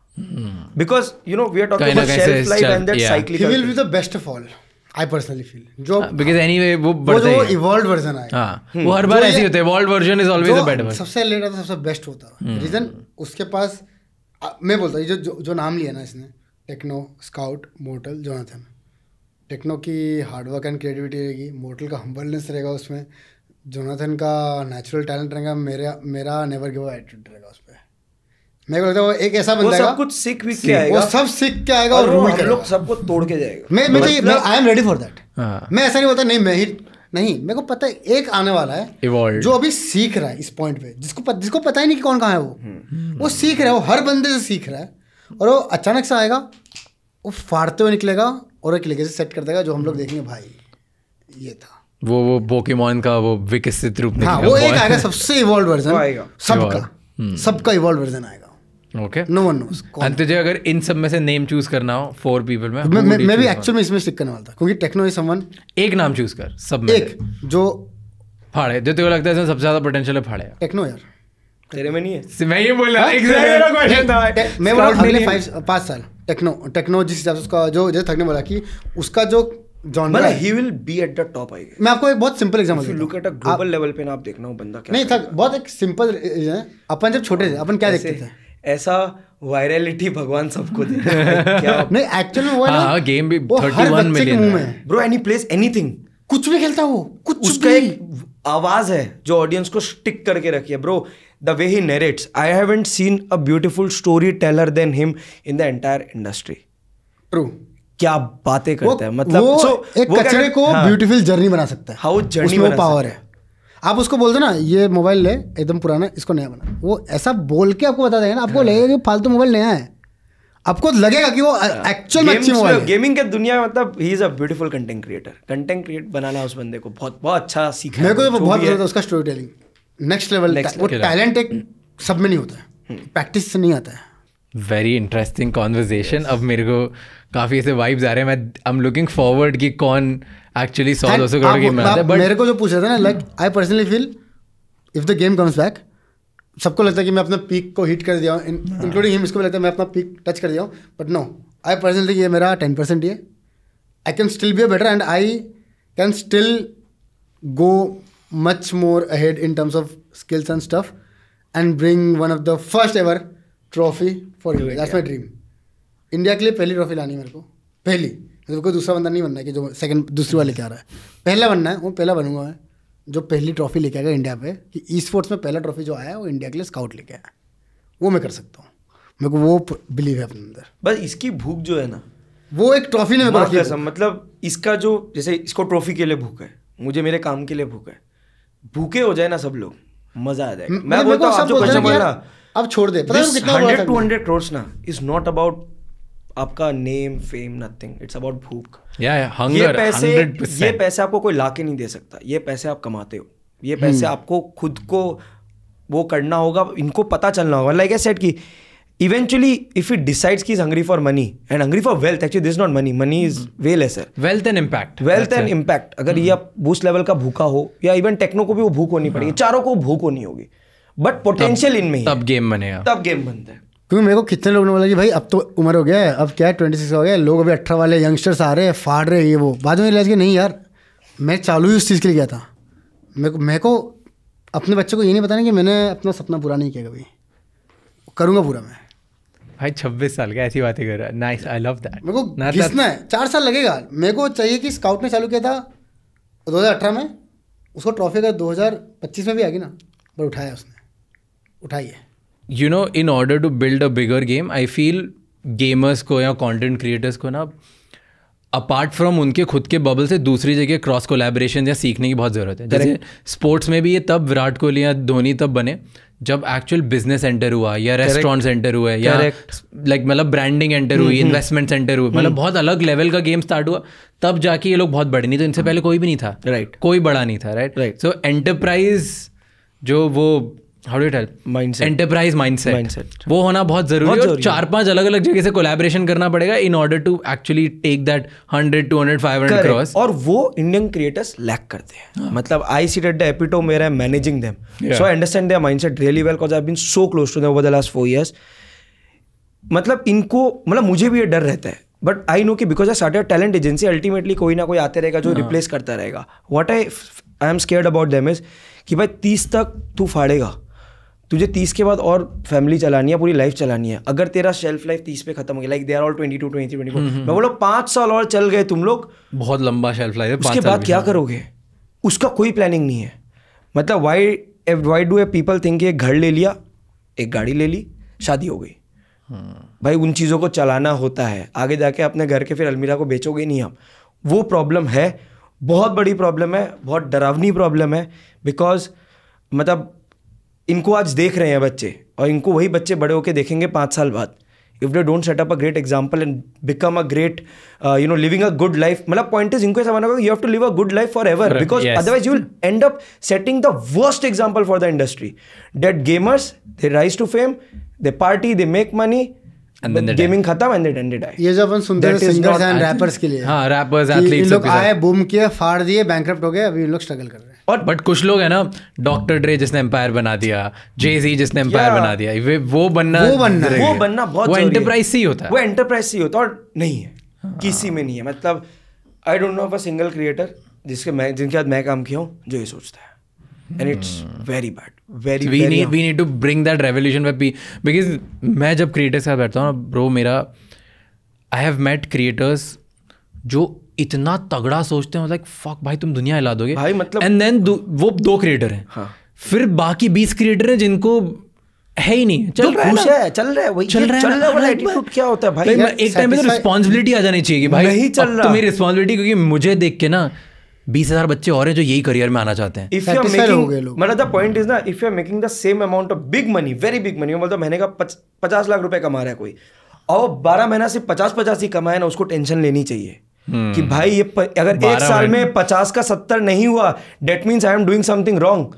because you know we are talking about shelf life and that cyclical he will be the best of all I personally feel जो बिकॉज ah, एनीवे वो बढ़ते वो इवॉल्वड वर्जन हां वो हर बार ऐसे होते हैं evolved version is always a better सबसे लेट सबसे बेस्ट होता है रीजन hmm. उसके पास मैं बोलता हूं जो जो नाम लिया ना इसने Techno Scout Mortal Jonathan Techno की हार्डवर्क एंड क्रिएटिविटी रहेगी मोटल का हम्बलनेस रहेगा उसमें जोनाथन का नेचुरल टैलेंट रहेगा मेरा मेरा नेवर गिव एटीट्यूड रहेगा उस पर मैं बोलता हूँ वो एक ऐसा बंदा सब कुछ सीख भी क्या आएगा वो सब सीख के आएगा और रूल करेगा लोग सबको तोड़ के जाएगा मैं मैं तो मैं I am ready for that मैं ऐसा नहीं बोलता नहीं मैं ही नहीं मेरे को पता है एक आने वाला है Evolved. जो अभी सीख रहा है इस पॉइंट पे जिसको पत, जिसको पता ही नहीं कि कौन कहाँ है वो हम्म। वो सीख रहा है वो हर बंदे से सीख रहा है और वो अचानक से आएगा वो फाड़ते हुए निकलेगा और एक लेगेसी सेट कर देगा जो हम लोग देखेंगे भाई ये था वो वो पोकेमोन का वो विकसित रूप हाँ, वो एक आएगा सबसे इवॉल्व वर्जन सबका hmm. सबका इवॉल्व वर्जन आएगा okay no one knows and तुझे अगर इन सब में से नेम चूज करना हो फोर पीपल में मैं भी एक्चुअल में इसमें स्टिक करने वाला था क्योंकि टेक्नो इज समवन एक नाम चूज कर सब में एक जो फाड़े जो तुझे लगता है इसमें सबसे ज्यादा पोटेंशियल है फाड़े टेक्नो यार तेरे में नहीं है मैं ये बोल रहा हाँ, था मैं बोल रहा हूँ पाँच साल टेक्नो टेक्नो जिस हिसाब से उसका जो जैसे थकने वाला कि उसका जो genre he will be at the top I मैं आपको एक बहुत simple example look at a global level पे ना आप देखना वो बंदा क्या नहीं था बहुत एक सिंपल uh, uh, है अपन जब छोटे थे अपन क्या देखते थे ऐसा वायरलिटी भगवान सबको दे क्या नहीं एक्चुअल में हाँ, हाँ, वो ना हां गेम भी 31 मिलियन है ब्रो एनी प्लेस एनीथिंग कुछ भी खेलता वो कुछ उसका एक आवाज है जो ऑडियंस को स्टिक करके रखी है bro the the way he narrates, I seen a beautiful story teller then him in the entire industry true क्या बातें करता है मतलब वो so, एक वो कचरे को ब्यूटीफुल हाँ, जर्नी बना सकता है हाउ जर्नी वो पावर है आप उसको बोल दो ना ये मोबाइल ले एकदम पुराना इसको नया बना वो ऐसा बोल के आपको बता देगा ना आपको हाँ, लगेगा कि फालतू मोबाइल नया है आपको लगेगा कि वो एक्चुअल अच्छी मोबाइल गेमिंग के दुनिया में मतलब he is a beautiful content creator content create बनाना उस बंदे को बहुत बहुत अच्छा सीखा मेरे को तो बहुत पसंद है उसका स्टोरी टेलिंग नेक्स्ट लेवल वो टैलेंट एक सब में नहीं होता है प्रैक्टिस hmm. से नहीं आता है वेरी इंटरेस्टिंग कॉन्वर्जेशन अब मेरे को काफ़ी ऐसे वाइब्स आ रहे हैं मैं आई एम लुकिंग फॉरवर्ड कि कौन एक्चुअली सॉल्व हो सकता गेम बट मेरे को जो पूछा था ना like I personally feel if the game comes back सबको लगता है कि मैं अपना पीक को हिट कर दिया हूँ इंक्लूडिंग हिम हाँ। इसको भी लगता है मैं अपना पीक टच कर दिया हूँ बट नो आई पर्सनली ये मेरा टेन परसेंट ये I can still be better and I can still go much more ahead in terms of skills and stuff and bring one of the first ever trophy for you that's my dream India के लिए पहली trophy लानी है मेरे को पहली मतलब कोई दूसरा बंदा नहीं बनना है कि जो सेकंड दूसरी बार लेके आ रहा है पहला बनना है वो पहला बनूंगा मैं जो पहली ट्रॉफी लेके आएगा इंडिया पे कि ई स्पोर्ट्स में पहला ट्रॉफी जो आया है वो इंडिया के लिए स्काउट लेके आया वो मैं कर सकता हूँ मेरे को वो बिलीव है अपने अंदर बस इसकी भूख जो है ना वो एक ट्रॉफी ने मतलब इसका जो जैसे इसको ट्रॉफी के लिए भूख है मुझे मेरे काम के लिए भूख है भूखे हो जाए ना सब लोग मजा आ जाएगा मैं बोलता हूँ जो क्वेश्चन अब छोड़ दे हंड्रेड टू हंड्रेड ना इज नॉट अबाउट आपका name fame nothing it's about भूख ये पैसे 100%. ये पैसे आपको कोई लाके नहीं दे सकता ये पैसे आप कमाते हो ये पैसे हम्म। आपको खुद को वो करना होगा इनको पता चलना होगा लाइक ए सेट की eventually if he decides he's hungry for money and hungry for wealth actually this is not money money is way lesser wealth and impact wealth and impact अगर ये hmm. आप boost level का भूखा हो या even techno को भी वो भूख होनी पड़ेगी हाँ। चारों को भूख होनी होगी बट पोटेंशियल इनमें तब गेम बनेगा तब गेम बनता है क्योंकि मेरे को कितने लोगों ने बोला कि भाई अब तो उम्र हो गया है अब क्या है ट्वेंटी सिक्स हो गया लोग अभी अठारह वाले यंगस्टर्स आ रहे हैं फाड़ रहे हैं ये वो बाद में रिलाइज कि नहीं यार मैं चालू ही उस चीज़ के लिए गया था मेरे को मेरे को अपने बच्चे को ये नहीं बताना कि मैंने अपना सपना पूरा नहीं किया कभी करूँगा पूरा मैं भाई छब्बीस साल का ऐसी बातें कर रहा है नाइस आई लव दैट मेरे को घिसना है चार साल लगेगा मेरे को चाहिए कि स्काउट ने चालू किया था दो हज़ार अठारह में उसको ट्रॉफी अगर दो हज़ार पच्चीस में भी आएगी ना बट उठाया उसने उठाई है you know in order to build a bigger game I feel gamers को या कंटेंट क्रिएटर्स को ना अपार्ट फ्रॉम उनके खुद के बबल से दूसरी जगह क्रॉस कोलेब्रेशन या सीखने की बहुत ज़रूरत है जैसे स्पोर्ट्स में भी ये तब विराट कोहली या धोनी तब बने जब एक्चुअल बिजनेस एंटर हुआ या रेस्टोरेंट सेंटर हुआ या लाइक मतलब ब्रांडिंग एंटर हुई इन्वेस्टमेंट सेंटर हुए मतलब mm-hmm. बहुत अलग लेवल का गेम स्टार्ट हुआ तब जाके ये लोग बहुत बड़े नहीं तो इनसे mm-hmm. पहले कोई भी नहीं था राइट right. कोई बड़ा नहीं था राइट राइट सो एंटरप्राइज जो वो how do help mindset enterprise mindset mindset वो होना बहुत जरूरी है चार पांच अलग अलग जगह से कोलैबोरेशन करना पड़ेगा in order to actually take that hundred two hundred five hundred cross और वो इंडियन क्रिएटर्स लैक करते हैं हाँ। मतलब आई सी eight the epitome I managing them so I understand their mindset really well because I been so close to them over the last four years मतलब इनको मतलब मुझे भी ये डर रहता है बट आई नो कि because I started talent agency ultimately कोई ना कोई आते रहेगा जो रिप्लेस हाँ। करता रहेगा what I I am scared about them is कि भाई तीस तक तू फाड़ेगा तुझे तीस के बाद और फैमिली चलानी है पूरी लाइफ चलानी है अगर तेरा शेल्फ लाइफ तीस पे खत्म हो गया like they are all twenty two twenty twenty मैं बोलो पाँच साल और चल गए तुम लोग बहुत लंबा शेल्फ लाइफ है उसके बाद क्या करोगे उसका कोई प्लानिंग नहीं है मतलब why why do a people think एक घर ले लिया एक गाड़ी ले ली शादी हो गई हाँ। भाई उन चीज़ों को चलाना होता है आगे जाके अपने घर के फिर अलमीरा को बेचोगे नहीं आप वो प्रॉब्लम है बहुत बड़ी प्रॉब्लम है बहुत डरावनी प्रॉब्लम है बिकॉज मतलब इनको आज देख रहे हैं बच्चे और इनको वही बच्चे बड़े होकर देखेंगे पाँच साल बाद if they don't set up a great example and become a great you know living a good life मतलब पॉइंट इज इनको ऐसा माना you have to live a good life forever because otherwise you will end up setting the worst example for the industry that gamers they rise to fame they party they make money gaming खत्म and that ended ये जो अपन सुनते हैं singers and rappers के लिए हाँ, rappers athletes लोग आए बूम किए फाड़ दिए बैंकरप्ट हो गए अभी इन लोग स्ट्रगल कर रहे हैं और बट कुछ लोग है ना डॉक्टर ड्रे जिसने एम्पायर बना दिया जेजी जिसने एम्पायर बना दिया वे वो बनना वो बनना वो बनना बहुत वो एंटरप्राइज ही होता है वो एंटरप्राइज ही होता है और नहीं है हाँ। किसी में नहीं है मतलब I don't know a single creator जिसके मैं जिनके साथ मैं काम किया हूँ जो ये सोचता है and it's very bad very we need we need to bring that revolution be because मैं जब क्रिएटर्स के साथ बैठता हूँ ना ब्रो मेरा आई हैव मेट क्रिएटर्स जो इतना तगड़ा सोचते हैं लाइक मतलब फक भाई तुम दुनिया हिला दोगे भाई मतलब एंड देन वो दो क्रिएटर हैं हाँ। फिर बाकी बीस क्रिएटर हैं जिनको है ही नहीं तो चल रहा है चल रहा है वही चल रहा है चल रहा है एटीट्यूड क्या होता है भाई एक टाइम पे तो रिस्पांसिबिलिटी आ जानी चाहिए भाई नहीं चल रहा तो मेरी रिस्पांसिबिलिटी क्योंकि मुझे देख के ना बीस हजार बच्चे और हैं जो यही करियर में आना चाहते हैं इफ यू आर मेकिंग मतलब द पॉइंट इज ना if you are making the same amount of big money very big money मतलब महीने का पचास लाख रुपए कमा रहा है कोई और बारह महीना से पचास पचास ही कमाए ना उसको टेंशन लेनी चाहिए कि hmm. भाई ये प, अगर एक साल में पचास का सत्तर नहीं हुआ that means I am doing something wrong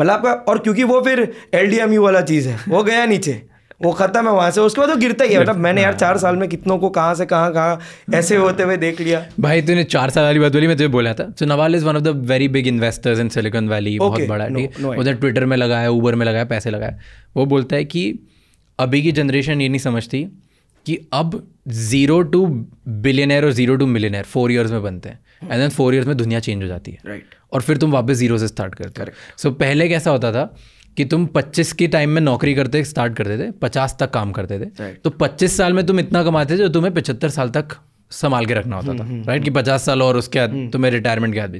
मतलब आपका और क्योंकि वो फिर एल वाला चीज़ है वो गया नीचे वो खत्म है वहां से उसके बाद वो गिरता ही है मतलब मैंने यार चार साल में कितनों को कहाँ से कहाँ कहाँ ऐसे hmm. होते हुए देख लिया भाई तूने चार साल वाली बात बोली मैं तुझे बोला था so Naval is one of the very big investors in Silicon Valley बहुत बड़ा है उधर ट्विटर में लगाया ऊबर में लगाया पैसे लगाया वो बोलता है कि अभी की जनरेशन ये नहीं समझती कि अब जीरो टू बिलियनर और zero to millionaire four years में बनते हैं एंड देन फोर ईयर्स में दुनिया चेंज हो जाती है राइट right. और फिर तुम वापस जीरो से स्टार्ट करते हो सो so, पहले कैसा होता था कि तुम 25 के टाइम में नौकरी करते स्टार्ट करते थे 50 तक काम करते थे right. तो 25 साल में तुम इतना कमाते थे जो तुम्हें पचहत्तर साल तक संभाल के रखना होता था राइट हम्म, हम्म, कि हम्म। पचास साल और उसके बाद तुम्हें रिटायरमेंट के बाद भी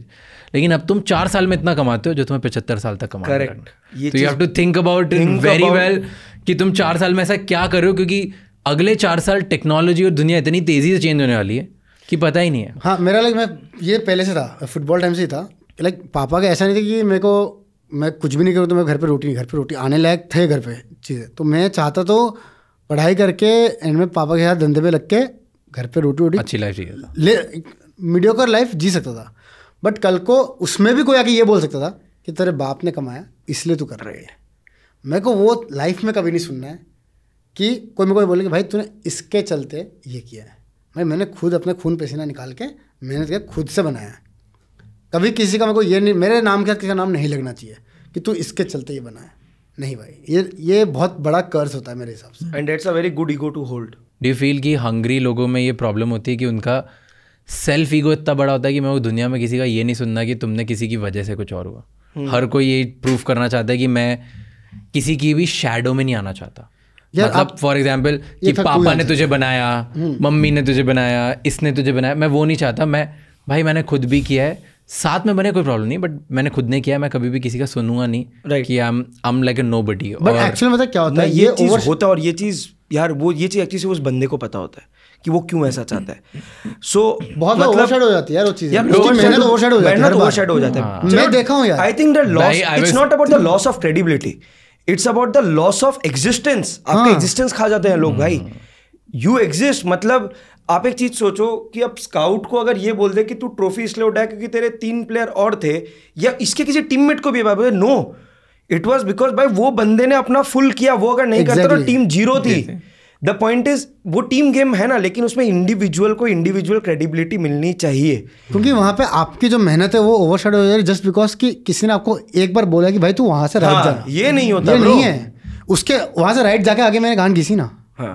लेकिन अब तुम चार साल में इतना कमाते हो जो तुम्हें पचहत्तर साल तक कमा correct you have to think about very well कि तुम चार साल में ऐसा क्या कर रहे हो क्योंकि अगले चार साल टेक्नोलॉजी और दुनिया इतनी तेज़ी से चेंज होने वाली है कि पता ही नहीं है हाँ मेरा लाइक मैं ये पहले से था फुटबॉल टाइम से ही था लाइक पापा का ऐसा नहीं था कि मेरे को मैं कुछ भी नहीं करूँ तो मैं घर पर रोटी घर पर रोटी आने लायक थे घर पर चीज़ें तो मैं चाहता तो पढ़ाई करके एंड में पापा के साथ धंधे पे लग के घर पे रोटी वोटी अच्छी लाइफ ले मीडियोकर लाइफ जी सकता था बट कल को उसमें भी कोई आके ये बोल सकता था कि तेरे बाप ने कमाया इसलिए तू कर रही है मेरे को वो लाइफ में कभी नहीं सुनना है कि कोई मेरे कोई बोले कि भाई तूने इसके चलते ये किया है भाई मैंने खुद अपने खून पसीना निकाल के मेहनत करके खुद से बनाया कभी किसी का मेरे को ये नहीं मेरे नाम के किसी का नाम नहीं लगना चाहिए कि तू इसके चलते ये बनाया नहीं भाई ये ये बहुत बड़ा कर्ज होता है मेरे हिसाब से and it's a very good ego to hold do feel कि हंग्री लोगों में ये प्रॉब्लम होती है कि उनका सेल्फ ईगो इतना बड़ा होता है कि मैं वो दुनिया में किसी का ये नहीं सुनना कि तुमने किसी की वजह से कुछ और हुआ हम्म। हर कोई ये प्रूफ करना चाहता है कि मैं किसी की भी शेडो में नहीं आना चाहता मतलब फॉर एग्जाम्पल कि पापा ने तुझे बनाया हम्म। मम्मी ने तुझे बनाया इसने तुझे बनाया मैं वो नहीं चाहता मैं भाई मैंने खुद भी किया है साथ में बने कोई प्रॉब्लम नहीं बट मैंने खुद ने किया मैं कभी भी किसी का सुनूंगा नहीं right. कि I am like a nobody but actually मतलब क्या होता है ये, चीज़ over... होता है और ये चीज़ यार वो ये चीज़ एक्चुअली उस बंदे को पता होता है कि वो क्यों ऐसा चाहता है सो so, बहुत मतलब हो जाती है यार वो चीज़ मेहनत ओवरशेड हो जाती है हाँ। मैं देखा हूं यार I think the loss it's not about the loss of credibility it's about the loss of existence आपके एग्जिस्टेंस हाँ। खा जाते हैं लोग भाई यू हम्म। एग्जिस्ट मतलब आप एक चीज सोचो कि अब स्काउट को अगर ये बोल दे कि तू ट्रॉफी इसलिए उठाए क्योंकि तेरे तीन प्लेयर और थे या इसके किसी टीममेट को भी बोले नो इट वॉज बिकॉज भाई वो बंदे ने अपना फुल किया वो अगर नहीं exactly. करता तो टीम जीरो थी द पॉइंट इज वो टीम गेम है ना लेकिन उसमें इंडिविजुअल को इंडिविजुअल क्रेडिबिलिटी मिलनी चाहिए क्योंकि वहाँ पे आपकी जो मेहनत है वो ओवरशेड हो जाएगी जस्ट बिकॉज कि किसी ने आपको एक बार बोला कि भाई तू वहाँ से राइट हाँ, जा ये नहीं होता ये नहीं है उसके वहां से राइट जाके आगे मैंने गान घीसी ना हाँ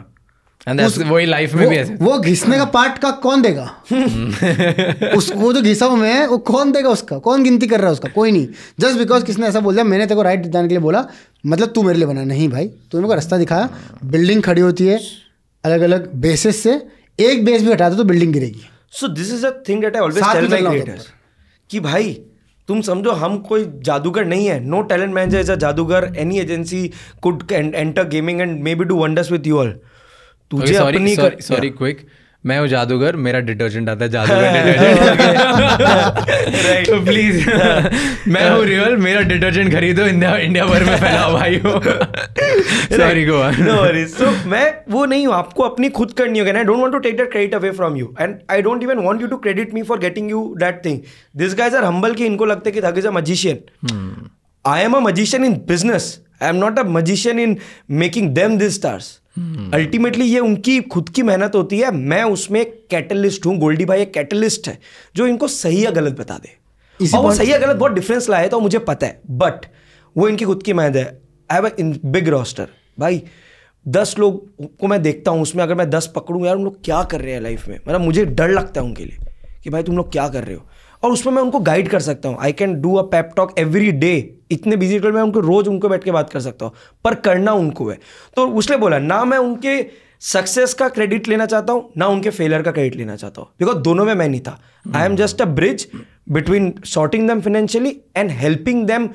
वही लाइफ में वो, भी ऐसे वो घिसने का पार्ट का कौन देगा उस वो जो घिसा हुआ मैं वो कौन देगा उसका कौन गिनती कर रहा है उसका कोई नहीं जस्ट बिकॉज किसने ऐसा बोल दिया मैंने तेरे को राइट जाने के लिए बोला मतलब तू मेरे लिए बना नहीं भाई तू मेरे को रास्ता दिखाया बिल्डिंग खड़ी होती है अलग अलग बेसिस से एक बेस भी हटा दो तो बिल्डिंग गिरेगी so this is a thing that I always tell my creators कि भाई तुम समझो हम कोई जादूगर नहीं है no talent manager is a जादूगर any agency could enter gaming and maybe do wonders with you all तुझे अपनी सॉरी क्विक मैं हूँ जादूगर मेरा डिटर्जेंट आता है जादूगर तो प्लीज मैं हूँ रियल मेरा डिटर्जेंट खरीदो इंडिया इंडिया भर में फैला भाई हो sorry go no worry so मैं वो नहीं हूँ आपको अपनी खुद करनी होगी I don't want to take that credit away from you and I don't even want you to credit me for getting you that thing this guys are humble कि इनको लगता है कि that is a magician I am a magician in business I am not a magician in making them this stars ultimately hmm. ये उनकी खुद की मेहनत होती है मैं उसमें कैटलिस्ट हूँ गोल्डी भाई एक कैटलिस्ट है जो इनको सही या गलत बता दे और वो सही या गलत बहुत डिफरेंस लाए तो मुझे पता है बट वो इनकी खुद की मेहनत है आई हैव बिग रोस्टर भाई दस लोग को मैं देखता हूँ उसमें अगर मैं दस पकड़ूँ यार उन लोग क्या कर रहे हैं लाइफ में मतलब मुझे डर लगता है उनके लिए कि भाई तुम लोग क्या कर रहे हो और उसमें मैं उनको गाइड कर सकता हूँ I can do a pep talk every day इतने बिजी में उनको रोज उनको बैठ के बात कर सकता हूँ पर करना उनको है तो उसने बोला ना मैं उनके सक्सेस का क्रेडिट लेना चाहता हूँ ना उनके फेलियर का क्रेडिट लेना चाहता हूँ बिकॉज दोनों में मैं नहीं था I am just a bridge between sorting them financially and helping them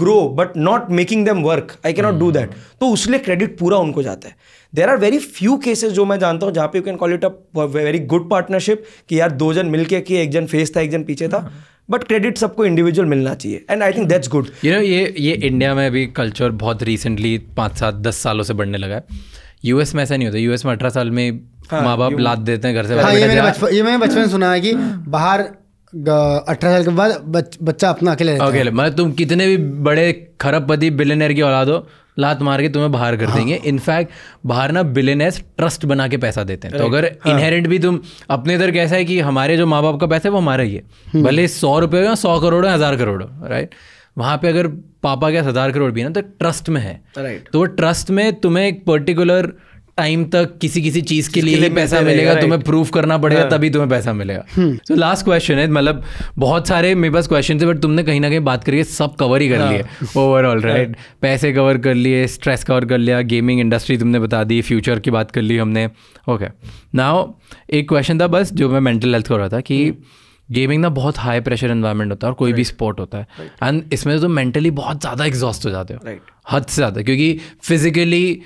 grow but not making them work I cannot do that तो उस लिए क्रेडिट पूरा उनको जाता है there are very few cases जो मैं जानता हूँ जहाँ पे you can call it a very good partnership कि यार दो जन के कि एक जन फेस था एक जन पीछे था बट क्रेडिट सबको इंडिविजुअल मिलना चाहिए and I think that's good you know ये ये इंडिया में अभी कल्चर बहुत रिसेंटली पाँच सात दस सालों से बढ़ने लगा है यूएस में ऐसा नहीं होता यूएस में अठारह साल में हाँ, माँ बाप लाद देते हैं घर से हाँ, ये मैंने ये मैंने बचपन सुना है कि हाँ। बाहर अठारह साल के बाद बच, बच्चा अपना अकेले अकेले मतलब तुम कितने भी बड़े खरब पति बिलेनर की औलाद हो लात मार के तुम्हें बाहर कर हाँ। देंगे इनफैक्ट बाहर ना बिलेनेस ट्रस्ट बना के पैसा देते हैं तो अगर हाँ। इनहेरेंट भी तुम अपने इधर कैसा है कि हमारे जो माँ बाप का पैसा है वो हमारा ही है हम्म। भले सौ रुपये हो या सौ करोड़ हो हज़ार करोड़ हो राइट वहाँ पे अगर पापा के हजार करोड़ भी है ना तो ट्रस्ट में है राइट तो वो ट्रस्ट में तुम्हें एक पर्टिकुलर टाइम तक किसी किसी चीज के लिए ही पैसा मिलेगा तुम्हें प्रूफ करना पड़ेगा हाँ. तभी तुम्हें पैसा मिलेगा तो लास्ट क्वेश्चन है मतलब बहुत सारे मेरे पास क्वेश्चन थे बट तुमने कहीं ना कहीं बात करिए सब कवर ही कर हाँ. लिए ओवरऑल राइट हाँ. पैसे कवर कर लिए स्ट्रेस कवर कर लिया गेमिंग इंडस्ट्री तुमने बता दी फ्यूचर की बात कर ली हमने ओके नाउ एक क्वेश्चन था बस जो मैं मेंटल हेल्थ कर रहा था कि hmm. गेमिंग ना बहुत हाई प्रेशर इन्वायरमेंट होता है और कोई right. भी स्पोर्ट होता है एंड right. इसमें तो मेंटली बहुत ज़्यादा एग्जॉस्ट हो जाते हो right. हद से ज़्यादा क्योंकि फिजिकली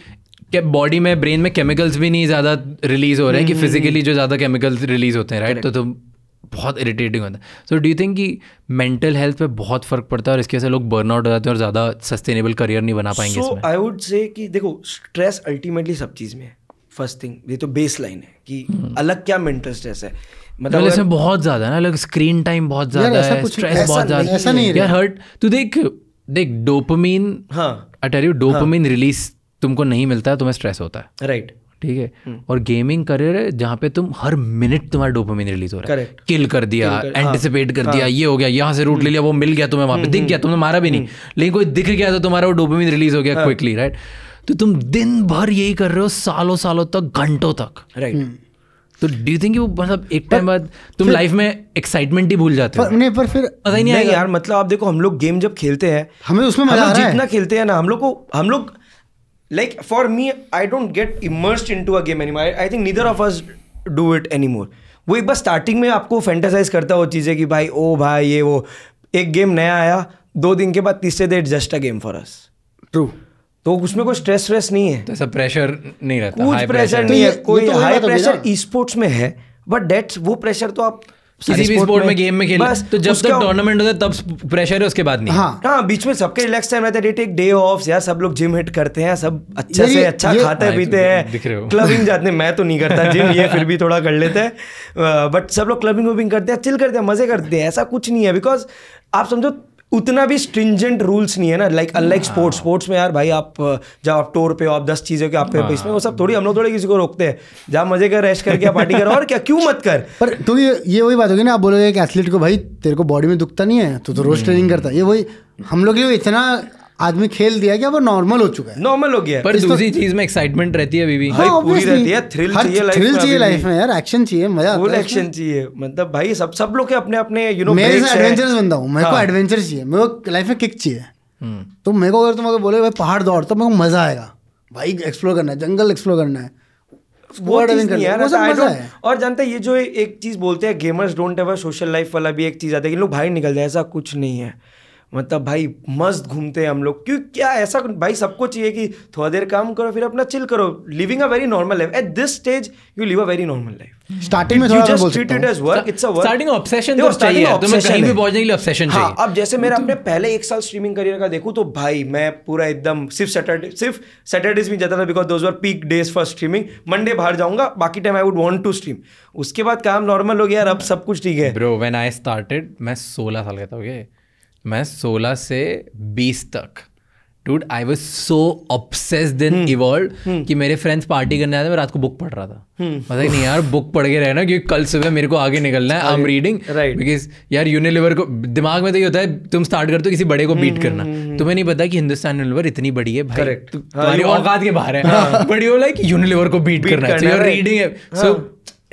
बॉडी में ब्रेन में केमिकल्स भी नहीं ज़्यादा रिलीज हो रहे हैं कि फिजिकली हम्म, हम्म, हम्म। जो ज़्यादा केमिकल्स रिलीज होते हैं राइट तो तुम तो बहुत इरिटेटिंग होता है सो डू यू थिंक कि मेंटल हेल्थ पे बहुत फर्क पड़ता है और इसके से लोग बर्नआउट हो जाते हैं और ज़्यादा सस्टेनेबल करियर नहीं बना पाएंगे सो आई वुड से कि देखो स्ट्रेस अल्टीमेटली सब चीज़ में है फर्स्ट थिंग ये तो बेस लाइन है कि अलग क्या मेंटल स्ट्रेस है मतलब, मतलब इसमें बहुत ज्यादा ना अलग स्क्रीन टाइम बहुत ज्यादा है स्ट्रेस बहुत ज्यादा ऐसा नहीं यार हर्ट तू देख देख डोपामीन हाँ यू डोपामीन रिलीज तुमको नहीं मिलता है तुम्हें स्ट्रेस होता है राइट ठीक है हम्म। और गेमिंग करियर है जहां पे तुम हर मिनट तुम्हारा डोपामिन रिलीज हो रहा है किल कर दिया एंटिसिपेट हाँ। कर दिया हाँ। ये हो गया यहां से रूट ले लिया वो मिल गया तुम्हें वहां पे दिख हम्म, गया तुमने मारा भी नहीं हम्म। लेकिन कोई दिख गया तो तुम्हारा वो डोपामिन रिलीज हो गया क्विकली हाँ। राइट तो तुम दिन भर यही कर रहे हो सालों सालों तक घंटों तक राइट तो डू यू थिंक वो मतलब एक टाइम बाद तुम लाइफ में एक्साइटमेंट ही भूल जाते हो नहीं पर फिर पता ही नहीं, नहीं यार मतलब आप देखो हम लोग गेम जब खेलते हैं हमें उसमें मजा आ रहा है जितना खेलते हैं ना हम लोग को हम लोग like for me I don't get immersed into a game anymore I think neither of us do it anymore वो एक बार स्टार्टिंग में आपको फैंटेसाइज करता वो चीज़ें कि भाई ओ भाई ये वो एक गेम नया आया दो दिन के बाद तीसरे that just a game for us true तो उसमें कोई स्ट्रेस स्ट्रेस नहीं है तो ऐसा प्रेशर नहीं रहता कुछ हाई प्रेशर, प्रेशर नहीं है कोई तो हाई प्रेशर ई स्पोर्ट्स में है बट डेट्स वो प्रेशर तो आप किसी भी स्पोर्ट में, में गेम में खेल तो जब तक टूर्नामेंट होता है तब प्रेशर है उसके बाद नहीं हाँ हाँ बीच में सबके रिलैक्स टाइम रहता है टेक डे ऑफ यार सब लोग जिम हिट करते हैं सब अच्छे से अच्छा खाते पीते हैं क्लबिंग जाते हैं मैं तो नहीं करता जिम ये फिर भी थोड़ा कर लेते हैं बट सब लोग क्लबिंग वबिंग करते हैं चिल करते हैं मजे करते हैं ऐसा कुछ नहीं है बिकॉज आप समझो उतना भी स्ट्रिंजेंट रूल्स नहीं है ना लाइक अनलाइक स्पोर्ट्स स्पोर्ट्स में यार भाई आप जब आप टोर पे हो आप दस चीज़ों के आप पे इसमें वो सब हाँ। थोड़ी हम लोग थोड़ी किसी को रोकते हैं जहाँ मजे कर रेस्ट करके पार्टी करो और क्या क्यों मत कर पर तो ये ये वही बात होगी ना आप बोलोगे एक एथलीट को भाई तेरे को बॉडी में दुखता नहीं है तो, तो रोज ट्रेनिंग हम्म। करता है ये वही हम लोग के लिए इतना आदमी खेल दिया गया वो नॉर्मल हो चुका है नॉर्मल हो गया पर तो- दूसरी चीज में एक्साइटमेंट रहती है अभी भी हाँ, पूरी रहती है थ्रिल चाहिए लाइफ थ्रिल चाहिए लाइफ में यार एक्शन चाहिए मजा फुल एक्शन चाहिए मतलब भाई सब सब लोग के अपने अपने यू नो मैं एडवेंचरस बंदा हूं मेरे को एडवेंचर हाँ। चाहिए मेरे को लाइफ में किक चाहिए हम्म। तो मेरे को अगर तुम अगर बोले भाई पहाड़ दौड़ तो मेरे को मजा आएगा भाई एक्सप्लोर करना है जंगल एक्सप्लोर करना है और जानते हैं ये जो एक चीज़ बोलते हैं gamers don't have a social life वाला भी एक चीज़ आता है कि लोग बाहर निकल जाए ऐसा कुछ नहीं है मतलब भाई मस्त घूमते हैं हम लोग क्यों क्या ऐसा भाई सबको चाहिए कि थोड़ा देर काम करो फिर अपना चिल करो living a very normal life at this stage you live a very normal life starting में थोड़ा बोल सकते हैं work it's a work starting obsession तो चाहिए तो मैं कहीं भी पहुंचने के लिए ऑब्सेशन हाँ, चाहिए अब जैसे मेरा अपने पहले एक साल स्ट्रीमिंग करियर का देखूं तो भाई मैं पूरा एकदम सिर्फ सैटरडे सिर्फ सैटरडेज में जाता था because those were peak days for streaming Monday बाहर जाऊंगा बाकी time I would want to stream उसके बाद काम नॉर्मल हो गया यार अब सब कुछ ठीक है ब्रो व्हेन आई स्टार्टेड मैं 16 साल का था ओके मैं 16 से 20 तक dude I was so obsessed in evolve कि मेरे फ्रेंड्स पार्टी करने आते मैं रात को बुक पढ़ रहा था मतलब नहीं यार बुक पढ़ के रहना क्योंकि कल सुबह मेरे को आगे निकलना है I am reading right because यार यूनिलिवर को दिमाग में तो ये होता है तुम स्टार्ट करते हो किसी बड़े को बीट हम्म, हम्म, करना तुम्हें नहीं पता कि हिंदुस्तान यूनिवर इतनी बड़ी है भाई हाँ, तुम्हारी औकात के बाहर है बड़ी हो लाइक यूनिलिवर को बीट करना चाहिए रीडिंग है so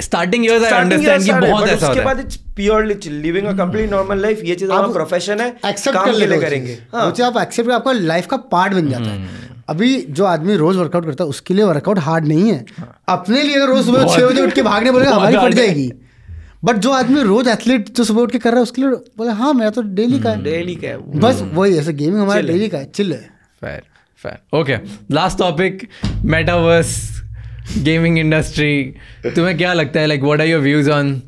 starting years I understand कि बहुत ऐसा होता है उसके बाद it's purely living a complete normal life ये चीज हमारा प्रोफेशन है एक्सेप्ट कर ले करेंगे हाँ। मुझे आप एक्सेप्ट आपका लाइफ का पार्ट बन जाता है हम्म। अभी जो आदमी रोज वर्कआउट करता है उसके लिए वर्कआउट हार्ड नहीं है हाँ। अपने लिए अगर रोज सुबह छह बजे उठ के भागने बोले हमारी फट जाएगी बट जो आदमी रोज एथलीट जो सुबह उठ के कर रहा है उसके लिए बोले हाँ मेरा तो डेली का है डेली हम्म। का है बस वही ऐसे गेमिंग हमारा डेली का है चिल है fair fair okay last topic metaverse gaming industry तुम्हें क्या लगता है like what are your views on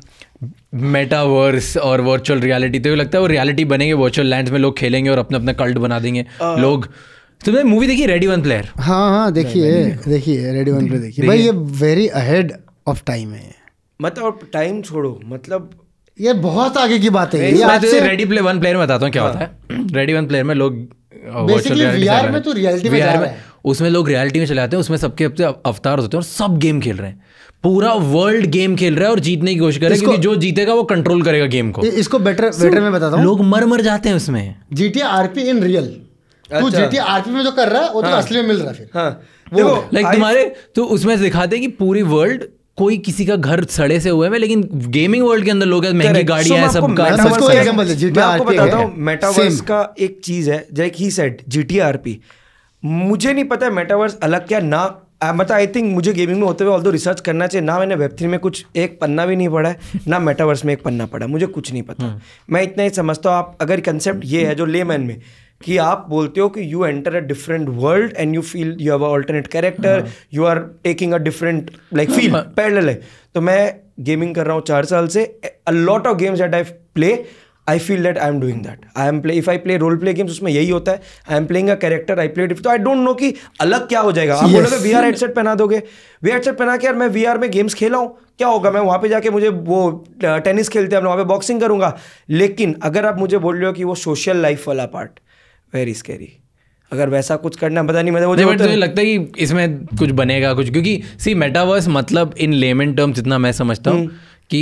metaverse और वर्चुअल रियलिटी तो लगता है वो रियलिटी बनेंगे वर्चुअल लैंड में लोग खेलेंगे और अपना अपना कल्ट बना देंगे uh, लोग तुमने मूवी देखी रेडी वन प्लेयर हाँ हाँ देखिए देखिए रेडी वन प्लेयर देखिए भाई ये वेरी अहेड ऑफ टाइम है मतलब टाइम छोड़ो मतलब ये बहुत आगे की बात है ये रेडी प्ले वन प्लेयर में बताता हूँ क्या हाँ। होता है रेडी वन प्लेयर में लोग बेसिकली वीआर में तो रियलिटी में जा रहा है उसमें लोग रियलिटी में चले जाते हैं उसमें सबके अपने अवतार होते हैं और सब गेम खेल रहे हैं पूरा वर्ल्ड गेम खेल रहा है और जीतने की कोशिश कर रहा है क्योंकि जो जीतेगा वो कंट्रोल करेगा गेम को इसको बेटर बेटर में बताता हूँ लोग मर मर जाते हैं उसमें जीटीए आरपी इन रियल तू जीटीए अच्छा। आरपी में जो कर रहा है वो तो हाँ। असली में मिल रहा है फिर हाँ वो लाइक तुम्हारे तो उसमें दिखाते हैं कि पूरी वर्ल्ड कोई किसी का घर सड़े से हुए में लेकिन गेमिंग वर्ल्ड के अंदर लोग महंगी गाड़ियां हैं सब का मैं आपको बताता हूं मेटावर्स का एक चीज है जैक ही सेड जीटीआरपी मुझे नहीं पता मेटावर्स अलग क्या ना मतलब आई थिंक मुझे गेमिंग में होते हुए ऑल दो रिसर्च करना चाहिए ना मैंने वेब थ्री में कुछ एक पन्ना भी नहीं पढ़ा है ना मेटावर्स में एक पन्ना पढ़ा मुझे कुछ नहीं पता हम्म। मैं इतना ही समझता हूँ आप अगर कंसेप्ट ये है जो मैन में कि आप बोलते हो कि you enter a different world and you feel you have alternate character you are taking a different like feel parallel है तो मैं गेमिंग कर रहा हूँ चार साल से a lot of games at I play I feel that I am doing that I am play if I play role play games उसमें यही होता है I am playing a character I play तो आई डोंट नो कि अलग क्या हो जाएगा आप बोलोगे वी आर हेडसेट पहना दोगे वी हेडसेट पहना के यार मैं वी आर में गेम्स खेला हूँ क्या होगा मैं वहाँ पे जाके मुझे वो टेनिस खेलते हैं वहाँ पे बॉक्सिंग करूँगा लेकिन अगर आप मुझे बोल रहे हो कि वो सोशल लाइफ वाला पार्ट वेरी स्केरी अगर वैसा कुछ करना पता नहीं मतलब मुझे तो तो लगता है कि इसमें कुछ बनेगा कुछ क्योंकि सी मेटावर्स मतलब इन लेमन टर्म्स जितना मैं समझता हूँ हम्म। कि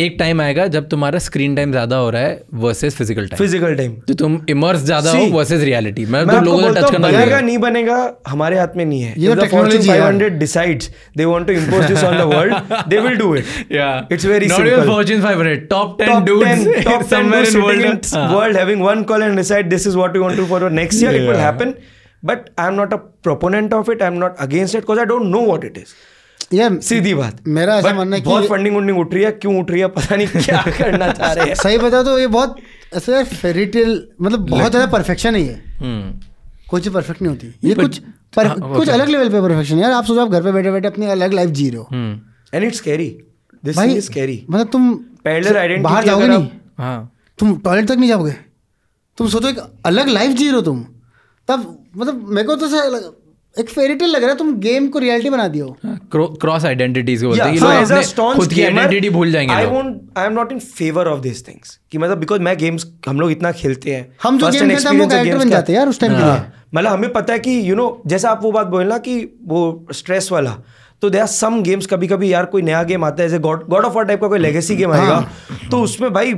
एक टाइम आएगा जब तुम्हारा स्क्रीन टाइम ज्यादा हो रहा है versus physical time physical time तो तुम इमर्स ज्यादा हो वर्सेस रियलिटी मैं, मैं तो लोगों टच करना बनेगा नहीं बनेगा हमारे हाथ में नहीं है ये technology 500 decides they want to impose this on the world they will do it या it's very simple not fortune 500 top 10 dudes top in world world having one call and decide this is what we want to for next year it will happen but I am not a proponent of it I am not against it because I don't know what it is ये सीधी बात मेरा ऐसा मानना है कि बहुत funding उठ रही है क्यों उठ रही है पता नहीं क्या करना चाह रहे हैं सही बता तो ये बहुत ऐसे फेरी मतलब बहुत ज़्यादा परफेक्शन ही है हम्म। कुछ परफेक्ट नहीं होती ये कुछ पर हाँ, कुछ तो अलग लेवल पे परफेक्शन यार आप सोचो आप घर पे बैठे बैठे अपनी अलग लाइफ जी रहे हो and it's carry this is carry मतलब तुम पैडलर आइडेंटिटी बाहर जाओगे नहीं हां तुम टॉयलेट तक नहीं जाओगे तुम सोचो एक अलग लाइफ जी रहे हो तुम तब मतलब मेरे को तो ऐसा एक फेरिटेल लग रहा है तुम गेम को रियलिटी बना दियो क्रॉस आइडेंटिटीज को बोलते हैं लोग अपने खुद की आइडेंटिटी भूल जाएंगे I won't I am not in favour of this things कि मतलब बिकॉज़ मैं गेम्स हम लोग इतना खेलते हैं हम जो गेम खेलते हैं वो कैरेक्टर बन जाते हैं यार उस टाइम के हाँ। लिए मतलब हमें पता है कि यू नो जैसा आप वो बात बोल ना कि वो स्ट्रेस वाला तो दे आर सम गेम्स कभी कभी यार कोई नया गेम आता है जैसे god god of war type का कोई लेगेसी गेम आएगा हाँ। तो उसमें भाई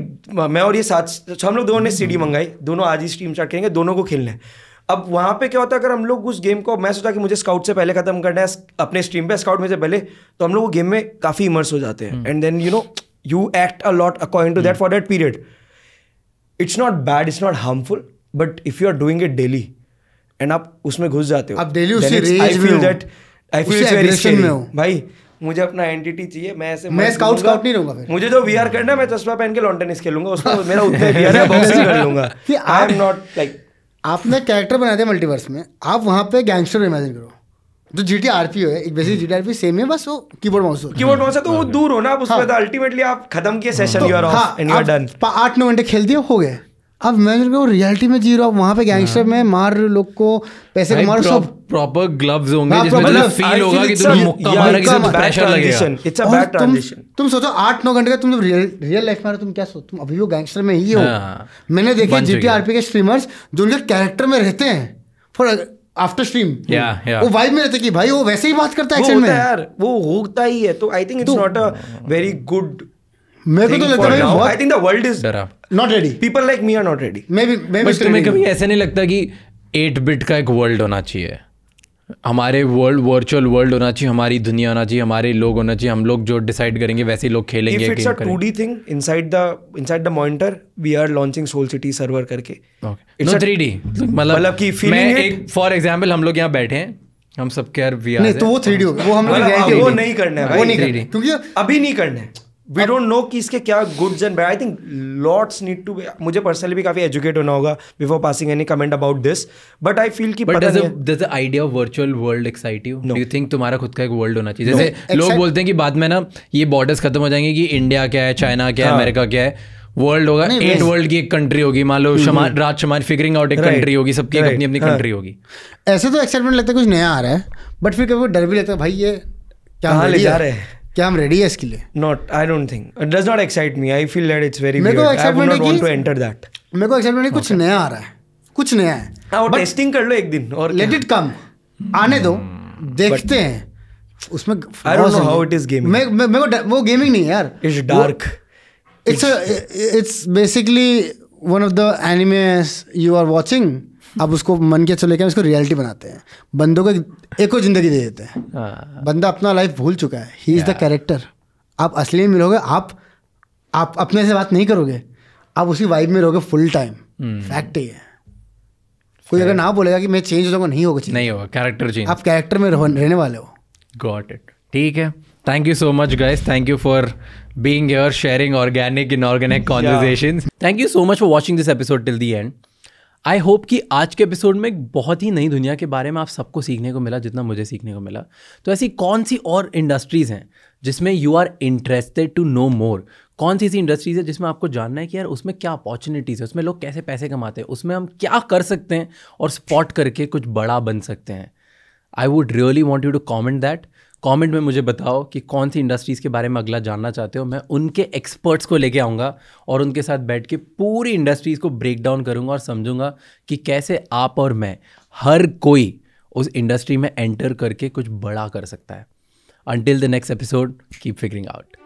मैं और ये साथ हम लोग दोनों ने सीडी मंगाई दोनों आज ही स्ट्रीम स्टार्ट करेंगे दोनों को खेलने है अब वहाँ पे क्या होता है अगर हम लोग उस गेम को मैं सोचा कि मुझे स्काउट से पहले खत्म करना है अपने स्ट्रीम पे स्काउट में से पहले तो हम लोग वो गेम में काफ़ी इमर्स हो जाते हैं and then you know you act a lot according to that for that period it's not bad it's not harmful but if you are doing it daily and आप उसमें घुस जाते हो आप डेली उसी रेंज में दैट आई फील वेरी में हूं भाई मुझे अपना एंटिटी चाहिए मैं ऐसे मैं स्काउट स्काउट नहीं रहूंगा फिर मुझे जो तो वीआर करना है मैं चश्मा पहन के लॉन टेनिस खेलूंगा उसको मेरा उत्तर वीआर है बॉक्सिंग कर लूंगा आई एम नॉट लाइक आपने कैरेक्टर बनाए थे मल्टीवर्स में आप वहाँ पे गैंगस्टर इमेजिन करो जो जी टी आर पी है एक basic G T R P same है बस वो कीबोर्ड माउस कीबोर्ड माउस है तो वो हाँ। दूर हो ना आप उसमें अल्टीमेटली हाँ। तो आप खत्म किए session you are off and you are done आठ नौ घंटे खेल दिए हो गए अब मैं को तो रियलिटी में जी रहा हूँ वहाँ पे गैंगस्टर हाँ। में मार लोग को पैसे मार सब प्रॉपर ग्लव्स होंगे हाँ, जिसमें फील होगा कि तुम मुक्का मारा कि सब प्रेशर लगेगा इट्स अ बैड ट्रांजिशन तुम सोचो 8 9 घंटे का तुम जब रियल रियल लाइफ में तुम क्या सोचो तुम अभी वो गैंगस्टर में ही हो हाँ, मैंने देखे जीटीआरपी के स्ट्रीमर्स जो उनके कैरेक्टर में रहते हैं फॉर आफ्टर स्ट्रीम वो वाइब में रहते कि भाई वो वैसे ही बात करता है एक्शन में यार वो होता ही है तो I think it's not a very good मेरे को तो लगता है I think the world is not ready people like me are not ready maybe maybe तुम्हें कभी ऐसा नहीं लगता कि एट बिट का एक वर्ल्ड होना चाहिए हमारे वर्ल्ड वर्चुअल वर्ल्ड होना चाहिए हमारी दुनिया होना चाहिए हमारे लोग होना चाहिए हम लोग जो डिसाइड करेंगे वैसे लोग खेलेंगे it's a 2D thing inside the inside the monitor we are launching soul city server करके इट्स अ 3D मतलब मतलब कि मैं एक फॉर एग्जांपल हम लोग यहाँ बैठे हैं हम सब के यार वी आर नहीं तो वो थ्री डी वो हम लोग मतलब वो नहीं करना है वो नहीं क्योंकि अभी नहीं करना है वी डोंट नो कि इसके क्या goods and bad I think lots need to मुझे पर्सनली भी काफी एजुकेट होना होगा before passing any comment about this but I feel की पता नहीं idea of virtual world excite you do you think तुम्हारा खुद का एक वर्ल्ड होना चाहिए जैसे no. लोग बोलते हैं कि बाद में ना ये बॉर्डर्स खत्म हो जाएंगे कि इंडिया क्या है चाइना क्या है अमेरिका हाँ। क्या है वर्ल्ड होगा एट वर्ल्ड की एक कंट्री होगी मान लो mm-hmm. राज समाज फिगरिंग आउट एक कंट्री होगी सबकी अपनी अपनी कंट्री होगी ऐसे तो एक्साइटमेंट लगता है कुछ नया आ रहा है बट फिर कभी डर भी लगता है भाई ये कहाँ ले जा रहे हैं क्या हम रेडी है इसके लिए not I don't think it does not excite me I feel that it's very मेरे को एक्साइटमेंट है कि टू एंटर दैट मेरे को एक्साइटमेंट है कुछ okay. नया आ रहा है कुछ नया है और हाँ, टेस्टिंग कर लो एक दिन और लेट इट कम आने दो hmm. देखते हैं उसमें I don't know how it is gaming मैं मेरे को वो गेमिंग नहीं यार it's dark it's it's basically one of the animes you are watching अब उसको मन के अच्छे लेके उसको रियलिटी बनाते हैं बंदों को एक और ज़िंदगी दे देते हैं हाँ। बंदा अपना लाइफ भूल चुका है ही इज़ द कैरेक्टर आप असली में मिलोगे आप आप अपने से बात नहीं करोगे आप उसी वाइब में रहोगे फुल टाइम फैक्ट ही है कोई अगर ना बोलेगा कि मैं चेंज होगा नहीं होगा नहीं होगा कैरेक्टर चेंज आप कैरेक्टर में रहने वाले हो गॉट इट ठीक है thank you so much guys thank you for being here sharing organic inorganic conversation thank you so much for watching this episode till the end I hope कि आज के एपिसोड में बहुत ही नई दुनिया के बारे में आप सबको सीखने को मिला जितना मुझे सीखने को मिला तो ऐसी कौन सी और इंडस्ट्रीज़ हैं जिसमें you are interested to know more कौन सी ऐसी इंडस्ट्रीज़ है जिसमें आपको जानना है कि यार उसमें क्या अपॉर्चुनिटीज़ है उसमें लोग कैसे पैसे कमाते हैं उसमें हम क्या कर सकते हैं और स्पॉट करके कुछ बड़ा बन सकते हैं I would really want you to comment that comment में मुझे बताओ कि कौन सी इंडस्ट्रीज़ के बारे में अगला जानना चाहते हो मैं उनके एक्सपर्ट्स को लेके आऊँगा और उनके साथ बैठ के पूरी इंडस्ट्रीज़ को ब्रेक डाउन करूँगा और समझूंगा कि कैसे आप और मैं हर कोई उस इंडस्ट्री में एंटर करके कुछ बड़ा कर सकता है until the next episode keep figuring out